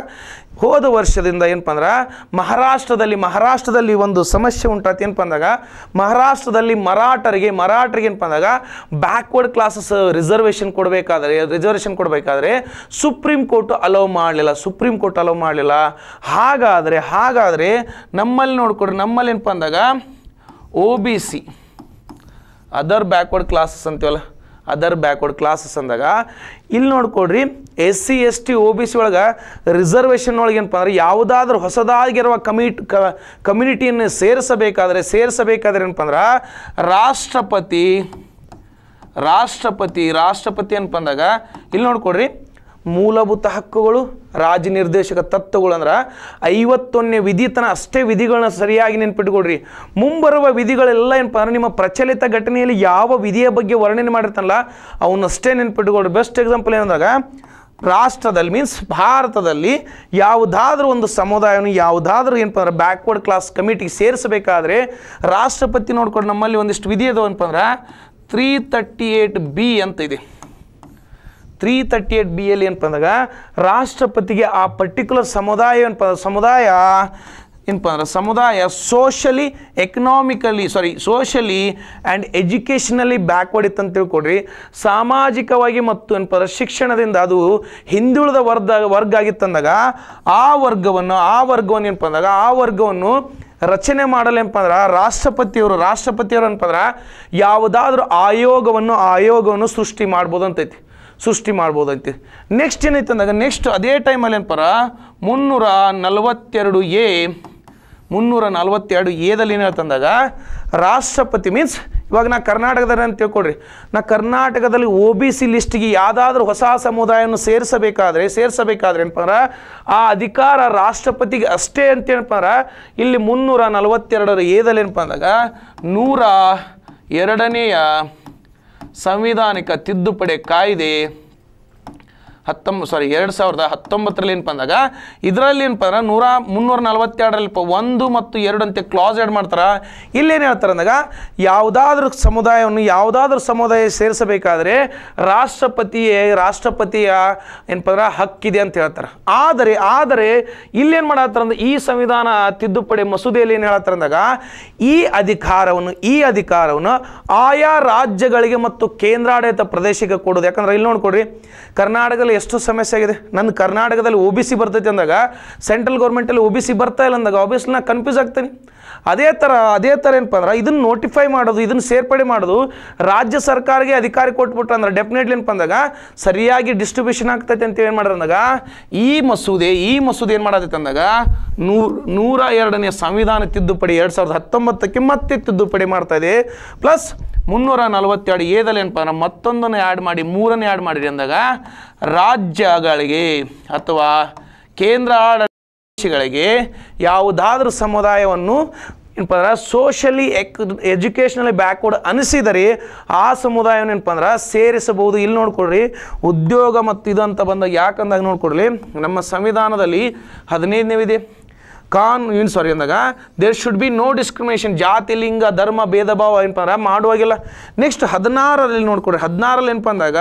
ಹೋದ ವರ್ಷದಿಂದ ಏನಪ್ಪ ಅಂದ್ರೆ ಮಹಾರಾಷ್ಟ್ರದಲ್ಲಿ ಮಹಾರಾಷ್ಟ್ರದಲ್ಲಿ ಒಂದು ಸಮಸ್ಯೆ ಉಂಟಾಯ್ತು ಏನಪ್ಪ ಅಂದಾಗ ಮಹಾರಾಷ್ಟ್ರದಲ್ಲಿ ಮರಾಠರಿಗೆ ಮರಾಠರಿಗೆ ಏನಪ್ಪ ಅಂದಾಗ ಬ್ಯಾಕ್ವರ್ಡ್ ಕ್ಲಾಸಸ್ ರಿಸರ್ವೇಷನ್ ಕೊಡಬೇಕಾದ್ರೆ ರಿಸರ್ವೇಷನ್ ಕೊಡಬೇಕಾದ್ರೆ ಸುಪ್ರೀಂ ಕೋರ್ಟ್ ಅಲೋ ಮಾಡಲಿಲ್ಲ ಸುಪ್ರೀಂ ಕೋರ್ಟ್ ಅಲೋ ಮಾಡಲಿಲ್ಲ ಹಾಗಾದರೆ ಹಾಗಾದರೆ ನಮ್ಮಲ್ಲಿ ನೋಡಿಕೊಡ್ರಿ ನಮ್ಮಲ್ಲಿ ಏನಪ್ಪ ಅಂದಾಗ O B C other backward classes ಅಂತೀವಲ್ಲ ಅದರ್ ಬ್ಯಾಕ್ವರ್ಡ್ ಕ್ಲಾಸಸ್ ಅಂದಾಗ ಇಲ್ಲಿ ನೋಡ್ಕೊಡ್ರಿ S C S T O B C ಒಳಗೆ ರಿಸರ್ವೇಷನ್ ಒಳಗೆ ಏನಪ್ಪ ಅಂದರೆ ಯಾವುದಾದ್ರೂ ಹೊಸದಾಗಿರುವ ಕಮಿಟ್ ಕಮ್ಯುನಿಟಿಯನ್ನು ಸೇರಿಸಬೇಕಾದ್ರೆ ಸೇರಿಸಬೇಕಾದ್ರೆ ಏನಪ್ಪ ಅಂದ್ರೆ ರಾಷ್ಟ್ರಪತಿ ರಾಷ್ಟ್ರಪತಿ ರಾಷ್ಟ್ರಪತಿ ಏನಪ್ಪ ಅಂದಾಗ ಇಲ್ಲಿ ನೋಡ್ಕೊಡ್ರಿ ಮೂಲಭೂತ ಹಕ್ಕುಗಳು ರಾಜ ನಿರ್ದೇಶಕ ತತ್ವಗಳು ಅಂದ್ರೆ ಐವತ್ತೊಂದನೇ ವಿಧಿ ತನ ಅಷ್ಟೇ ವಿಧಿಗಳನ್ನ ಸರಿಯಾಗಿ ನೆನ್ಪಿಟ್ಕೊಡ್ರಿ ಮುಂಬರುವ ವಿಧಿಗಳೆಲ್ಲ ಏನಪ್ಪ ಅಂದ್ರೆ ನಿಮ್ಮ ಪ್ರಚಲಿತ ಘಟನೆಯಲ್ಲಿ ಯಾವ ವಿಧಿಯ ಬಗ್ಗೆ ವರ್ಣನೆ ಮಾಡಿರ್ತಾನಲ್ಲ ಅವನ್ನಷ್ಟೇ ನೆನ್ಪಿಟ್ಕೊಡ್ರಿ ಬೆಸ್ಟ್ ಎಕ್ಸಾಂಪಲ್ ಏನಂದಾಗ ರಾಷ್ಟ್ರದಲ್ಲಿ ಮೀನ್ಸ್ ಭಾರತದಲ್ಲಿ ಯಾವುದಾದ್ರೂ ಒಂದು ಸಮುದಾಯವನ್ನು ಯಾವುದಾದ್ರೂ ಏನಪ್ಪ ಅಂದ್ರೆ ಬ್ಯಾಕ್ವರ್ಡ್ ಕ್ಲಾಸ್ ಕಮಿಟಿಗೆ ಸೇರಿಸಬೇಕಾದ್ರೆ ರಾಷ್ಟ್ರಪತಿ ನೋಡ್ಕೊಂಡು ನಮ್ಮಲ್ಲಿ ಒಂದಿಷ್ಟು ವಿಧಿ ಅದಾವಪ್ಪ ಅಂದ್ರೆ ತ್ರೀ ತರ್ಟಿ ಏಟ್ ಬಿ ಅಂತ ಇದೆ ತ್ರೀ ತರ್ಟಿ ಏಟ್ ಬಿ ಎಲ್ಲಿ ಏನಪ್ಪ ಅಂದಾಗ ರಾಷ್ಟ್ರಪತಿಗೆ ಆ ಪರ್ಟಿಕ್ಯುಲರ್ ಸಮುದಾಯ ಏನಪ್ಪ ಸಮುದಾಯ ಏನಪ್ಪ ಅಂದ್ರೆ ಸಮುದಾಯ socially economically sorry socially and educationally backward ಅಂತ ತಿಳ್ಕೊಡ್ರಿ ಸಾಮಾಜಿಕವಾಗಿ ಮತ್ತು ಏನಪ್ಪ ಅಂದ್ರೆ ಶಿಕ್ಷಣದಿಂದ ಅದು ಹಿಂದುಳಿದ ವರ್ಗ ವರ್ಗ ಆಗಿತ್ತಂದಾಗ ಆ ವರ್ಗವನ್ನು ಆ ವರ್ಗವನ್ನು ಏನಪ್ಪ ಅಂದಾಗ ಆ ವರ್ಗವನ್ನು ರಚನೆ ಮಾಡಲು ಏನಪ್ಪ ಅಂದ್ರೆ ರಾಷ್ಟ್ರಪತಿಯವರು ರಾಷ್ಟ್ರಪತಿಯವರು ಏನಪ್ಪ ಅಂದ್ರೆ ಯಾವುದಾದ್ರೂ ಆಯೋಗವನ್ನು ಆಯೋಗವನ್ನು ಸೃಷ್ಟಿ ಮಾಡ್ಬೋದು ಅಂತೈತಿ ಸೃಷ್ಟಿ ಮಾಡ್ಬೋದಂತೆ ನೆಕ್ಸ್ಟ್ ಏನೈತೆ ಅಂದಾಗ ನೆಕ್ಸ್ಟ್ ಅದೇ ಟೈಮಲ್ಲಿ ಏನಪ್ಪರ ಮುನ್ನೂರ ನಲ್ವತ್ತೆರಡು ಎ ಮುನ್ನೂರ ನಲ್ವತ್ತೆರಡು ಎದಲ್ಲಿ ಏನು ಹೇಳ್ತಂದಾಗ ರಾಷ್ಟ್ರಪತಿ ಮೀನ್ಸ್ ಇವಾಗ ನಾ ಕರ್ನಾಟಕದಲ್ಲಿ ಅಂತ ತಿಳ್ಕೊಳ್ರಿ ನಾ ಕರ್ನಾಟಕದಲ್ಲಿ ಒ ಬಿ ಸಿ ಲಿಸ್ಟಿಗೆ ಯಾವುದಾದ್ರೂ ಹೊಸ ಸಮುದಾಯವನ್ನು ಸೇರಿಸಬೇಕಾದ್ರೆ ಸೇರಿಸಬೇಕಾದ್ರೆ ಏನಪ್ಪಾರ ಆ ಅಧಿಕಾರ ರಾಷ್ಟ್ರಪತಿಗೆ ಅಷ್ಟೇ ಅಂತ ಏನಪ್ಪಾರ ಇಲ್ಲಿ ಮುನ್ನೂರ ನಲ್ವತ್ತೆರಡರ ಏದಲ್ಲಿ ಏನಪ್ಪ ಅಂದಾಗ ನೂರ ಎರಡನೆಯ ಸಂವಿಧಾನಿಕ ತಿದ್ದುಪಡಿ ಕಾಯ್ದೆ ಹತ್ತೊಂಬ ಸಾರಿ ಎರಡು ಸಾವಿರದ ಹತ್ತೊಂಬತ್ತರಲ್ಲಿ ಏನು ಬಂದಾಗ ಇದರಲ್ಲಿ ಏನಪ್ಪ ಅಂದ್ರೆ ನೂರ ಮುನ್ನೂರ ನಲ್ವತ್ತೆರಡರಲ್ಲಿ ಒಂದು ಮತ್ತು ಎರಡು ಅಂತೆ ಕ್ಲಾಸ್ ಎಡ್ ಮಾಡ್ತಾರೆ ಇಲ್ಲೇನು ಹೇಳ್ತಾರೆ ಅಂದಾಗ ಯಾವುದಾದ್ರೂ ಸಮುದಾಯವನ್ನು ಯಾವುದಾದ್ರೂ ಸಮುದಾಯ ಸೇರಿಸಬೇಕಾದ್ರೆ ರಾಷ್ಟ್ರಪತಿಯೇ ರಾಷ್ಟ್ರಪತಿಯ ಏನಪ್ಪ ಅಂದ್ರೆ ಹಕ್ಕಿದೆ ಅಂತ ಹೇಳ್ತಾರೆ ಆದರೆ ಆದರೆ ಇಲ್ಲೇನು ಮಾಡತ್ತಾರೆ ಅಂದ್ರೆ ಈ ಸಂವಿಧಾನ ತಿದ್ದುಪಡಿ ಮಸೂದೆಯಲ್ಲಿ ಏನು ಹೇಳ್ತಾರೆ ಅಂದಾಗ ಈ ಅಧಿಕಾರವನ್ನು ಈ ಅಧಿಕಾರವನ್ನು ಆಯಾ ರಾಜ್ಯಗಳಿಗೆ ಮತ್ತು ಕೇಂದ್ರಾಡಳಿತ ಪ್ರದೇಶಕ್ಕೆ ಕೊಡೋದು ಯಾಕಂದ್ರೆ ಇಲ್ಲಿ ನೋಡ್ಕೊಡ್ರಿ ಕರ್ನಾಟಕದಲ್ಲಿ ಎಷ್ಟು ಸಮಸ್ಯೆ ಆಗಿದೆ ನನ್ನ ಕರ್ನಾಟಕದಲ್ಲಿ ಒ ಬಿ ಸಿ ಬರ್ತೈತೆ ಅಂದಾಗ ಸೆಂಟ್ರಲ್ ಗೌರ್ಮೆಂಟಲ್ಲಿ ಒ ಬಿ ಸಿ ಬರ್ತಾ ಇಲ್ಲ ಅಂದಾಗ ಆಬ್ವಿಯಸ್ಲಿ ನಾನು ಕನ್ಫ್ಯೂಸ್ ಆಗ್ತೀನಿ ಅದೇ ಥರ ಅದೇ ಥರ ಏನಪ್ಪ ಅಂದ್ರೆ ಇದನ್ನು ನೋಟಿಫೈ ಮಾಡೋದು ಇದನ್ನು ಸೇರ್ಪಡೆ ಮಾಡೋದು ರಾಜ್ಯ ಸರ್ಕಾರಕ್ಕೆ ಅಧಿಕಾರಿ ಕೊಟ್ಬಿಟ್ರೆ ಅಂದ್ರೆ ಡೆಫಿನೆಟ್ಲಿ ಏನಪ್ಪ ಅಂದಾಗ ಸರಿಯಾಗಿ ಡಿಸ್ಟ್ರಿಬ್ಯೂಷನ್ ಆಗ್ತೈತೆ ಅಂತ ಏನು ಮಾಡ್ರಿ ಅಂದಾಗ ಈ ಮಸೂದೆ ಈ ಮಸೂದೆ ಏನು ಮಾಡೋದೈತೆ ಅಂದಾಗ ನೂರ್ ನೂರ ಎರಡನೇ ಸಂವಿಧಾನ ತಿದ್ದುಪಡಿ ಎರಡು ಸಾವಿರದ ಹತ್ತೊಂಬತ್ತಕ್ಕೆ ಮತ್ತೆ ತಿದ್ದುಪಡಿ ಮಾಡ್ತಾ ಇದೆ ಪ್ಲಸ್ ಮುನ್ನೂರ ನಲವತ್ತೆರಡು ಏದಲ್ಲಿ ಏನಪ್ಪ ಅಂದ್ರೆ ಮತ್ತೊಂದನ್ನು ಆ್ಯಡ್ ಮಾಡಿ ಮೂರನೇ ಆ್ಯಡ್ ಮಾಡಿರಿ ಅಂದಾಗ ರಾಜ್ಯಗಳಿಗೆ ಅಥವಾ ಕೇಂದ್ರ ಆಡಳಿತ ಗಳಿಗೆ ಯಾವುದಾದ್ರೂ ಸಮುದಾಯವನ್ನು ಏನಪ್ಪ ಅಂದ್ರೆ ಸೋಷಲಿ ಎಕ್ ಎಜುಕೇಷನಲ್ಲಿ ಬ್ಯಾಕ್ವರ್ಡ್ ಅನಿಸಿದರೆ ಆ ಸಮುದಾಯವನ್ನು ಏನಪ್ಪ ಅಂದ್ರೆ ಸೇರಿಸಬಹುದು ಇಲ್ಲಿ ನೋಡ್ಕೊಡ್ರಿ ಉದ್ಯೋಗ ಮತ್ತು ಇದು ಅಂತ ಬಂದಾಗ ಯಾಕಂದಾಗ ನೋಡ್ಕೊಡ್ಲಿ ನಮ್ಮ ಸಂವಿಧಾನದಲ್ಲಿ ಹದಿನೈದನೇ ಇದೆ ಕಾನ್ ಏನು ಸಾರಿ ಅಂದಾಗ there should be no discrimination ಜಾತಿ ಲಿಂಗ ಧರ್ಮ ಭೇದ ಭಾವ ಏನಪ್ಪ ಅಂದ್ರೆ ಮಾಡುವಾಗಿಲ್ಲ ನೆಕ್ಸ್ಟ್ ಹದಿನಾರರಲ್ಲಿ ನೋಡ್ಕೊಡ್ರಿ ಹದಿನಾರಲ್ಲಿ ಏನಪ್ಪ ಅಂದಾಗ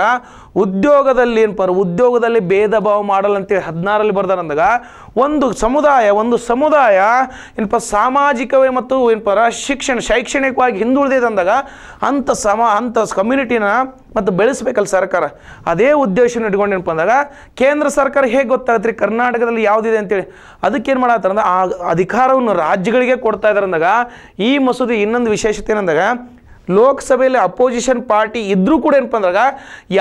ಉದ್ಯೋಗದಲ್ಲಿ ಏನು ಪರ ಉದ್ಯೋಗದಲ್ಲಿ ಭೇದ ಭಾವ ಮಾಡಲ್ಲ ಅಂತೇಳಿ ಹದಿನಾರಲ್ಲಿ ಬರ್ದಾರಂದಾಗ ಒಂದು ಸಮುದಾಯ ಒಂದು ಸಮುದಾಯ ಏನಪ್ಪ ಸಾಮಾಜಿಕವೇ ಮತ್ತು ಏನಪ್ಪ ಶಿಕ್ಷಣ ಶೈಕ್ಷಣಿಕವಾಗಿ ಹಿಂದುಳಿದಿದೆ ಅಂದಾಗ ಅಂಥ ಸಮ ಅಂಥ ಕಮ್ಯುನಿಟಿನ ಮತ್ತು ಬೆಳೆಸ್ಬೇಕಲ್ಲ ಸರ್ಕಾರ ಅದೇ ಉದ್ದೇಶನ ಇಟ್ಕೊಂಡು ಏನಪ್ಪ ಅಂದಾಗ ಕೇಂದ್ರ ಸರ್ಕಾರ ಹೇಗೆ ಗೊತ್ತಾಗತ್ತೆ ರೀ ಕರ್ನಾಟಕದಲ್ಲಿ ಯಾವುದಿದೆ ಅಂತೇಳಿ ಏನು ಮಾಡತ್ತಾರಂದ್ರೆ ಆ ಅಧಿಕಾರವನ್ನು ರಾಜ್ಯಗಳಿಗೆ ಕೊಡ್ತಾ ಇದ್ದಾರೆ ಅಂದಾಗ ಈ ಮಸೂದೆ ಇನ್ನೊಂದು ವಿಶೇಷತೆ ಏನಂದಾಗ ಲೋಕಸಭೆಯಲ್ಲಿ ಅಪೋಸಿಷನ್ ಪಾರ್ಟಿ ಇದ್ದರೂ ಕೂಡ ಏನಪ್ಪ ಅಂದಾಗ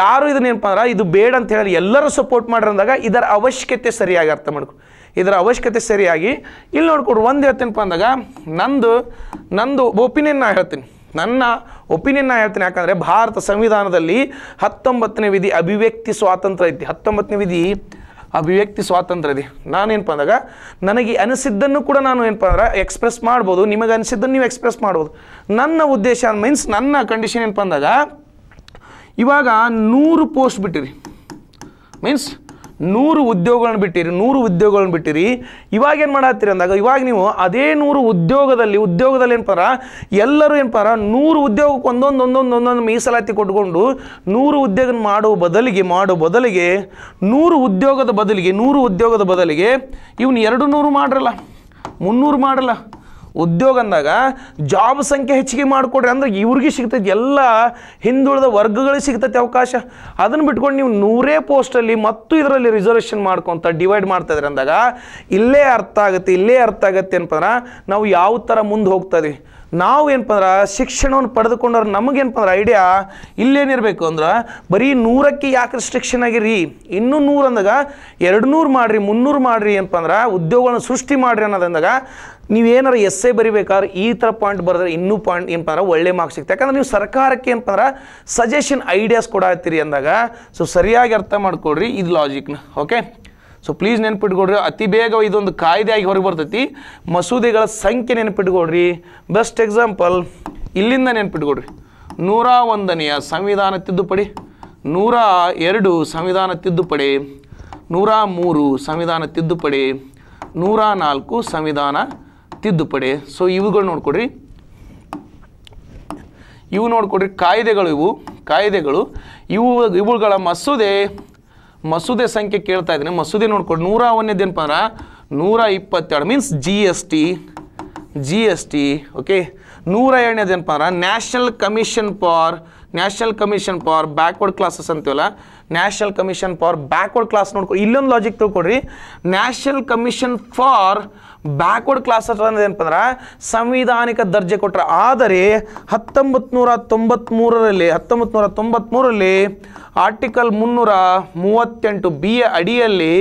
ಯಾರು ಇದನ್ನ ಏನಪ್ಪ ಅಂದ್ರೆ ಇದು ಬೇಡ ಅಂತ ಹೇಳಿ ಎಲ್ಲರೂ ಸಪೋರ್ಟ್ ಮಾಡಿರಂದಾಗ ಇದರ ಅವಶ್ಯಕತೆ ಸರಿಯಾಗಿ ಅರ್ಥ ಮಾಡ್ಕೊ ಇದರ ಅವಶ್ಯಕತೆ ಸರಿಯಾಗಿ ಇಲ್ಲಿ ನೋಡ್ಕೊಡು ಒಂದು ಹೇಳ್ತೀನಪ್ಪ ಅಂದಾಗ ನಂದು ನಂದು ಒಪಿನಿಯನ್ ನಾನು ಹೇಳ್ತೀನಿ ನನ್ನ ಒಪಿನಿಯನ್ ಹೇಳ್ತೀನಿ ಯಾಕಂದರೆ ಭಾರತ ಸಂವಿಧಾನದಲ್ಲಿ ಹತ್ತೊಂಬತ್ತನೇ ವಿಧಿ ಅಭಿವ್ಯಕ್ತಿ ಸ್ವಾತಂತ್ರ್ಯ ಐತಿ ಹತ್ತೊಂಬತ್ತನೇ ವಿಧಿ ಅಭಿವ್ಯಕ್ತಿ ಸ್ವಾತಂತ್ರ್ಯ ಇದೆ ನಾನೇನಪ್ಪ ಅಂದಾಗ ನನಗೆ ಅನಿಸಿದ್ದನ್ನು ಕೂಡ ನಾನು ಏನಪ್ಪ ಅಂದ್ರೆ ಎಕ್ಸ್ಪ್ರೆಸ್ ಮಾಡ್ಬೋದು ನಿಮಗೆ ಅನಿಸಿದ್ದನ್ನು ನೀವು ಎಕ್ಸ್ಪ್ರೆಸ್ ಮಾಡ್ಬೋದು ನನ್ನ ಉದ್ದೇಶ ಮೀನ್ಸ್ ನನ್ನ ಕಂಡೀಷನ್ ಏನಪ್ಪ ಅಂದಾಗ ಇವಾಗ ನೂರು ಪೋಸ್ಟ್ ಬಿಟ್ಟಿರಿ ಮೀನ್ಸ್ ನೂರು ಉದ್ಯೋಗಗಳನ್ನ ಬಿಟ್ಟಿರಿ ನೂರು ಉದ್ಯೋಗಗಳನ್ನ ಬಿಟ್ಟಿರಿ ಇವಾಗ ಏನು ಮಾಡತ್ತೀರಿ ಅಂದಾಗ ಇವಾಗ ನೀವು ಅದೇ ನೂರು ಉದ್ಯೋಗದಲ್ಲಿ ಉದ್ಯೋಗದಲ್ಲಿ ಏನಪ್ಪಾರ ಎಲ್ಲರೂ ಏನಪ್ಪಾರ ನೂರು ಉದ್ಯೋಗಕ್ಕೆ ಒಂದೊಂದು ಒಂದೊಂದು ಒಂದೊಂದು ಮೀಸಲಾತಿ ಕೊಟ್ಕೊಂಡು ನೂರು ಉದ್ಯೋಗ ಮಾಡುವ ಬದಲಿಗೆ ಮಾಡೋ ಬದಲಿಗೆ ನೂರು ಉದ್ಯೋಗದ ಬದಲಿಗೆ ನೂರು ಉದ್ಯೋಗದ ಬದಲಿಗೆ ಇವನು ಎರಡು ನೂರು ಮಾಡ್ರಲ್ಲ ಮುನ್ನೂರು ಮಾಡಲ್ಲ ಉದ್ಯೋಗ ಅಂದಾಗ ಜಾಬ್ ಸಂಖ್ಯೆ ಹೆಚ್ಚಿಗೆ ಮಾಡಿಕೊಡ್ರಿ ಅಂದ್ರೆ ಇವ್ರಿಗೆ ಸಿಗ್ತೈತಿ ಎಲ್ಲ ಹಿಂದುಳಿದ ವರ್ಗಗಳಿಗೆ ಸಿಗ್ತೈತಿ ಅವಕಾಶ ಅದನ್ನು ಬಿಟ್ಕೊಂಡು ನೀವು ನೂರೇ ಪೋಸ್ಟಲ್ಲಿ ಮತ್ತು ಇದರಲ್ಲಿ ರಿಸರ್ವೇಷನ್ ಮಾಡ್ಕೊತ ಡಿವೈಡ್ ಮಾಡ್ತಾ ಅಂದಾಗ ಇಲ್ಲೇ ಅರ್ಥ ಆಗುತ್ತೆ ಇಲ್ಲೇ ಅರ್ಥ ಆಗುತ್ತೆ ಏನಪ್ಪ ನಾವು ಯಾವ ಥರ ಮುಂದೆ ಹೋಗ್ತದೆ ನಾವು ಏನಪ್ಪ ಅಂದ್ರೆ ಶಿಕ್ಷಣವನ್ನು ಪಡೆದುಕೊಂಡವ್ರು ನಮಗೇನಪ್ಪ ಅಂದ್ರೆ ಐಡಿಯಾ ಇಲ್ಲೇನಿರಬೇಕು ಅಂದ್ರೆ ಬರೀ ನೂರಕ್ಕೆ ಯಾಕೆ ರಿಸ್ಟ್ರಿಕ್ಷನ್ ಆಗಿರಿ ಇನ್ನೂ ನೂರು ಅಂದಾಗ ಎರಡು ನೂರು ಮಾಡಿರಿ ಮುನ್ನೂರು ಮಾಡಿರಿ ಏನಪ್ಪ ಅಂದ್ರೆ ಉದ್ಯೋಗಗಳನ್ನು ಸೃಷ್ಟಿ ಮಾಡಿರಿ ಅನ್ನೋದಂದಾಗ ನೀವೇನಾರ ಎಸ್ ಎ ಬರಿಬೇಕಾದ್ರೆ ಈ ಥರ ಪಾಯಿಂಟ್ ಬರೆದ್ರೆ ಇನ್ನೂ ಪಾಯಿಂಟ್ ಏನಪ್ಪ ಅಂದ್ರೆ ಒಳ್ಳೆ ಮಾರ್ಕ್ಸ್ ಸಿಗ್ತದೆ ಯಾಕಂದ್ರೆ ನೀವು ಸರ್ಕಾರಕ್ಕೆ ಏನಪ್ಪಂದ್ರೆ ಸಜೆಷನ್ ಐಡಿಯಾಸ್ ಕೊಡತ್ತೀರಿ ಅಂದಾಗ ಸೊ ಸರಿಯಾಗಿ ಅರ್ಥ ಮಾಡ್ಕೊಡ್ರಿ ಇದು ಲಾಜಿಕ್ನ ಓಕೆ ಸೊ ಪ್ಲೀಸ್ ನೆನ್ಪಿಟ್ಕೊಡ್ರಿ ಅತಿ ಬೇಗ ಇದೊಂದು ಕಾಯ್ದೆಯಾಗಿ ಹೊರಗೆ ಬರ್ತೈತಿ ಮಸೂದೆಗಳ ಸಂಖ್ಯೆ ನೆನ್ಪಿಟ್ಕೊಡ್ರಿ ಬೆಸ್ಟ್ ಎಕ್ಸಾಂಪಲ್ ಇಲ್ಲಿಂದ ನೆನ್ಪಿಟ್ಕೊಡ್ರಿ ನೂರ ಒಂದನೆಯ ಸಂವಿಧಾನ ತಿದ್ದುಪಡಿ ನೂರ ಎರಡು ಸಂವಿಧಾನ ತಿದ್ದುಪಡಿ ನೂರ ಮೂರು ಸಂವಿಧಾನ ತಿದ್ದುಪಡಿ ನೂರ ನಾಲ್ಕು ಸಂವಿಧಾನ ತಿದ್ದುಪಡಿ ಸೊ ಇವುಗಳು ನೋಡ್ಕೊಡ್ರಿ ಇವು ನೋಡ್ಕೊಡ್ರಿ ಕಾಯ್ದೆಗಳು ಇವು ಕಾಯ್ದೆಗಳು ಇವು ಇವುಗಳ ಮಸೂದೆ ಮಸೂದೆ ಸಂಖ್ಯೆ ಕೇಳ್ತಾ ಇದ್ದೀನಿ ಮಸೂದೆ ನೋಡ್ಕೊಡಿ ನೂರ ಒಂದೇದು ಏನಪ್ಪ ಅಂದ್ರೆ ನೂರ ಇಪ್ಪತ್ತೆರಡು means G S T G S T okay ನೂರ ಎರಡನೇದು ಏನಪ್ಪ ಅಂದ್ರೆ national commission for national commission for backward classes ಅಂತೀವಲ್ಲ national commission for backward class ನೋಡ್ಕೊ ಇಲ್ಲೊಂದು ಲಾಜಿಕ್ ತಿಳ್ಕೊಡ್ರಿ national commission for backward class ಅಂದ್ರೆ ಏನಪ್ಪ ಅಂದ್ರೆ ಸಂವಿಧಾನಿಕ ದರ್ಜೆ ಕೊಟ್ಟರೆ ಆದರೆ ಹತ್ತೊಂಬತ್ತು ನೂರ ತೊಂಬತ್ತ್ಮೂರರಲ್ಲಿ ಹತ್ತೊಂಬತ್ತು ನೂರ ತೊಂಬತ್ತ್ಮೂರರಲ್ಲಿ ಆರ್ಟಿಕಲ್ ಮುನ್ನೂರ ಮೂವತ್ತೆಂಟು ಬಿ ಎ ಅಡಿಯಲ್ಲಿ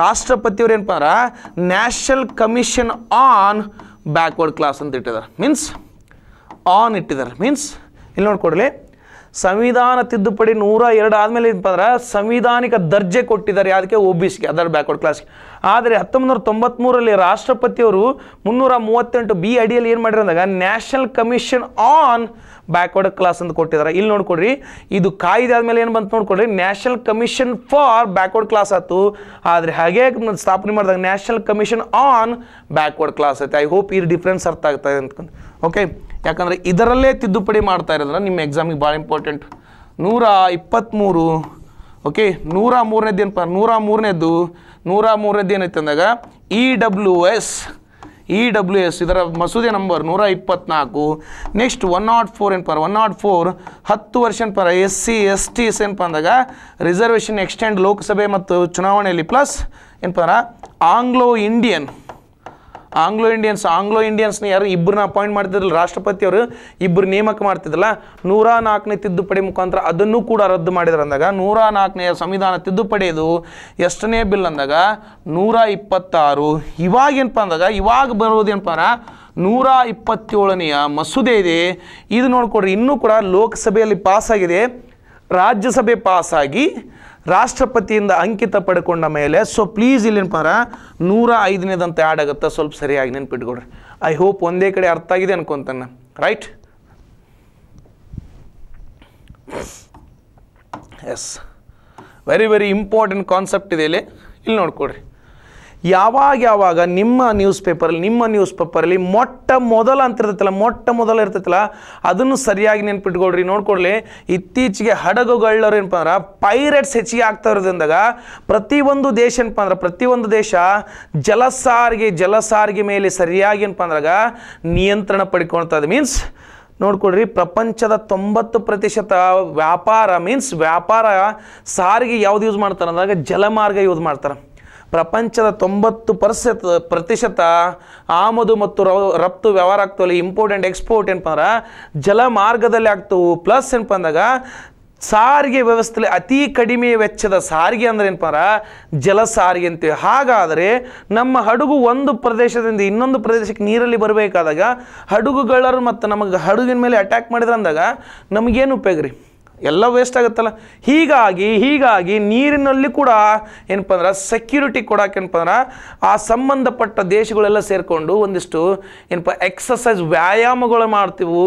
ರಾಷ್ಟ್ರಪತಿಯವರು ಏನಪ್ಪ ಅಂದ್ರೆ national commission on backward class ಅಂತ ಇಟ್ಟಿದ್ದಾರೆ ಮೀನ್ಸ್ ಆನ್ ಇಟ್ಟಿದ್ದಾರೆ ಮೀನ್ಸ್ ಇಲ್ಲಿ ನೋಡ್ಕೊಡ್ಲಿ ಸಂವಿಧಾನ ತಿದ್ದುಪಡಿ ನೂರ ಎರಡು ಆದಮೇಲೆ ಏನಪ್ಪ ಅಂದ್ರೆ ಸಂವಿಧಾನಿಕ ದರ್ಜೆ ಕೊಟ್ಟಿದ್ದಾರೆ ಅದಕ್ಕೆ ಒ ಬಿ ಸಿಗೆ ಅದರ ಬ್ಯಾಕ್ವರ್ಡ್ ಕ್ಲಾಸ್ಗೆ ಆದರೆ ಹತ್ತೊಂಬತ್ತು ನೂರ ತೊಂಬತ್ತ್ಮೂರಲ್ಲಿ ರಾಷ್ಟ್ರಪತಿಯವರು ಮುನ್ನೂರ ಮೂವತ್ತೆಂಟು ಬಿ ಅಡಿಯಲ್ಲಿ ಏನು ಮಾಡಿರಂದಾಗ national commission on backward class ಅಂತ ಕೊಟ್ಟಿದ್ದಾರೆ ಇಲ್ಲಿ ನೋಡ್ಕೊಡ್ರಿ ಇದು ಕಾಯ್ದೆ ಆದಮೇಲೆ ಏನು ಬಂತು ನೋಡ್ಕೊಡ್ರಿ national commission for backward class ಆಯಿತು ಆದರೆ ಹಾಗೆ ಸ್ಥಾಪನೆ ಮಾಡಿದಾಗ national commission on backward class ಆಯ್ತು ಐ ಹೋಪ್ ಈ ಡಿಫ್ರೆನ್ಸ್ ಅರ್ಥ ಇದೆ ಅಂತಕೊಂಡು ಓಕೆ ಯಾಕಂದರೆ ಇದರಲ್ಲೇ ತಿದ್ದುಪಡಿ ಮಾಡ್ತಾ ಇರೋದ್ರ ನಿಮ್ಮ ಎಕ್ಸಾಮಿಗೆ ಭಾಳ ಇಂಪಾರ್ಟೆಂಟ್ ನೂರ ಇಪ್ಪತ್ತ್ಮೂರು ಓಕೆ ನೂರ ಮೂರನೇದು ಏನಪ್ಪ ನೂರ ಮೂರನೇದು ನೂರ ಮೂರನೇದು ಏನೈತೆ ಅಂದಾಗ E W S E W S ಇದರ ಮಸೂದೆ ನಂಬರ್ ನೂರ ಇಪ್ಪತ್ತ್ನಾಲ್ಕು ನೆಕ್ಸ್ಟ್ ಒನ್ ನಾಟ್ ಫೋರ್ ಏನಪ್ಪ ಒನ್ ನಾಟ್ ಫೋರ್ ಹತ್ತು ವರ್ಷ ಏನಪ್ಪ S C S T S ಏನಪ್ಪ ಅಂದಾಗ ರಿಸರ್ವೇಷನ್ ಎಕ್ಸ್ಟೆಂಡ್ ಲೋಕಸಭೆ ಮತ್ತು ಚುನಾವಣೆಯಲ್ಲಿ ಪ್ಲಸ್ ಏನಪ್ಪ Anglo Indian Anglo Indians Anglo ಇಂಡಿಯನ್ಸ್ನ ಯಾರು ಇಬ್ಬರನ್ನ ಅಪಾಯಿಂಟ್ ಮಾಡ್ತಿದ್ರು ರಾಷ್ಟ್ರಪತಿ ಅವರು ಇಬ್ಬರು ನೇಮಕ ಮಾಡ್ತಿದ್ರಲ್ಲ ನೂರ ನಾಲ್ಕನೇ ತಿದ್ದುಪಡಿ ಮುಖಾಂತರ ಅದನ್ನು ಕೂಡ ರದ್ದು ಮಾಡಿದ್ರು ಅಂದಾಗ ನೂರ ನಾಲ್ಕನೆಯ ಸಂವಿಧಾನ ತಿದ್ದುಪಡಿಯೋದು ಎಷ್ಟನೇ ಬಿಲ್ ಅಂದಾಗ ನೂರ ಇಪ್ಪತ್ತಾರು ಇವಾಗೇನಪ್ಪ ಅಂದಾಗ ಇವಾಗ ಬರೋದೇನಪ್ಪ ಅಂದ್ರೆ ನೂರ ಇಪ್ಪತ್ತೇಳನೆಯ ಮಸೂದೆ ಇದೆ ಇದು ನೋಡ್ಕೊಡ್ರಿ ಇನ್ನೂ ಕೂಡ ಲೋಕಸಭೆಯಲ್ಲಿ ಪಾಸಾಗಿದೆ ರಾಜ್ಯಸಭೆ ಪಾಸಾಗಿ ರಾಷ್ಟ್ರಪತಿಯಿಂದ ಅಂಕಿತ ಪಡ್ಕೊಂಡ ಮೇಲೆ ಸೊ ಪ್ಲೀಸ್ ಇಲ್ಲಿನ ಪರ ನೂರ ಐದನೇದಂತ ಆ್ಯಡ್ ಆಗುತ್ತೆ ಸ್ವಲ್ಪ ಸರಿಯಾಗಿ ನೆನ್ಪಿಟ್ಕೊಡ್ರಿ ಐ ಹೋಪ್ ಒಂದೇ ಕಡೆ ಅರ್ಥ ಆಗಿದೆ ಅನ್ಕೊಂತಾನೆ right yes very very important concept ಇದೆ ಇಲ್ಲಿ ಇಲ್ಲಿ ನೋಡ್ಕೊಡ್ರಿ ಯಾವಾಗ ಯಾವಾಗ ನಿಮ್ಮ ನ್ಯೂಸ್ ಪೇಪರಲ್ಲಿ ನಿಮ್ಮ ನ್ಯೂಸ್ ಪೇಪರಲ್ಲಿ ಮೊಟ್ಟ ಮೊದಲ ಅಂತ ಇರ್ತೈತಲ್ಲ ಮೊಟ್ಟ ಮೊದಲ ಇರ್ತೈತಲ್ಲ ಅದನ್ನು ಸರಿಯಾಗಿ ನೆನ್ಪಿಟ್ಕೊಳ್ರಿ ನೋಡ್ಕೊಳ್ಳಿ ಇತ್ತೀಚೆಗೆ ಹಡಗುಗಳವ್ರು ಏನಪ್ಪ ಅಂದ್ರೆ ಪೈರೇಟ್ಸ್ ಹೆಚ್ಚಿಗೆ ಆಗ್ತಾ ಇರೋದ್ರಿಂದಾಗ ಪ್ರತಿಯೊಂದು ದೇಶ ಏನಪ್ಪ ಅಂದ್ರೆ ಪ್ರತಿಯೊಂದು ದೇಶ ಜಲ ಸಾರಿಗೆ ಜಲ ಸಾರಿಗೆ ಮೇಲೆ ಸರಿಯಾಗಿ ಏನಪ್ಪ ಅಂದ್ರಾಗ ನಿಯಂತ್ರಣ ಪಡ್ಕೊಳ್ತದೆ ಮೀನ್ಸ್ ನೋಡ್ಕೊಳ್ರಿ ಪ್ರಪಂಚದ ತೊಂಬತ್ತು ಪ್ರತಿಶತ ವ್ಯಾಪಾರ ಮೀನ್ಸ್ ವ್ಯಾಪಾರ ಸಾರಿಗೆ ಯಾವ್ದು ಯೂಸ್ ಮಾಡ್ತಾರೆ ಅಂದಾಗ ಜಲಮಾರ್ಗ ಯೂಸ್ ಮಾಡ್ತಾರೆ ಪ್ರಪಂಚದ ತೊಂಬತ್ತು ಪರ್ಸೆತ್ ಪ್ರತಿಶತ ಆಮದು ಮತ್ತು ರಫ್ತು ವ್ಯವಹಾರ ಆಗ್ತವಲ್ಲ ಇಂಪೋರ್ಟ್ ಆ್ಯಂಡ್ ಎಕ್ಸ್ಪೋರ್ಟ್ ಏನಪ್ಪ ಜಲ ಮಾರ್ಗದಲ್ಲಿ ಆಗ್ತವೆ ಪ್ಲಸ್ ಏನಪ್ಪ ಅಂದಾಗ ಸಾರಿಗೆ ವ್ಯವಸ್ಥೆಯಲ್ಲಿ ಅತಿ ಕಡಿಮೆ ವೆಚ್ಚದ ಸಾರಿಗೆ ಅಂದರೆ ಏನಪ್ಪಾರ ಜಲ ಸಾರಿಗೆ ಅಂತೀವಿ ಹಾಗಾದರೆ ನಮ್ಮ ಹಡಗು ಒಂದು ಪ್ರದೇಶದಿಂದ ಇನ್ನೊಂದು ಪ್ರದೇಶಕ್ಕೆ ನೀರಲ್ಲಿ ಬರಬೇಕಾದಾಗ ಹಡಗುಗಳರು ಮತ್ತು ನಮಗೆ ಹಡಗಿನ ಮೇಲೆ ಅಟ್ಯಾಕ್ ಮಾಡಿದ್ರೆ ಅಂದಾಗ ನಮಗೇನು ಉಪಯೋಗ ರೀ ಎಲ್ಲ ವೇಸ್ಟ್ ಆಗುತ್ತಲ್ಲ ಹೀಗಾಗಿ ಹೀಗಾಗಿ ನೀರಿನಲ್ಲಿ ಕೂಡ ಏನಪ್ಪ ಅಂದ್ರೆ ಸೆಕ್ಯೂರಿಟಿ ಕೊಡಕ್ಕೆ ಏನಪ್ಪ ಅಂದ್ರೆ ಆ ಸಂಬಂಧಪಟ್ಟ ದೇಶಗಳೆಲ್ಲ ಸೇರಿಕೊಂಡು ಒಂದಿಷ್ಟು ಏನಪ್ಪ ಎಕ್ಸಸೈಸ್ ವ್ಯಾಯಾಮಗಳು ಮಾಡ್ತೀವಿ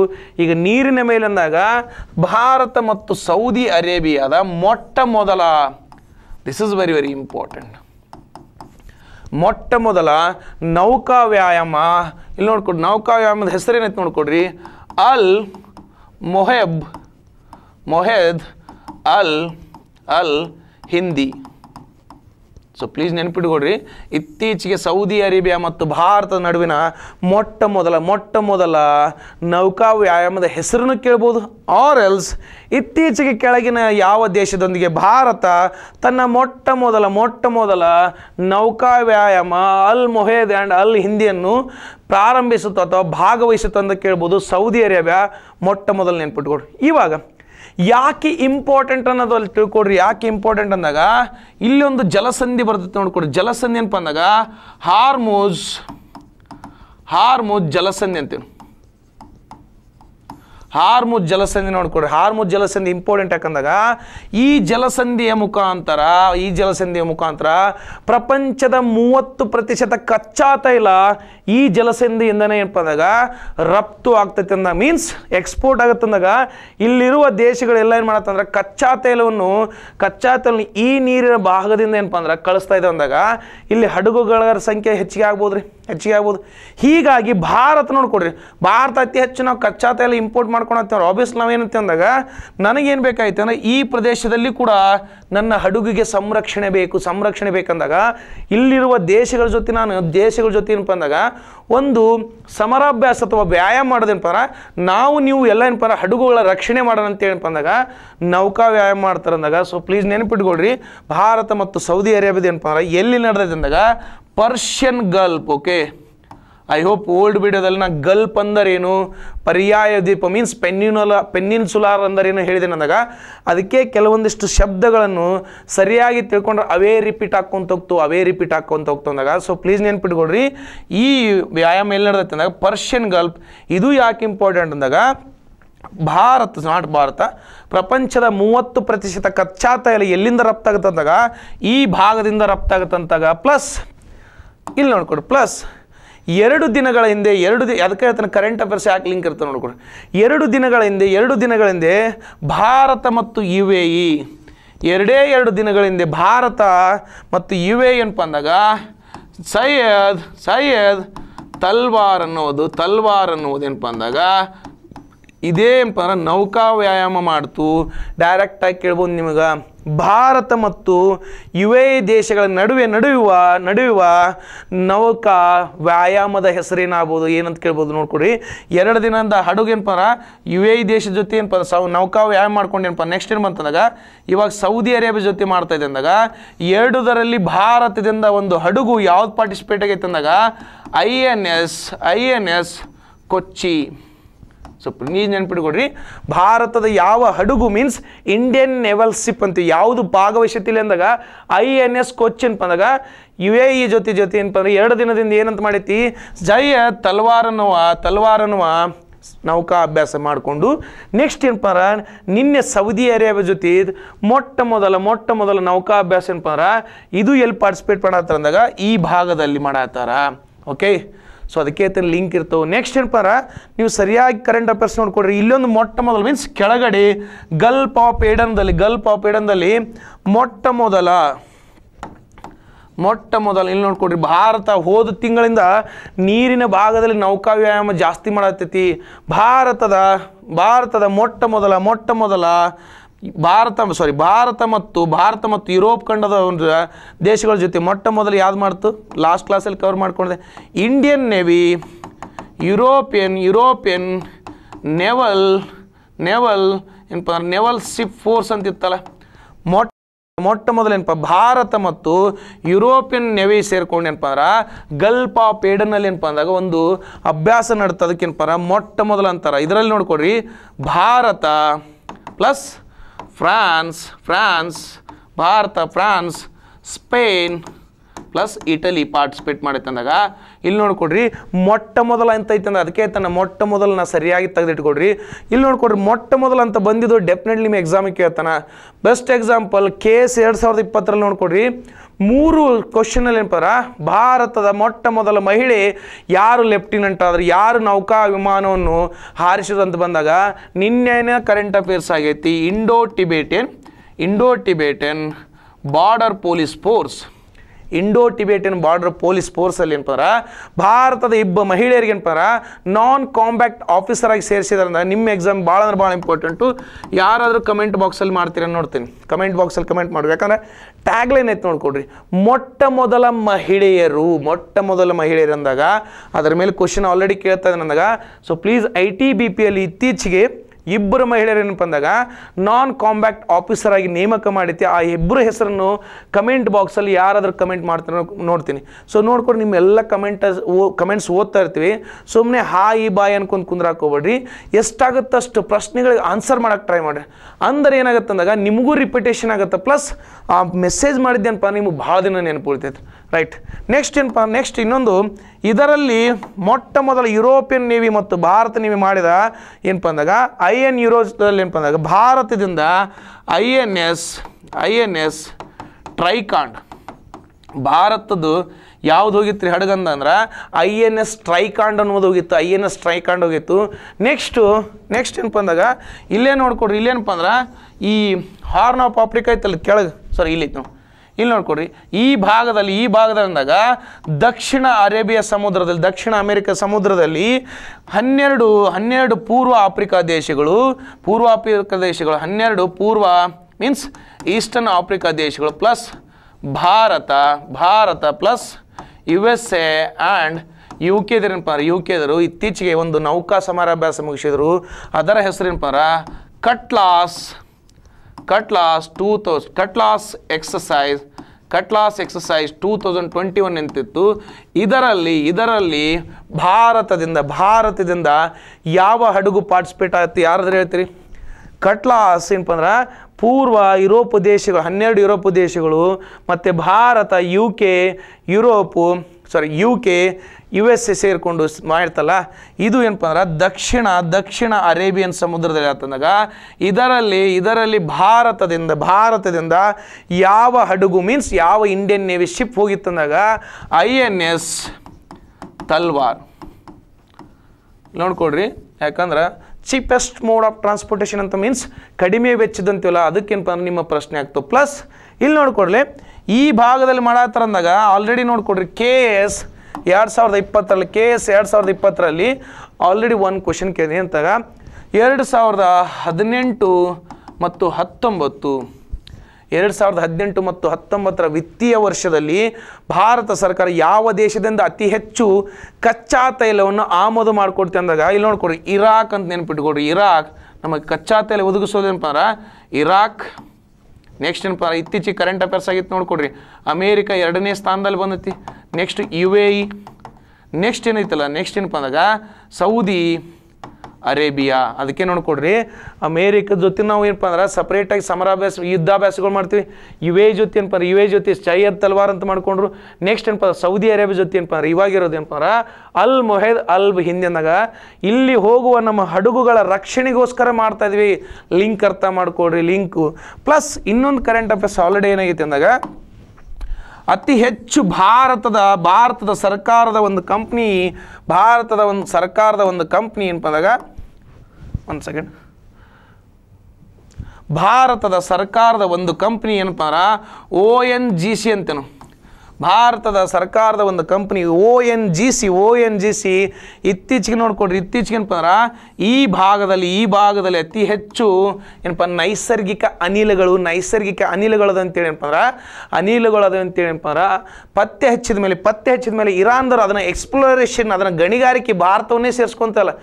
ಈಗ ನೀರಿನ ಮೇಲೆ ಅಂದಾಗ ಭಾರತ ಮತ್ತು ಸೌದಿ ಅರೇಬಿಯಾದ ಮೊಟ್ಟ ಮೊದಲ this is very very important ಮೊಟ್ಟ ಮೊದಲ ನೌಕಾ ವ್ಯಾಯಾಮ ಇಲ್ಲಿ ನೋಡ್ಕೊಡ್ರಿ ನೌಕಾ ವ್ಯಾಯಾಮದ ಹೆಸರೇನೈತೆ ನೋಡ್ಕೊಡ್ರಿ ಅಲ್ ಮೊಹೆಬ್ ಮೊಹೇದ್ ಅಲ್ ಅಲ್ ಹಿಂದಿ ಸೊ ಪ್ಲೀಸ್ ನೆನ್ಪಿಟ್ಕೊಡ್ರಿ ಇತ್ತೀಚೆಗೆ ಸೌದಿ ಅರೇಬಿಯಾ ಮತ್ತು ಭಾರತದ ನಡುವಿನ ಮೊಟ್ಟ ಮೊದಲ ಮೊಟ್ಟ ಮೊದಲ ನೌಕಾ ವ್ಯಾಯಾಮದ ಹೆಸರನ್ನು ಕೇಳ್ಬೋದು ಆರ್ ಎಲ್ಸ್ ಇತ್ತೀಚೆಗೆ ಕೆಳಗಿನ ಯಾವ ದೇಶದೊಂದಿಗೆ ಭಾರತ ತನ್ನ ಮೊಟ್ಟ ಮೊದಲ ಮೊಟ್ಟ ಮೊದಲ ನೌಕಾ ವ್ಯಾಯಾಮ ಅಲ್ ಮೊಹೇದ್ ಆ್ಯಂಡ್ ಅಲ್ ಹಿಂದಿಯನ್ನು ಪ್ರಾರಂಭಿಸುತ್ತೋ ಅಥವಾ ಭಾಗವಹಿಸುತ್ತೋ ಅಂತ ಕೇಳ್ಬೋದು ಸೌದಿ ಅರೇಬಿಯಾ ಮೊಟ್ಟ ಮೊದಲು ನೆನ್ಪಿಟ್ಕೊಡ್ರಿ ಇವಾಗ ಯಾಕೆ ಇಂಪಾರ್ಟೆಂಟ್ ಅನ್ನೋದು ಅಲ್ಲಿ ತಿಳ್ಕೊಡ್ರಿ ಯಾಕೆ ಇಂಪಾರ್ಟೆಂಟ್ ಅಂದಾಗ ಇಲ್ಲಿ ಒಂದು ಜಲಸಂಧಿ ಬರ್ತೈತೆ ನೋಡ್ಕೊಡ್ರಿ ಜಲಸಂಧಿ ಏನಪ್ಪ ಅಂದಾಗ ಹಾರ್ಮೋಸ್ ಹಾರ್ಮೋಸ್ ಜಲಸಂಧಿ ಅಂತೀವಿ ಹಾರ್ಮುಜ್ ಜಲಸಂಧಿ ನೋಡ್ಕೊಡ್ರಿ ಹಾರ್ಮುಜ್ ಜಲಸಂಧಿ ಇಂಪಾರ್ಟೆಂಟ್ ಯಾಕಂದಾಗ ಈ ಜಲಸಂಧಿಯ ಮುಖಾಂತರ ಈ ಜಲಸಂಧಿಯ ಮುಖಾಂತರ ಪ್ರಪಂಚದ ಮೂವತ್ತು ಪ್ರತಿಶತ ಕಚ್ಚಾ ತೈಲ ಈ ಜಲಸಂಧಿಯಿಂದನೇ ಏನಪ್ಪ ಅಂದಾಗ ರಫ್ತು ಆಗ್ತೈತೆ ಅಂದಾಗ ಮೀನ್ಸ್ ಎಕ್ಸ್ಪೋರ್ಟ್ ಅಂದಾಗ ಇಲ್ಲಿರುವ ದೇಶಗಳೆಲ್ಲ ಏನು ಮಾಡತ್ತಂದ್ರೆ ಕಚ್ಚಾ ತೈಲವನ್ನು ಕಚ್ಚಾ ತೈಲ ಈ ನೀರಿನ ಭಾಗದಿಂದ ಏನಪ್ಪ ಅಂದ್ರೆ ಕಳಿಸ್ತಾ ಇದೆ ಅಂದಾಗ ಇಲ್ಲಿ ಹಡಗುಗಳ ಸಂಖ್ಯೆ ಹೆಚ್ಚಿಗೆ ಆಗ್ಬೋದ್ರಿ ಹೆಚ್ಚಿಗೆ ಆಗ್ಬೋದು ಹೀಗಾಗಿ ಭಾರತ ನೋಡ್ಕೊಡ್ರಿ ಭಾರತ ಅತಿ ಹೆಚ್ಚು ನಾವು ಕಚ್ಚಾ ಇಂಪೋರ್ಟ್ ಮಾಡ್ಕೊಳತ್ತೇವ್ರಿ ಆಬ್ವಿಯಸ್ ನಾವೇನಂತ ಅಂದಾಗ ನನಗೇನು ಬೇಕಾಯ್ತು ಅಂದರೆ ಈ ಪ್ರದೇಶದಲ್ಲಿ ಕೂಡ ನನ್ನ ಹಡುಗಿಗೆ ಸಂರಕ್ಷಣೆ ಬೇಕು ಸಂರಕ್ಷಣೆ ಬೇಕಂದಾಗ ಇಲ್ಲಿರುವ ದೇಶಗಳ ಜೊತೆ ನಾನು ದೇಶಗಳ ಜೊತೆ ಏನಪ್ಪ ಅಂದಾಗ ಒಂದು ಸಮರಾಭ್ಯಾಸ ಅಥವಾ ವ್ಯಾಯಾಮ ಮಾಡೋದೇನಪ್ಪ ನಾವು ನೀವು ಎಲ್ಲ ಏನಪ್ಪ ಅಂದ್ರೆ ಹಡುಗುಗಳ ರಕ್ಷಣೆ ಮಾಡೋಣ ಅಂತ ಏನಪ್ಪ ಅಂದಾಗ ನೌಕಾ ವ್ಯಾಯಾಮ ಮಾಡ್ತಾರಂದಾಗ ಅಂದಾಗ ಸೊ ಪ್ಲೀಸ್ ನೆನಪಿಟ್ಕೊಳ್ರಿ ಭಾರತ ಮತ್ತು ಸೌದಿ ಅರೇಬಿಯಾದ ಏನಪ್ಪ ಅಂದ್ರೆ ಎಲ್ಲಿ ನಡೆದಿದೆ ಅಂದಾಗ Persian gulf okay I hope old ವಿಡಿಯೋದಲ್ಲಿ ನಾನು ಗಲ್ಪ್ ಅಂದರೇನು ಪರ್ಯಾಯ ದ್ವೀಪ ಮೀನ್ಸ್ ಪೆನ್ಯುನಲ ಪೆನ್ನಿನ್ಸುಲಾರ್ ಅಂದರೇನು ಹೇಳಿದೆ ಅದಕ್ಕೆ ಕೆಲವೊಂದಿಷ್ಟು ಶಬ್ದಗಳನ್ನು ಸರಿಯಾಗಿ ತಿಳ್ಕೊಂಡ್ರೆ ಅವೇ ರಿಪೀಟ್ ಹಾಕ್ಕೊಂತ ಹೋಗ್ತು ಅವೇ ರಿಪೀಟ್ ಹಾಕ್ಕೊಂತ ಹೋಗ್ತು ಅಂದಾಗ ಸೊ ಪ್ಲೀಸ್ ನೆನ್ಪಿಟ್ಕೊಡ್ರಿ ಈ ವ್ಯಾಯಾಮ ಎಲ್ಲಿ ನಡೆದೈತೆ ಅಂದಾಗ ಪರ್ಷಿಯನ್ ಗಲ್ಪ್ ಇದು ಯಾಕೆ ಇಂಪಾರ್ಟೆಂಟ್ ಅಂದಾಗ ಭಾರತ ನಾಟ್ ಭಾರತ ಪ್ರಪಂಚದ ಮೂವತ್ತು ಪ್ರತಿಶತ ಕಚ್ಚಾತ ಎಲ್ಲಿಂದ ರಫ್ತಾಗತ್ತಂದಾಗ ಈ ಭಾಗದಿಂದ ರಫ್ತಾಗತ್ತಂತಾಗ ಪ್ಲಸ್ ಇಲ್ಲಿ ನೋಡ್ಕೊಡು ಪ್ಲಸ್ ಎರಡು ದಿನಗಳ ಹಿಂದೆ ಎರಡು ದಿನ ಅದಕ್ಕೆ ಹೇಳ್ತಾನೆ ಕರೆಂಟ್ ಅಫೇರ್ಸ್ ಯಾಕೆ ಲಿಂಕ್ ಇರ್ತಾನೆ ನೋಡ್ಕೊಡು ಎರಡು ದಿನಗಳ ಹಿಂದೆ ಎರಡು ದಿನಗಳ ಹಿಂದೆ ಭಾರತ ಮತ್ತು ಯು ಎ ಇ ಎರಡೇ ಎರಡು ದಿನಗಳ ಹಿಂದೆ ಭಾರತ ಮತ್ತು ಯು ಎ ಏನಪ್ಪ ಅಂದಾಗ ಸೈಯದ್ ಸೈಯದ್ ತಲ್ವಾರ್ ಅನ್ನೋದು ತಲ್ವಾರ್ ಅನ್ನೋದು ಏನಪ್ಪ ಅಂದಾಗ ಇದೇ ಪರ ನೌಕಾ ವ್ಯಾಯಾಮ ಮಾಡ್ತು ಡೈರೆಕ್ಟಾಗಿ ಕೇಳ್ಬೋದು ನಿಮಗೆ ಭಾರತ ಮತ್ತು ಯು ಎ e ದೇಶಗಳ ನಡುವೆ ನಡೆಯುವ ನಡೆಯುವ ನೌಕಾ ವ್ಯಾಯಾಮದ ಹೆಸರೇನಾಗ್ಬೋದು ಏನಂತ ಕೇಳ್ಬೋದು ನೋಡ್ಕೊಡಿ ಎರಡು ದಿನದ ಹಡಗು ಏನಪ್ಪ ಯು ಎ e ದೇಶದ ಜೊತೆ ಏನಪ್ಪ ಸೌ ನೌಕಾ ವ್ಯಾಯಾಮ ಮಾಡ್ಕೊಂಡು ಏನಪ್ಪ ನೆಕ್ಸ್ಟ್ ಏನು ಬಂತಂದಾಗ ಇವಾಗ ಸೌದಿ ಅರೇಬಿಯಾ ಜೊತೆ ಮಾಡ್ತಾ ಇದೆ ಅಂದಾಗ ಎರಡುದರಲ್ಲಿ ಭಾರತದಿಂದ ಒಂದು ಹಡಗು ಯಾವ್ದು ಪಾರ್ಟಿಸಿಪೇಟ್ ಆಗೈತೆ ಅಂದಾಗ I N S I N S Kochi so please ನೆನ್ಪಿಟ್ಕೊಡ್ರಿ ಭಾರತದ ಯಾವ ಹಡಗು ಮೀನ್ಸ್ ಇಂಡಿಯನ್ ನೆವಲ್ ಸಿಪ್ ಅಂತ ಯಾವುದು ಭಾಗವಹಿಸುತ್ತಿಲ್ಲ ಅಂದಾಗ ಐ ಎನ್ ಎಸ್ ಕೊಚ್ಚಿನ್ ಬಂದಾಗ ಯು ಎ ಇ ಜೊತೆ ಜೊತೆ ಏನಪ್ಪ ಅಂದ್ರೆ ಎರಡು ದಿನದಿಂದ ಏನಂತ ಮಾಡೈತಿ ಜಯ ತಲ್ವಾರ್ ಅನ್ನುವ ನೌಕಾ ಅಭ್ಯಾಸ ಮಾಡಿಕೊಂಡು ನೆಕ್ಸ್ಟ್ ಏನಪ್ಪ ಅಂದ್ರೆ ನಿನ್ನೆ ಸೌದಿ ಅರೇಬಿಯಾ ಜೊತೆ ಮೊಟ್ಟ ಮೊದಲ ಮೊಟ್ಟ ಮೊದಲ ನೌಕಾ ಅಭ್ಯಾಸ ಏನಪ್ಪ ಅಂದ್ರೆ ಇದು ಎಲ್ಲಿ ಪಾರ್ಟಿಸಿಪೇಟ್ ಮಾಡತ್ತಾರ ಅಂದಾಗ ಈ ಭಾಗದಲ್ಲಿ ಮಾಡತ್ತಾರ ಓಕೆ ಸೊ ಅದಕ್ಕೆ ಲಿಂಕ್ ಇರ್ತವೆ ನೆಕ್ಸ್ಟ್ ಏನಪ್ಪಾರ ನೀವು ಸರಿಯಾಗಿ ಕರೆಂಟ್ ಅಫೇರ್ಸ್ ನೋಡ್ಕೊಡ್ರಿ ಇಲ್ಲೊಂದು ಮೊಟ್ಟ ಮೊದಲು ಮೀನ್ಸ್ ಕೆಳಗಡೆ ಗಲ್ಪ್ ಆಫ್ ಏಡನ್ದಲ್ಲಿ ಗಲ್ಪ್ ಆಫ್ ಏಡನ್ದಲ್ಲಿ ಮೊಟ್ಟ ಮೊದಲ ಮೊಟ್ಟ ಮೊದಲು ಇಲ್ಲಿ ನೋಡ್ಕೊಡ್ರಿ ಭಾರತ ಹೋದ ತಿಂಗಳಿಂದ ನೀರಿನ ಭಾಗದಲ್ಲಿ ವ್ಯಾಯಾಮ ಜಾಸ್ತಿ ಮಾಡತ್ತೈತಿ ಭಾರತದ ಭಾರತದ ಮೊಟ್ಟ ಮೊದಲ ಮೊಟ್ಟ ಮೊದಲ ಭಾರತ ಸಾರಿ ಭಾರತ ಮತ್ತು ಭಾರತ ಮತ್ತು ಯುರೋಪ್ ಖಂಡದ ದೇಶಗಳ ಜೊತೆ ಮೊಟ್ಟ ಮೊದಲು ಯಾವ್ದು ಮಾಡ್ತು ಲಾಸ್ಟ್ ಕ್ಲಾಸಲ್ಲಿ ಕವರ್ ಮಾಡ್ಕೊಂಡಿದೆ Indian navy European European naval naval ಏನಪ್ಪ ನೆವಲ್ ಸಿಫ್ ಫೋರ್ಸ್ ಅಂತ ಇತ್ತಲ್ಲ ಮೊಟ್ಟ ಮೊಟ್ಟ ಏನಪ್ಪ ಭಾರತ ಮತ್ತು ಯುರೋಪಿಯನ್ ನೆವಿ ಸೇರ್ಕೊಂಡು ಏನಪ್ಪ ಅಂದ್ರೆ ಗಲ್ಫ್ ಆಫ್ ಏಡನಲ್ಲಿ ಏನಪ್ಪ ಅಂದಾಗ ಒಂದು ಅಭ್ಯಾಸ ಏನಪ್ಪ ಮೊಟ್ಟ ಮೊದಲು ಅಂತಾರೆ ಇದರಲ್ಲಿ ನೋಡ್ಕೊಡ್ರಿ Bharat plus France France Bharat France Spain plus Italy participate ಮಾಡುತ್ತೆ ಅಂದಾಗ ಇಲ್ಲಿ ನೋಡ್ಕೊಡ್ರಿ ಮೊಟ್ಟ ಮೊದಲ ಅಂತ ಐತೆ ಅಂದ್ರೆ ಅದಕ್ಕೆ ತನ್ನ ಮೊಟ್ಟ ನಾ ಸರಿಯಾಗಿ ತೆಗೆದಿಟ್ಕೊಡ್ರಿ ಇಲ್ಲಿ ನೋಡ್ಕೊಡ್ರಿ ಮೊಟ್ಟ ಮೊದಲು ಅಂತ ಬಂದಿದ್ದು ಡೆಫಿನೆಟ್ಲಿ ನಿಮ್ಮ ಎಕ್ಸಾಮಿಗೆ ಕೇಳ್ತಾನೆ ಬೆಸ್ಟ್ ಎಕ್ಸಾಂಪಲ್ ಎಸ್ ಎರಡು ಸಾವಿರದ ಇಪ್ಪತ್ತರಲ್ಲಿ ನೋಡ್ಕೊಡ್ರಿ ಮೂರು ಕ್ವಶನಲ್ಲಿ ಏನಪ್ಪಾರ ಭಾರತದ ಮೊಟ್ಟ ಮೊದಲ ಮಹಿಳೆ ಯಾರು ಲೆಫ್ಟಿನೆಂಟ್ ಆದ್ರೆ ಯಾರು ನೌಕಾ ವಿಮಾನವನ್ನು ಹಾರಿಸಿದಂತ ಬಂದಾಗ ನಿನ್ನೆನೇ ಕರೆಂಟ್ ಅಫೇರ್ಸ್ ಆಗೈತಿ Indo Tibetan Indo Tibetan border police force Indo Tibetan border police ಫೋರ್ಸಲ್ಲಿ ಏನಪ್ಪ ಭಾರತದ ಇಬ್ಬ ಮಹಿಳೆಯರಿಗೆ ಏನಪ್ಪ ನಾನ್ ಕಾಂಬ್ಯಾಕ್ಟ್ ಆಫೀಸರ್ ಆಗಿ ಸೇರಿಸಿದಾರೆ ಅಂದ್ರೆ ನಿಮ್ಮ ಎಕ್ಸಾಮ್ ಭಾಳ ಅಂದ್ರೆ ಭಾಳ ಇಂಪಾರ್ಟೆಂಟು ಯಾರಾದರೂ ಕಮೆಂಟ್ ಬಾಕ್ಸಲ್ಲಿ ಮಾಡ್ತೀರ ನೋಡ್ತೀನಿ ಕಮೆಂಟ್ ಬಾಕ್ಸಲ್ಲಿ ಕಮೆಂಟ್ ಮಾಡಿ ಯಾಕಂದರೆ ಟ್ಯಾಗ್ಲೈನ್ ಐತೆ ನೋಡ್ಕೊಡ್ರಿ ಮೊಟ್ಟ ಮೊದಲ ಮಹಿಳೆಯರು ಮೊಟ್ಟ ಮೊದಲ ಮಹಿಳೆಯರು ಅಂದಾಗ ಅದರ ಮೇಲೆ ಕ್ವಶನ್ ಆಲ್ರೆಡಿ ಕೇಳ್ತಾ ಇದ್ದಾನೆ ಅಂದಾಗ so please I T B ಪಿಯಲ್ಲಿ ಇತ್ತೀಚೆಗೆ ಇಬ್ಬರು ಮಹಿಳೆಯರೇನಪ್ಪ ಅಂದಾಗ ನಾನ್ ಕಾಂಬ್ಯಾಕ್ಟ್ ಆಫೀಸರ್ ಆಗಿ ನೇಮಕ ಮಾಡಿತಿ ಆ ಇಬ್ಬರು ಹೆಸರನ್ನು ಕಮೆಂಟ್ ಬಾಕ್ಸಲ್ಲಿ ಯಾರಾದರೂ ಕಮೆಂಟ್ ಮಾಡ್ತಾರೋ ನೋಡ್ತೀನಿ ಸೊ ನೋಡ್ಕೊಂಡು ನಿಮ್ಮೆಲ್ಲ ಕಮೆಂಟಸ್ ಓ ಕಮೆಂಟ್ಸ್ ಓದ್ತಾ ಇರ್ತೀವಿ ಸುಮ್ಮನೆ ಹಾಯಿ ಬಾಯ್ ಅನ್ಕೊಂಡು ಕುಂದ್ರಾಕೋಬೇಡ್ರಿ ಅಷ್ಟು ಪ್ರಶ್ನೆಗಳಿಗೆ ಆನ್ಸರ್ ಮಾಡೋಕ್ಕೆ ಟ್ರೈ ಮಾಡಿರಿ ಅಂದರೆ ಏನಾಗುತ್ತೆ ಅಂದಾಗ ನಿಮಗೂ ರಿಪಿಟೇಷನ್ ಆಗುತ್ತೆ ಪ್ಲಸ್ ಆ ಮೆಸೇಜ್ ಮಾಡಿದ್ದೆ ನಿಮ್ಗೆ ಭಾಳ ದಿನ ನೆನಪು ಉಳಿತೈತೆ ರೈಟ್ ನೆಕ್ಸ್ಟ್ ಏನಪ್ಪ ನೆಕ್ಸ್ಟ್ ಇನ್ನೊಂದು ಇದರಲ್ಲಿ ಮೊಟ್ಟ ಮೊದಲ ಯುರೋಪಿಯನ್ ನೇವಿ ಮತ್ತು ಭಾರತ ನೇವಿ ಮಾಡಿದ ಏನಪ್ಪ ಅಂದಾಗ ಐ ಎನ್ ಯುರೋದಲ್ಲಿ ಏನಪ್ಪ ಅಂದಾಗ ಭಾರತದಿಂದ I N S I N S Trikand ಭಾರತದ್ದು ಯಾವ್ದು ಹೋಗಿತ್ತು ರೀ ಹಡಗಂದ ಅಂದ್ರೆ ಐ ಎನ್ ಎಸ್ ಟ್ರೈಕಾಂಡ್ ಅನ್ನೋದು ಹೋಗಿತ್ತು ಐ ಎನ್ ಎಸ್ ಟ್ರೈಕಾಂಡ್ ಹೋಗಿತ್ತು ನೆಕ್ಸ್ಟು ನೆಕ್ಸ್ಟ್ ಏನಪ್ಪ ಅಂದಾಗ ಇಲ್ಲೇ ನೋಡ್ಕೊಡ್ರಿ ಇಲ್ಲೇನಪ್ಪ ಅಂದ್ರೆ ಈ ಹಾರ್ನ್ ಆಫ್ ಆಫ್ರಿಕಾ ಇತ್ತಲ್ಲ ಕೆಳಗೆ ಸರಿ ಇಲ್ಲಿತ್ತು ಇಲ್ಲಿ ನೋಡ್ಕೊಡ್ರಿ ಈ ಭಾಗದಲ್ಲಿ ಈ ಭಾಗದಲ್ಲಿ ಅಂದಾಗ ದಕ್ಷಿಣ ಅರೇಬಿಯಾ ಸಮುದ್ರದಲ್ಲಿ ದಕ್ಷಿಣ ಅಮೆರಿಕ ಸಮುದ್ರದಲ್ಲಿ ಹನ್ನೆರಡು ಹನ್ನೆರಡು ಪೂರ್ವ ಆಫ್ರಿಕಾ ದೇಶಗಳು ಪೂರ್ವ ಆಫ್ರಿಕಾ ದೇಶಗಳು ಹನ್ನೆರಡು ಪೂರ್ವ ಮೀನ್ಸ್ ಈಸ್ಟರ್ನ್ ಆಫ್ರಿಕಾ ದೇಶಗಳು plus Bharat Bharat plus U S A and ಯು ಪರ ಯು ಕೆದರು ಇತ್ತೀಚೆಗೆ ಒಂದು ನೌಕಾ ಸಮಾರಾಭ್ಯಾಸ ಮುಗಿಸಿದರು ಅದರ ಪರ cutlass cutlass two thousand cutlass exercise cutlass exercise two thousand twenty one ಎಂತಿತ್ತು ಇದರಲ್ಲಿ ಇದರಲ್ಲಿ ಭಾರತದಿಂದ ಭಾರತದಿಂದ ಯಾವ ಹಡಗು ಪಾರ್ಟಿಸಿಪೇಟ್ ಆಯ್ತು ಯಾರಾದ್ರೂ ಹೇಳ್ತೀರಿ ಕಟ್ಲಾಸ್ ಏನಪ್ಪ ಅಂದ್ರೆ ಪೂರ್ವ ಯುರೋಪ್ ದೇಶಗಳು ಹನ್ನೆರಡು ಯುರೋಪ್ ದೇಶಗಳು ಮತ್ತು ಭಾರತ U K Europe sorry U K U S A ಸೇರಿಕೊಂಡು ಮಾಡ್ತಲ್ಲ ಇದು ಏನಪ್ಪ ಅಂದ್ರೆ ದಕ್ಷಿಣ ದಕ್ಷಿಣ ಅರೇಬಿಯನ್ ಸಮುದ್ರದಲ್ಲಿ ಆತಂದಾಗ ಇದರಲ್ಲಿ ಇದರಲ್ಲಿ ಭಾರತದಿಂದ ಭಾರತದಿಂದ ಯಾವ ಹಡಗು ಮೀನ್ಸ್ ಯಾವ ಇಂಡಿಯನ್ ನೇವಿ ಶಿಪ್ ಹೋಗಿತ್ತಂದಾಗ ಐ ಎನ್ ಎಸ್ ತಲ್ವಾರ್ ನೋಡ್ಕೊಡ್ರಿ ಯಾಕಂದ್ರೆ ಚೀಪೆಸ್ಟ್ ಮೋಡ್ ಆಫ್ ಟ್ರಾನ್ಸ್ಪೋರ್ಟೇಷನ್ ಅಂತ ಮೀನ್ಸ್ ಕಡಿಮೆ ವೆಚ್ಚದಂತೀವಲ್ಲ ಅದಕ್ಕೇನಪ್ಪ ಅಂದ್ರೆ ನಿಮ್ಮ ಪ್ರಶ್ನೆ ಆಗ್ತು ಪ್ಲಸ್ ಇಲ್ಲಿ ನೋಡ್ಕೊಡ್ಲಿ ಈ ಭಾಗದಲ್ಲಿ ಮಾಡತ್ತಾರಂದಾಗ ಆಲ್ರೆಡಿ ನೋಡ್ಕೊಡ್ರಿ ಕೆ ಎಸ್ ಎರಡು ಸಾವಿರದ ಇಪ್ಪತ್ತರಲ್ಲಿ ಕೆ ಎಸ್ ಎರಡು ಸಾವಿರದ ಇಪ್ಪತ್ತರಲ್ಲಿ ಆಲ್ರೆಡಿ ಒಂದು ಕ್ವಶನ್ ಕೇಳಿದೆ ಅಂತಾಗ ಎರಡು ಸಾವಿರದ ಹದಿನೆಂಟು ಮತ್ತು ಹತ್ತೊಂಬತ್ತು ಎರಡು ಸಾವಿರದ ಹದಿನೆಂಟು ಮತ್ತು ಹತ್ತೊಂಬತ್ತರ ವಿತ್ತೀಯ ವರ್ಷದಲ್ಲಿ ಭಾರತ ಸರ್ಕಾರ ಯಾವ ದೇಶದಿಂದ ಅತಿ ಹೆಚ್ಚು ಕಚ್ಚಾ ತೈಲವನ್ನು ಆಮದು ಮಾಡಿಕೊಡ್ತೀವಿ ಅಂದಾಗ ಇಲ್ಲಿ ನೋಡ್ಕೊಡ್ರಿ ಇರಾಕ್ ಅಂತ ನೆನ್ಪಿಟ್ಕೊಡ್ರಿ ಇರಾಕ್ ನಮಗೆ ಕಚ್ಚಾ ತೈಲ ಒದಗಿಸೋದೇನಪ್ಪ ಅಂದ್ರೆ ಇರಾಕ್ ನೆಕ್ಸ್ಟ್ ಏನಪ್ಪ ಇತ್ತೀಚೆಗೆ ಕರೆಂಟ್ ಅಫೇರ್ಸ್ ಆಗಿತ್ತು ನೋಡ್ಕೊಡ್ರಿ ಅಮೇರಿಕಾ ಎರಡನೇ ಸ್ಥಾನದಲ್ಲಿ ಬಂದೈತಿ next U A E next ಏನೈತಲ್ಲ ನೆಕ್ಸ್ಟ್ ಏನಪ್ಪ ಅಂದಾಗ ಸೌದಿ ಅರೇಬಿಯಾ ಅದಕ್ಕೆ ನೋಡ್ಕೊಡ್ರಿ ಅಮೇರಿಕದ ಜೊತೆ ನಾವು ಏನಪ್ಪ ಅಂದ್ರೆ ಸಪ್ರೇಟಾಗಿ ಸಮರಾಭ್ಯಾಸ ಯುದ್ಧಾಭ್ಯಾಸಗಳು ಮಾಡ್ತೀವಿ ಯು ಎ e ಜೊತೆ ಏನಪ್ಪ ಅಂದ್ರೆ ಯು ಎ e ಜೊತೆ ಸೈಯದ್ ತಲ್ವಾರ್ ಅಂತ ಮಾಡ್ಕೊಂಡ್ರು ನೆಕ್ಸ್ಟ್ ಏನಪ್ಪ ಸೌದಿ ಅರೇಬಿಯಾ ಜೊತೆ ಏನಪ್ಪ ಅಂದ್ರೆ ಇವಾಗಿರೋದು ಏನಪ್ಪ ಅಂದ್ರೆ ಅಲ್ ಮೊಹೆದ್ ಅಲ್ಬ್ ಅಂದಾಗ ಇಲ್ಲಿ ಹೋಗುವ ನಮ್ಮ ಹಡಗುಗಳ ರಕ್ಷಣೆಗೋಸ್ಕರ ಮಾಡ್ತಾ ಇದ್ವಿ ಲಿಂಕ್ ಅರ್ಥ ಮಾಡ್ಕೊಡ್ರಿ ಲಿಂಕು ಪ್ಲಸ್ ಇನ್ನೊಂದು ಕರೆಂಟ್ ಅಫೇರ್ಸ್ ಆಲ್ರೆಡಿ ಏನಾಗೈತೆ ಅಂದಾಗ ಅತಿ ಹೆಚ್ಚು ಭಾರತದ ಭಾರತದ ಸರ್ಕಾರದ ಒಂದು ಕಂಪ್ನಿ ಭಾರತದ ಒಂದು ಸರ್ಕಾರದ ಒಂದು ಕಂಪ್ನಿ ಅಂದಾಗ ಒಂದು ಸೆಕೆಂಡ್ ಭಾರತದ ಸರ್ಕಾರದ ಒಂದು ಕಂಪ್ನಿ ಏನಪ್ಪ ಅಂದ್ರೆ ಓ ಎನ್ ಜಿ ಸಿ ಅಂತೇನು ಭಾರತದ ಸರ್ಕಾರದ ಒಂದು company O N G C O N G C ಇತ್ತೀಚೆಗೆ ನೋಡ್ಕೊಡ್ರಿ ಇತ್ತೀಚೆಗೆ ಏನಪ್ಪ ಅಂದ್ರೆ ಈ ಭಾಗದಲ್ಲಿ ಈ ಭಾಗದಲ್ಲಿ ಅತಿ ಹೆಚ್ಚು ಏನಪ್ಪ ನೈಸರ್ಗಿಕ ಅನಿಲಗಳು ನೈಸರ್ಗಿಕ ಅನಿಲಗಳು ಅಂತೇಳಿ ಏನಪ್ಪ ಅಂದ್ರೆ ಅನಿಲಗಳು ಅಂತೇಳಿ ಏನಪ್ಪ ಅಂದ್ರೆ ಪತ್ತೆ ಹಚ್ಚಿದ ಮೇಲೆ ಪತ್ತೆ ಹಚ್ಚಿದ ಮೇಲೆ ಇರಾನ್ದರು ಅದನ್ನು ಎಕ್ಸ್ಪ್ಲೋರೇಷನ್ ಅದನ್ನು ಗಣಿಗಾರಿಕೆ ಭಾರತವನ್ನೇ ಸೇರಿಸ್ಕೊಂತಲ್ಲ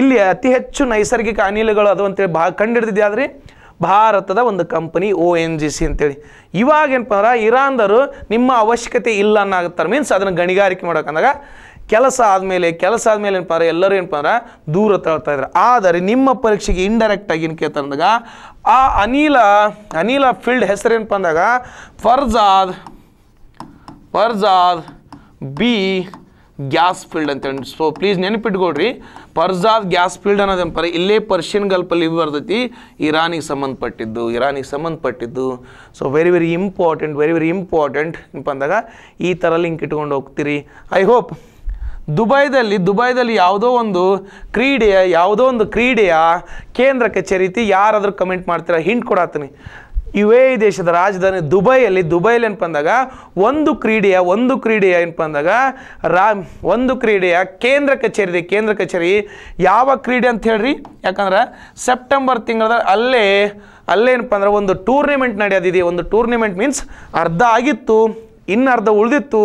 ಇಲ್ಲಿ ಅತಿ ಹೆಚ್ಚು ನೈಸರ್ಗಿಕ ಅನಿಲಗಳು ಅದು ಅಂತೇಳಿ ಭಾ ಕಂಡು ಆದರೆ ಭಾರತದ ಒಂದು company O N G C ಅಂತೇಳಿ ಇವಾಗೇನಪ್ಪ ಅಂದ್ರೆ ಇರಾನ್ದರು ನಿಮ್ಮ ಅವಶ್ಯಕತೆ ಇಲ್ಲ ಅನ್ನಾಗುತ್ತಾರೆ ಮೀನ್ಸ್ ಅದನ್ನು ಗಣಿಗಾರಿಕೆ ಮಾಡೋಕಂದಾಗ ಕೆಲಸ ಆದಮೇಲೆ ಕೆಲಸ ಆದಮೇಲೆ ಏನಪ್ಪ ಅಂದ್ರೆ ಎಲ್ಲರೂ ಏನಪ್ಪ ಅಂದ್ರೆ ದೂರ ತಳ್ತಾ ಇದ್ದಾರೆ ಆದರೆ ನಿಮ್ಮ ಪರೀಕ್ಷೆಗೆ ಆಗಿ ಏನು ಕೇಳ್ತಂದಾಗ ಆ ಅನಿಲ ಅನಿಲ ಫೀಲ್ಡ್ ಹೆಸರು ಏನಪ್ಪ ಅಂದಾಗ Farzad Farzad B gas field ಅಂತೇಳಿ ಸೊ ಪ್ಲೀಸ್ ನೆನಪಿಟ್ಕೊಳ್ರಿ ಪರ್ಜಾದ್ ಗ್ಯಾಸ್ ಫೀಲ್ಡ್ ಅನ್ನೋದೇನಪ್ಪ ಇಲ್ಲೇ ಪರ್ಷಿಯನ್ ಗಲ್ಪಲ್ಲಿ ಬರ್ತೈತಿ ಇರಾನಿಗೆ ಸಂಬಂಧಪಟ್ಟಿದ್ದು ಇರಾನಿಗೆ ಸಂಬಂಧಪಟ್ಟಿದ್ದು so very very important very very important ಏನಪ್ಪ ಅಂದಾಗ ಈ ಥರ ಲಿಂಕ್ ಇಟ್ಕೊಂಡು ಹೋಗ್ತೀರಿ ಐ ಹೋಪ್ ದುಬೈದಲ್ಲಿ ದುಬೈದಲ್ಲಿ ಯಾವುದೋ ಒಂದು ಕ್ರೀಡೆಯ ಯಾವುದೋ ಒಂದು ಕ್ರೀಡೆಯ ಕೇಂದ್ರ ಕಚೇರಿತಿ ಯಾರಾದರೂ ಕಮೆಂಟ್ ಮಾಡ್ತೀರಾ ಹಿಂಟ್ ಕೊಡಾತೀನಿ ಯು ಎ ದೇಶದ ರಾಜಧಾನಿ ದುಬೈಯಲ್ಲಿ ದುಬೈಲಿ ಏನಪ್ಪ ಅಂದಾಗ ಒಂದು ಕ್ರೀಡೆಯ ಒಂದು ಕ್ರೀಡೆಯ ಏನಪ್ಪ ಅಂದಾಗ ರಾ ಒಂದು ಕ್ರೀಡೆಯ ಕೇಂದ್ರ ಕಚೇರಿ ಇದೆ ಕೇಂದ್ರ ಕಚೇರಿ ಯಾವ ಕ್ರೀಡೆ ಅಂತ ಹೇಳ್ರಿ ಯಾಕಂದ್ರೆ ಸೆಪ್ಟೆಂಬರ್ ತಿಂಗಳ ಅಲ್ಲೇ ಏನಪ್ಪ ಅಂದ್ರೆ ಒಂದು ಟೂರ್ನಿಮೆಂಟ್ ನಡೆಯೋದಿದೆ ಒಂದು ಟೂರ್ನಿಮೆಂಟ್ ಮೀನ್ಸ್ ಅರ್ಧ ಆಗಿತ್ತು ಇನ್ನು ಅರ್ಧ ಉಳಿದಿತ್ತು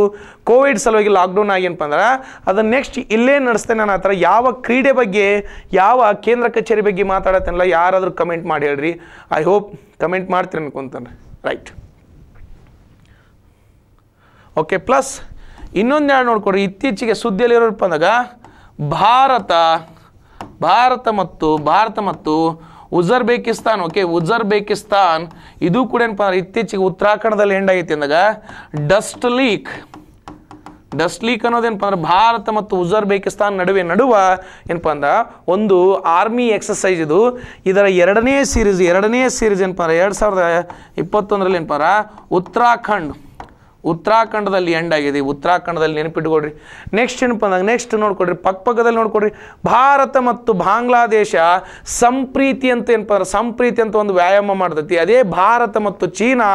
ಕೋವಿಡ್ ಸಲುವಾಗಿ ಲಾಕ್ಡೌನ್ ಏನಪ್ಪ ಅಂದ್ರೆ ಅದನ್ನ ನೆಕ್ಸ್ಟ್ ಇಲ್ಲೇ ನಡೆಸ್ತೇನೆ ನಾನು ಆ ಥರ ಯಾವ ಕ್ರೀಡೆ ಬಗ್ಗೆ ಯಾವ ಕೇಂದ್ರ ಕಚೇರಿ ಬಗ್ಗೆ ಮಾತಾಡತ್ತೆನಲ್ಲ ಯಾರಾದರೂ ಕಮೆಂಟ್ ಮಾಡಿ ಹೇಳ್ರಿ ಐ ಹೋಪ್ ಕಮೆಂಟ್ ಮಾಡ್ತೀರಿ ಅನ್ಕೊಂತಾನೆ ರೈಟ್ ಓಕೆ ಪ್ಲಸ್ ಇನ್ನೊಂದು ಎರಡು ನೋಡ್ಕೊಡ್ರಿ ಇತ್ತೀಚೆಗೆ ಸುದ್ದಿಯಲ್ಲಿರೋರಪ್ಪ ಅಂದಾಗ ಭಾರತ ಭಾರತ ಮತ್ತು ಭಾರತ ಮತ್ತು ಉಜರ್ಬೇಕಿಸ್ತಾನ್ ಓಕೆ ಉಜರ್ಬೇಕಿಸ್ತಾನ್ ಇದು ಕೂಡ ಏನಪ್ಪ ಅಂದ್ರೆ ಇತ್ತೀಚೆಗೆ ಉತ್ತರಾಖಂಡದಲ್ಲಿ ಆಗೈತಿ ಅಂದಾಗ ಡಸ್ಟ್ ಲೀಕ್ ಡಸ್ಟ್ ಲೀಕ್ ಅನ್ನೋದೇನಪ್ಪ ಅಂದ್ರೆ ಭಾರತ ಮತ್ತು ಉಜರ್ಬೇಕಿಸ್ತಾನ್ ನಡುವೆ ನಡುವ ಏನಪ್ಪ ಅಂದ್ರೆ ಒಂದು ಆರ್ಮಿ ಎಕ್ಸಸೈಸ್ ಇದು ಇದರ ಎರಡನೇ ಸೀರೀಸ್ ಎರಡನೇ ಸೀರೀಸ್ ಏನಪ್ಪ ಅಂದ್ರೆ ಎರಡು ಸಾವಿರದ ಇಪ್ಪತ್ತೊಂದರಲ್ಲಿ ಏನಪ್ಪ ಉತ್ತರಾಖಂಡ್ ಉತ್ತರಾಖಂಡದಲ್ಲಿ ಎಂಡ್ ಆಗಿದೆ ಉತ್ತರಾಖಂಡದಲ್ಲಿ ನೆನಪಿಟ್ಕೊಡ್ರಿ ನೆಕ್ಸ್ಟ್ ಏನಪ್ಪ ಅಂದಾಗ ನೆಕ್ಸ್ಟ್ ನೋಡ್ಕೊಡ್ರಿ ಪಕ್ಕಪಕ್ಕದಲ್ಲಿ ನೋಡ್ಕೊಡ್ರಿ ಭಾರತ ಮತ್ತು ಬಾಂಗ್ಲಾದೇಶ ಸಂಪ್ರೀತಿ ಅಂತ ಏನಪ್ಪ ಅಂದ್ರೆ ಸಂಪ್ರೀತಿ ಅಂತ ಒಂದು ವ್ಯಾಯಾಮ ಮಾಡ್ತೈತಿ ಅದೇ ಭಾರತ ಮತ್ತು ಚೀನಾ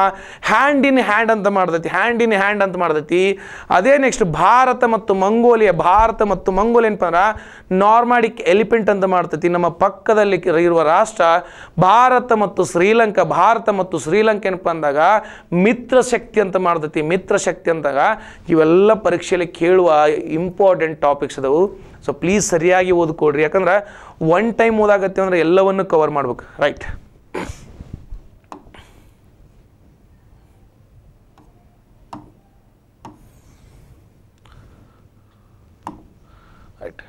ಹ್ಯಾಂಡ್ ಇನ್ ಹ್ಯಾಂಡ್ ಅಂತ ಮಾಡ್ತೈತಿ ಹ್ಯಾಂಡ್ ಇನ್ ಹ್ಯಾಂಡ್ ಅಂತ ಮಾಡ್ತತಿ ಅದೇ ನೆಕ್ಸ್ಟ್ ಭಾರತ ಮತ್ತು ಮಂಗೋಲಿಯಾ ಭಾರತ ಮತ್ತು ಮಂಗೋಲಿಯಾ ಏನಪ್ಪ ಅಂದ್ರೆ ನಾರ್ಮಾಡಿಕ್ ಎಲಿಫೆಂಟ್ ಅಂತ ಮಾಡ್ತೈತಿ ನಮ್ಮ ಪಕ್ಕದಲ್ಲಿ ಇರುವ ರಾಷ್ಟ್ರ ಭಾರತ ಮತ್ತು ಶ್ರೀಲಂಕಾ ಭಾರತ ಮತ್ತು ಶ್ರೀಲಂಕಾ ಏನಪ್ಪ ಅಂದಾಗ ಮಿತ್ರ ಶಕ್ತಿ ಅಂತ ಮಾಡ್ತೈತಿ ಮಿತ್ರ ಶಕ್ತಿ ಅಂದಾಗ ಇವೆಲ್ಲ ಪರೀಕ್ಷೆಯಲ್ಲಿ ಕೇಳುವ ಇಂಪಾರ್ಟೆಂಟ್ ಟಾಪಿಕ್ಸ್ ಅದಾವು ಸೊ ಪ್ಲೀಸ್ ಸರಿಯಾಗಿ ಓದ್ಕೊಡ್ರಿ ಯಾಕಂದ್ರೆ ಒನ್ ಟೈಮ್ ಓದಾಗತ್ತೆ ಅಂದರೆ ಎಲ್ಲವನ್ನು ಕವರ್ ಮಾಡ್ಬೇಕು right right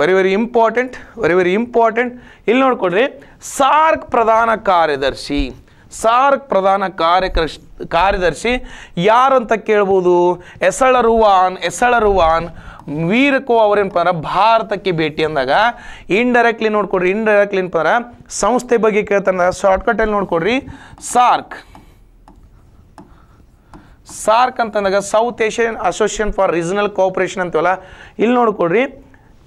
very very important very very important ಇಲ್ಲಿ ನೋಡ್ಕೊಡ್ರಿ ಸಾರ್ಕ್ ಪ್ರಧಾನ ಕಾರ್ಯದರ್ಶಿ ಸಾರ್ಕ್ ಪ್ರಧಾನ ಕಾರ್ಯಕರ್ ಕಾರ್ಯದರ್ಶಿ ಯಾರು ಅಂತ ಕೇಳ್ಬೋದು ಎಸಳರುವಾನ್ ಎಸಳರುವಾನ್ ವೀರಕೋ ಅವರೇನಪ್ಪ ಭಾರತಕ್ಕೆ ಭೇಟಿ ಅಂದಾಗ ಇಂಡೈರೆಕ್ಟ್ಲಿ ನೋಡ್ಕೊಡ್ರಿ ಇಂಡೈರೆಕ್ಟ್ಲಿ ಏನಪ್ಪ ಸಂಸ್ಥೆ ಬಗ್ಗೆ ಶಾರ್ಟ್ಕಟ್ ಶಾರ್ಟ್ಕಟಲ್ಲಿ ನೋಡ್ಕೊಡ್ರಿ ಸಾರ್ಕ್ ಸಾರ್ಕ್ ಅಂತಂದಾಗ South Asian Association for Regional Cooperation ಅಂತೀವಲ್ಲ ಇಲ್ಲಿ ನೋಡ್ಕೊಡ್ರಿ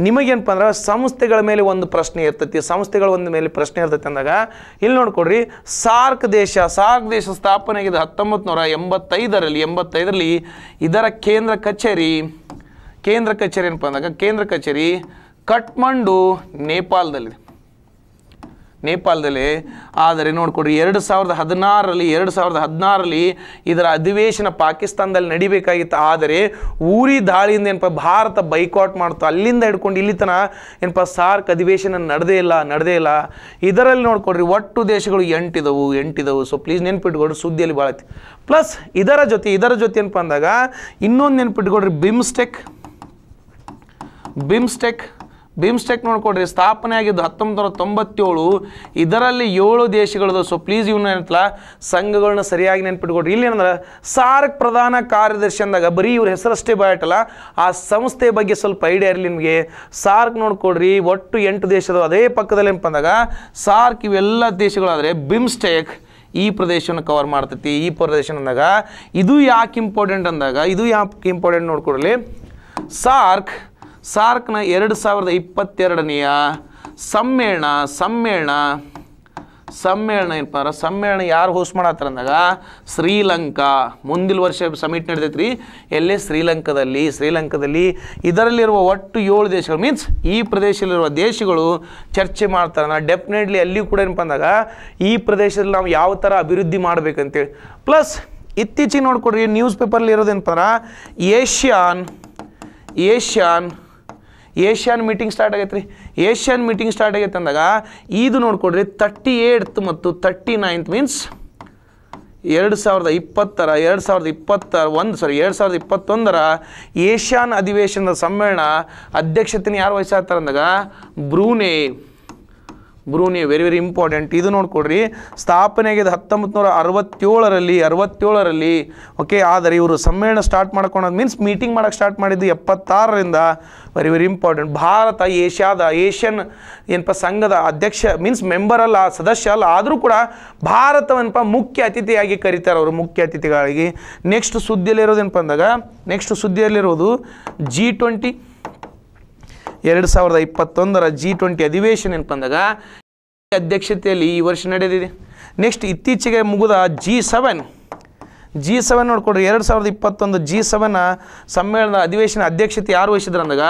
ನಿಮಗೇನಪ್ಪ ಅಂದ್ರೆ ಸಂಸ್ಥೆಗಳ ಮೇಲೆ ಒಂದು ಪ್ರಶ್ನೆ ಇರ್ತೈತಿ ಸಂಸ್ಥೆಗಳ ಒಂದು ಮೇಲೆ ಪ್ರಶ್ನೆ ಇರ್ತೈತಿ ಅಂದಾಗ ಇಲ್ಲಿ ನೋಡ್ಕೊಡ್ರಿ ಸಾರ್ಕ್ ದೇಶ ಸಾರ್ಕ್ ದೇಶ ಸ್ಥಾಪನೆ ಆಗಿದೆ ಹತ್ತೊಂಬತ್ತು ನೂರ ಎಂಬತ್ತೈದರಲ್ಲಿ ಎಂಬತ್ತೈದರಲ್ಲಿ ಇದರ ಕೇಂದ್ರ ಕಚೇರಿ ಕೇಂದ್ರ ಕಚೇರಿ ಏನಪ್ಪ ಅಂದಾಗ ಕೇಂದ್ರ ಕಚೇರಿ ಕಠ್ಮಂಡು ನೇಪಾಳದಲ್ಲಿದೆ ನೇಪಾಳದಲ್ಲಿ ಆದರೆ ನೋಡಿಕೊಡ್ರಿ ಎರಡು ಸಾವಿರದ ಹದಿನಾರರಲ್ಲಿ ಎರಡು ಸಾವಿರದ ಹದಿನಾರಲ್ಲಿ ಇದರ ಅಧಿವೇಶನ ಪಾಕಿಸ್ತಾನದಲ್ಲಿ ನಡಿಬೇಕಾಗಿತ್ತು ಆದರೆ ಊರಿ ದಾಳಿಯಿಂದ ಏನಪ್ಪ ಭಾರತ ಬೈಕಾಟ್ ಮಾಡ್ತು ಅಲ್ಲಿಂದ ಹಿಡ್ಕೊಂಡು ಇಲ್ಲಿ ತನ ಏನಪ್ಪ ಸಾರ್ಕ್ ಅಧಿವೇಶನ ನಡೆದೇ ಇಲ್ಲ ನಡೆದೇ ಇಲ್ಲ ಇದರಲ್ಲಿ ನೋಡ್ಕೊಡ್ರಿ ಒಟ್ಟು ದೇಶಗಳು ಎಂಟಿದವು ಎಂಟಿದವು ಸೊ ಪ್ಲೀಸ್ ನೆನ್ಪಿಟ್ಕೊಡ್ರಿ ಸುದ್ದಿಯಲ್ಲಿ ಭಾಳ ಪ್ಲಸ್ ಇದರ ಜೊತೆ ಇದರ ಜೊತೆ ಏನಪ್ಪ ಅಂದಾಗ ಇನ್ನೊಂದು ನೆನ್ಪಿಟ್ಕೊಡ್ರಿ ಬಿಮ್ಸ್ಟೆಕ್ ಬಿಮ್ಸ್ಟೆಕ್ ಬಿಮ್ಸ್ಟೆಕ್ ನೋಡ್ಕೊಡ್ರಿ ಸ್ಥಾಪನೆ ಆಗಿದ್ದು ಹತ್ತೊಂಬತ್ತು ನೂರ ತೊಂಬತ್ತೇಳು ಇದರಲ್ಲಿ ಏಳು ದೇಶಗಳದು ಸೊ ಪ್ಲೀಸ್ ಇವನ್ನ ಏನಂತಲ್ಲ ಸಂಘಗಳನ್ನ ಸರಿಯಾಗಿ ನೆನ್ಪಿಟ್ಕೊಡ್ರಿ ಇಲ್ಲಿ ಏನಂದ್ರೆ ಸಾರ್ಕ್ ಪ್ರಧಾನ ಕಾರ್ಯದರ್ಶಿ ಅಂದಾಗ ಬರೀ ಇವ್ರ ಹೆಸರಷ್ಟೇ ಬಾಯಟಲ್ಲ ಆ ಸಂಸ್ಥೆ ಬಗ್ಗೆ ಸ್ವಲ್ಪ ಐಡಿಯಾ ಇರಲಿ ನಿಮಗೆ ಸಾರ್ಕ್ ನೋಡ್ಕೊಡ್ರಿ ಒಟ್ಟು ಎಂಟು ದೇಶದ ಅದೇ ಪಕ್ಕದಲ್ಲಿ ಅಂದಾಗ ಸಾರ್ಕ್ ಇವೆಲ್ಲ ದೇಶಗಳಾದರೆ ಬಿಮ್ಸ್ಟೆಕ್ ಈ ಪ್ರದೇಶವನ್ನು ಕವರ್ ಮಾಡ್ತೈತಿ ಈ ಪ್ರದೇಶ ಅಂದಾಗ ಇದು ಯಾಕೆ ಇಂಪಾರ್ಟೆಂಟ್ ಅಂದಾಗ ಇದು ಯಾಕೆ ಇಂಪಾರ್ಟೆಂಟ್ ನೋಡ್ಕೊಡ್ರಿ ಸಾರ್ಕ್ ಸಾರ್ಕ್ನ ಎರಡು ಸಾವಿರದ ಇಪ್ಪತ್ತೆರಡನೆಯ ಸಮ್ಮೇಳನ ಸಮ್ಮೇಳನ ಸಮ್ಮೇಳನ ಏನಪ್ಪ ಅಂದ್ರೆ ಸಮ್ಮೇಳನ ಯಾರು ಹೋಸ್ಟ್ ಮಾಡತ್ತಾರ ಅಂದಾಗ ಶ್ರೀಲಂಕಾ ಮುಂದಿನ ವರ್ಷ ಸಮಿಟ್ ನಡೆದೈತ್ರಿ ಎಲ್ಲೇ ಶ್ರೀಲಂಕಾದಲ್ಲಿ ಶ್ರೀಲಂಕಾದಲ್ಲಿ ಇದರಲ್ಲಿರುವ ಒಟ್ಟು ಏಳು ದೇಶಗಳು ಮೀನ್ಸ್ ಈ ಪ್ರದೇಶದಲ್ಲಿರುವ ದೇಶಗಳು ಚರ್ಚೆ ಮಾಡ್ತಾರ ನಾ ಡೆಫಿನೆಟ್ಲಿ ಅಲ್ಲಿ ಕೂಡ ಏನಪ್ಪ ಅಂದಾಗ ಈ ಪ್ರದೇಶದಲ್ಲಿ ನಾವು ಯಾವ ಥರ ಅಭಿವೃದ್ಧಿ ಮಾಡಬೇಕಂತೇಳಿ ಪ್ಲಸ್ ಇತ್ತೀಚಿಗೆ ನೋಡ್ಕೊಡ್ರಿ ನ್ಯೂಸ್ ಪೇಪರ್ಲಿ ಇರೋದೇನಪ್ಪ ASEAN ASEAN ASEAN meeting start ಆಗೈತೆ ರೀ ಏಷ್ಯಾನ್ ಮೀಟಿಂಗ್ ಸ್ಟಾರ್ಟ್ ಆಗೈತೆ ಅಂದಾಗ ಇದು ನೋಡ್ಕೊಡ್ರಿ ತರ್ಟಿ ಏಯ್ತ್ ಮತ್ತು ತರ್ಟಿ ನೈನ್ತ್ ಮೀನ್ಸ್ ಎರಡು ಸಾವಿರದ ಇಪ್ಪತ್ತರ ಎರಡು ಸಾವಿರದ ಇಪ್ಪತ್ತ ಒಂದು ಸಾರಿ ಎರಡು ಸಾವಿರದ ಇಪ್ಪತ್ತೊಂದರ ಏಷ್ಯಾನ್ ಅಧಿವೇಶನದ ಸಮ್ಮೇಳನ ಅಧ್ಯಕ್ಷತೆನ ಯಾರು ಅಂದಾಗ Brunei Brunei very very important ಇದು ನೋಡಿಕೊಡ್ರಿ ಸ್ಥಾಪನೆಗೆ ಹತ್ತೊಂಬತ್ತು ನೂರ ಅರವತ್ತೇಳರಲ್ಲಿ ಅರವತ್ತೇಳರಲ್ಲಿ ಓಕೆ ಆದರೆ ಇವರು ಸಮ್ಮೇಳನ ಸ್ಟಾರ್ಟ್ ಮಾಡ್ಕೊಳೋದು ಮೀನ್ಸ್ ಮೀಟಿಂಗ್ ಮಾಡೋಕ್ಕೆ ಸ್ಟಾರ್ಟ್ ಮಾಡಿದ್ದು ಎಪ್ಪತ್ತಾರರಿಂದ ವೆರಿ ವೆರಿ ಇಂಪಾರ್ಟೆಂಟ್ ಭಾರತ ಏಷ್ಯಾದ ಏಷ್ಯನ್ ಏನಪ್ಪ ಸಂಘದ ಅಧ್ಯಕ್ಷ ಮೀನ್ಸ್ ಮೆಂಬರ್ ಅಲ್ಲ ಸದಸ್ಯ ಅಲ್ಲ ಆದರೂ ಕೂಡ ಭಾರತವನ್ನಪ್ಪ ಮುಖ್ಯ ಅತಿಥಿಯಾಗಿ ಕರೀತಾರೆ ಅವರು ಮುಖ್ಯ ಅತಿಥಿಗಳಾಗಿ ನೆಕ್ಸ್ಟ್ ಸುದ್ದಿಯಲ್ಲಿರೋದೇನಪ್ಪ ಅಂದಾಗ ನೆಕ್ಸ್ಟ್ ಸುದ್ದಿಯಲ್ಲಿರೋದು ಜಿ ಟ್ವೆಂಟಿ ಎರಡು ಸಾವಿರದ ಇಪ್ಪತ್ತೊಂದರ ಜಿ ಟ್ವೆಂಟಿ ಅಧಿವೇಶನ ಏನು ಬಂದಾಗ ಅಧ್ಯಕ್ಷತೆಯಲ್ಲಿ ಈ ವರ್ಷ ನಡೆದಿದೆ ನೆಕ್ಸ್ಟ್ ಇತ್ತೀಚೆಗೆ ಮುಗಿದ ಜಿ ಸೆವೆನ್ ಜಿ ಸೆವೆನ್ ನೋಡ್ಕೊಡ್ರಿ ಎರಡು ಸಾವಿರದ ಇಪ್ಪತ್ತೊಂದು ಜಿ ಸೆವೆನ್ ಸಮ್ಮೇಳನದ ಅಧಿವೇಶನ ಅಧ್ಯಕ್ಷತೆ ಯಾರು ವಹಿಸಿದ್ರು ಅಂದಾಗ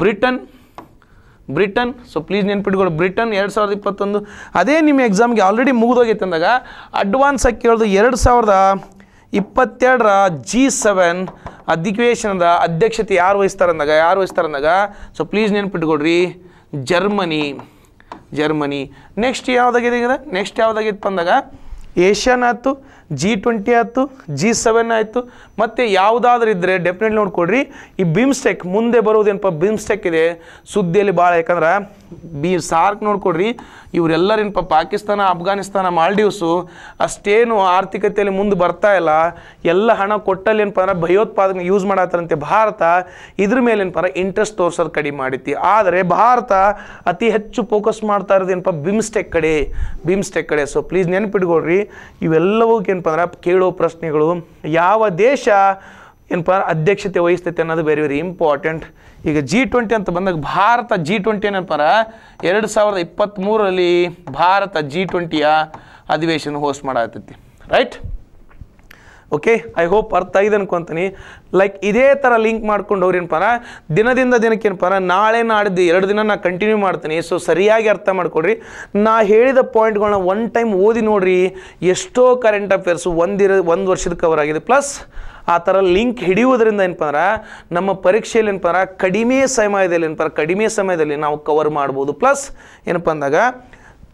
ಬ್ರಿಟನ್ ಬ್ರಿಟನ್ ಸೊ ಪ್ಲೀಸ್ ನೆನ್ಪಿಟ್ಕೊಳ್ಳಿ ಬ್ರಿಟನ್ ಎರಡು ಸಾವಿರದ ಇಪ್ಪತ್ತೊಂದು ಅದೇ ನಿಮ್ಮ ಎಕ್ಸಾಮ್ಗೆ ಆಲ್ರೆಡಿ ಮುಗಿದೋಗೈತೆ ಅಂದಾಗ ಅಡ್ವಾನ್ಸ್ ಆಗಿ ಕೇಳಿದು ಎರಡು ಸಾವಿರದ ಇಪ್ಪತ್ತೆರಡರ ಜಿ ಸೆವೆನ್ ಅಧಿವೇಶನದ ಅಧ್ಯಕ್ಷತೆ ಯಾರು ವಹಿಸ್ತಾರಂದಾಗ ಯಾರು ವಹಿಸ್ತಾರಂದಾಗ ಸೊ ಪ್ಲೀಸ್ ನೆನ್ಪಿಟ್ಕೊಡ್ರಿ ಜರ್ಮನಿ ಜರ್ಮನಿ ನೆಕ್ಸ್ಟ್ ಯಾವುದಾಗಿದೆ ನೆಕ್ಸ್ಟ್ ಯಾವುದಾಗಿತ್ತು ಅಂದಾಗ ಏಷ್ಯಾನ್ ಆಯ್ತು ಜಿ ಟ್ವೆಂಟಿ ಆಯಿತು ಜಿ ಸೆವೆನ್ ಆಯಿತು ಮತ್ತು ಯಾವುದಾದ್ರೂ ಇದ್ದರೆ ಡೆಫಿನೆಟ್ಲಿ ನೋಡ್ಕೊಡ್ರಿ ಈ ಬಿಮ್ಸ್ಟೆಕ್ ಮುಂದೆ ಬರೋದೇನಪ್ಪ ಬಿಮ್ಸ್ಟೆಕ್ ಇದೆ ಸುದ್ದಿಯಲ್ಲಿ ಭಾಳ ಯಾಕಂದ್ರೆ ಬಿ ಸಾರ್ಕ್ ನೋಡ್ಕೊಡ್ರಿ ಇವರೆಲ್ಲರೇನಪ್ಪ ಪಾಕಿಸ್ತಾನ ಅಫ್ಘಾನಿಸ್ತಾನ ಮಾಲ್ಡೀವ್ಸು ಅಷ್ಟೇನು ಆರ್ಥಿಕತೆಯಲ್ಲಿ ಮುಂದೆ ಬರ್ತಾ ಇಲ್ಲ ಎಲ್ಲ ಹಣ ಕೊಟ್ಟಲ್ಲಿ ಏನಪ್ಪ ಅಂದ್ರೆ ಭಯೋತ್ಪಾದನೆ ಯೂಸ್ ಮಾಡತ್ತಾರಂತೆ ಭಾರತ ಇದ್ರ ಮೇಲೆ ಏನಪ್ಪ ಅಂದ್ರೆ ಇಂಟ್ರೆಸ್ಟ್ ತೋರ್ಸೋದು ಕಡಿಮೆ ಮಾಡಿತಿ ಆದರೆ ಭಾರತ ಅತಿ ಹೆಚ್ಚು ಫೋಕಸ್ ಮಾಡ್ತಾ ಇರೋದೇನಪ್ಪ ಬಿಮ್ಸ್ಟೆಕ್ ಕಡೆ ಬಿಮ್ಸ್ಟೆಕ್ ಕಡೆ ಸೊ ಪ್ಲೀಸ್ ನೆನಪಿಡ್ಕೊಡ್ರಿ ಇವೆಲ್ಲವೂ ಏನಪ್ಪ ಅಂದ್ರೆ ಕೇಳೋ ಪ್ರಶ್ನೆಗಳು ಯಾವ ದೇಶ ಏನಪ್ಪ ಅಧ್ಯಕ್ಷತೆ ವಹಿಸ್ತೈತೆ ಅನ್ನೋದು ವೆರಿ ವೆರಿ ಇಂಪಾರ್ಟೆಂಟ್ ಈಗ ಜಿ ಟ್ವೆಂಟಿ ಅಂತ ಬಂದಾಗ ಭಾರತ ಜಿ ಟ್ವೆಂಟಿ ಏನಪ್ಪಂದ್ರೆ ಎರಡು ಸಾವಿರದ ಇಪ್ಪತ್ತ್ಮೂರರಲ್ಲಿ ಭಾರತ ಜಿ ಟ್ವೆಂಟಿಯ ಅಧಿವೇಶನ ಹೋಸ್ಟ್ ಮಾಡತೈತಿ ರೈಟ್ ಓಕೆ ಐ ಹೋಪ್ ಅರ್ಥ ಆಗಿದೆ ಅನ್ಕೊತೀನಿ ಲೈಕ್ ಇದೇ ಥರ ಲಿಂಕ್ ಮಾಡ್ಕೊಂಡು ಅವ್ರು ಏನಪ್ಪ ದಿನದಿಂದ ದಿನಕ್ಕೆ ಏನಪ್ಪ ನಾಳೆ ನಾಡಿದ್ದು ಎರಡು ದಿನ ನಾನು ಕಂಟಿನ್ಯೂ ಮಾಡ್ತೀನಿ ಸೊ ಸರಿಯಾಗಿ ಅರ್ಥ ಮಾಡ್ಕೊಡ್ರಿ ನಾ ಹೇಳಿದ ಪಾಯಿಂಟ್ಗಳನ್ನ ಒನ್ ಟೈಮ್ ಓದಿ ನೋಡ್ರಿ ಎಷ್ಟೋ ಕರೆಂಟ್ ಅಫೇರ್ಸು ಒಂದಿರ ಒಂದು ವರ್ಷದ ಕವರ್ ಆಗಿದೆ ಪ್ಲಸ್ ಆ ಥರ ಲಿಂಕ್ ಹಿಡಿಯುವುದರಿಂದ ಏನಪ್ಪ ಅಂದ್ರೆ ನಮ್ಮ ಪರೀಕ್ಷೆಯಲ್ಲಿ ಏನಪ್ಪ ಕಡಿಮೆ ಸಮಯದಲ್ಲಿ ಏನಪ್ಪ ಕಡಿಮೆ ಸಮಯದಲ್ಲಿ ನಾವು ಕವರ್ ಮಾಡ್ಬೋದು ಪ್ಲಸ್ ಏನಪ್ಪ ಅಂದಾಗ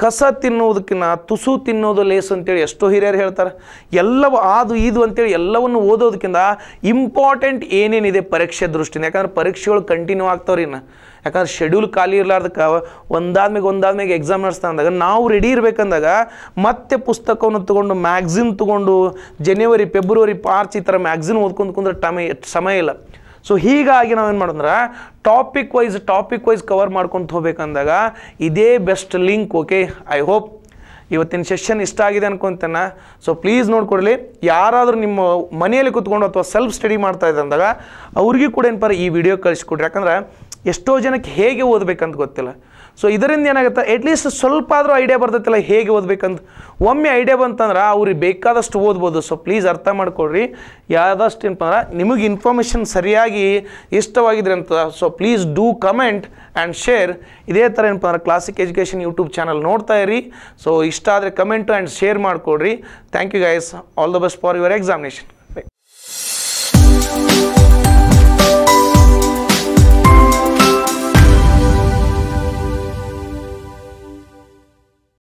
ಕಸ ತಿನ್ನುವುದಕ್ಕಿಂತ ತುಸು ತಿನ್ನೋದು ಲೇಸ್ ಅಂತೇಳಿ ಎಷ್ಟೋ ಹಿರಿಯರು ಹೇಳ್ತಾರೆ ಎಲ್ಲವೂ ಆದು ಇದು ಅಂತೇಳಿ ಎಲ್ಲವನ್ನು ಓದೋದಕ್ಕಿಂತ ಇಂಪಾರ್ಟೆಂಟ್ ಏನೇನಿದೆ ಪರೀಕ್ಷೆ ದೃಷ್ಟಿಯಿಂದ ಯಾಕಂದ್ರೆ ಪರೀಕ್ಷೆಗಳು ಕಂಟಿನ್ಯೂ ಆಗ್ತಾವ್ರಿ ಇನ್ನು ಯಾಕಂದ್ರೆ ಶೆಡ್ಯೂಲ್ ಖಾಲಿ ಇರಲಾರ್ದಕ್ಕೆ ಒಂದಾದ್ಮೇಲೆ ಒಂದಾದ್ಮೇಲೆ ಎಕ್ಸಾಮ್ ನಡೆಸ್ತಾ ಅಂದಾಗ ನಾವು ರೆಡಿ ಇರಬೇಕಂದಾಗ ಮತ್ತೆ ಪುಸ್ತಕವನ್ನು ತೊಗೊಂಡು ಮ್ಯಾಗ್ಝಿನ್ ತೊಗೊಂಡು ಜನವರಿ ಫೆಬ್ರವರಿ ಮಾರ್ಚ್ ಈ ಥರ ಮ್ಯಾಗ್ಝಿನ್ ಓದ್ಕೊಂಡು ಕುಂದ್ರೆ ಟಮ ಸಮಯ ಇಲ್ಲ ಸೊ ಹೀಗಾಗಿ ನಾವೇನು ಮಾಡೋಂದ್ರೆ topic wise topic wise cover ಮಾಡ್ಕೊಂಡು ಹೋಗ್ಬೇಕಂದಾಗ ಇದೇ best link okay I hope ಇವತ್ತಿನ ಸೆಷನ್ ಇಷ್ಟ ಆಗಿದೆ ಅನ್ಕೊತಾನೆ ಸೊ ಪ್ಲೀಸ್ ನೋಡ್ಕೊಡ್ಲಿ ಯಾರಾದರೂ ನಿಮ್ಮ ಮನೆಯಲ್ಲಿ ಕುತ್ಕೊಂಡು ಅಥವಾ ಸೆಲ್ಫ್ ಸ್ಟಡಿ ಮಾಡ್ತಾ ಅಂದಾಗ ಅವ್ರಿಗೆ ಕೂಡ ಪರ ಈ ವಿಡಿಯೋ ಕಳಿಸ್ಕೊಡ್ರಿ ಯಾಕಂದ್ರೆ ಎಷ್ಟೋ ಜನಕ್ಕೆ ಹೇಗೆ ಓದಬೇಕಂತ ಗೊತ್ತಿಲ್ಲ ಸೊ ಇದರಿಂದ ಏನಾಗುತ್ತೆ ಅಟ್ಲೀಸ್ಟ್ ಸ್ವಲ್ಪ ಆದರೂ ಐಡಿಯಾ ಬರ್ತೈತಿಲ್ಲ ಹೇಗೆ ಓದಬೇಕಂತ ಒಮ್ಮೆ ಐಡಿಯಾ ಬಂತಂದ್ರೆ ಅವ್ರಿಗೆ ಬೇಕಾದಷ್ಟು ಓದ್ಬೋದು ಸೊ ಪ್ಲೀಸ್ ಅರ್ಥ ಮಾಡ್ಕೊಳ್ರಿ ಯಾವುದಷ್ಟು ಏನಪ್ಪ ಅಂದ್ರೆ ನಿಮಗೆ ಇನ್ಫಾರ್ಮೇಷನ್ ಸರಿಯಾಗಿ ಇಷ್ಟವಾಗಿದ್ರೆ ಅಂತ so please do comment and share ಇದೇ ಥರ ಏನಪ್ಪ ಅಂದ್ರೆ ಕ್ಲಾಸಿಕ್ ಎಜುಕೇಷನ್ ಯೂಟ್ಯೂಬ್ ಚಾನಲ್ ನೋಡ್ತಾ ಇರಿ ಸೊ ಇಷ್ಟ ಆದರೆ ಕಮೆಂಟು ಆ್ಯಂಡ್ ಶೇರ್ ಮಾಡಿಕೊಡ್ರಿ thank you guys all the best for your examination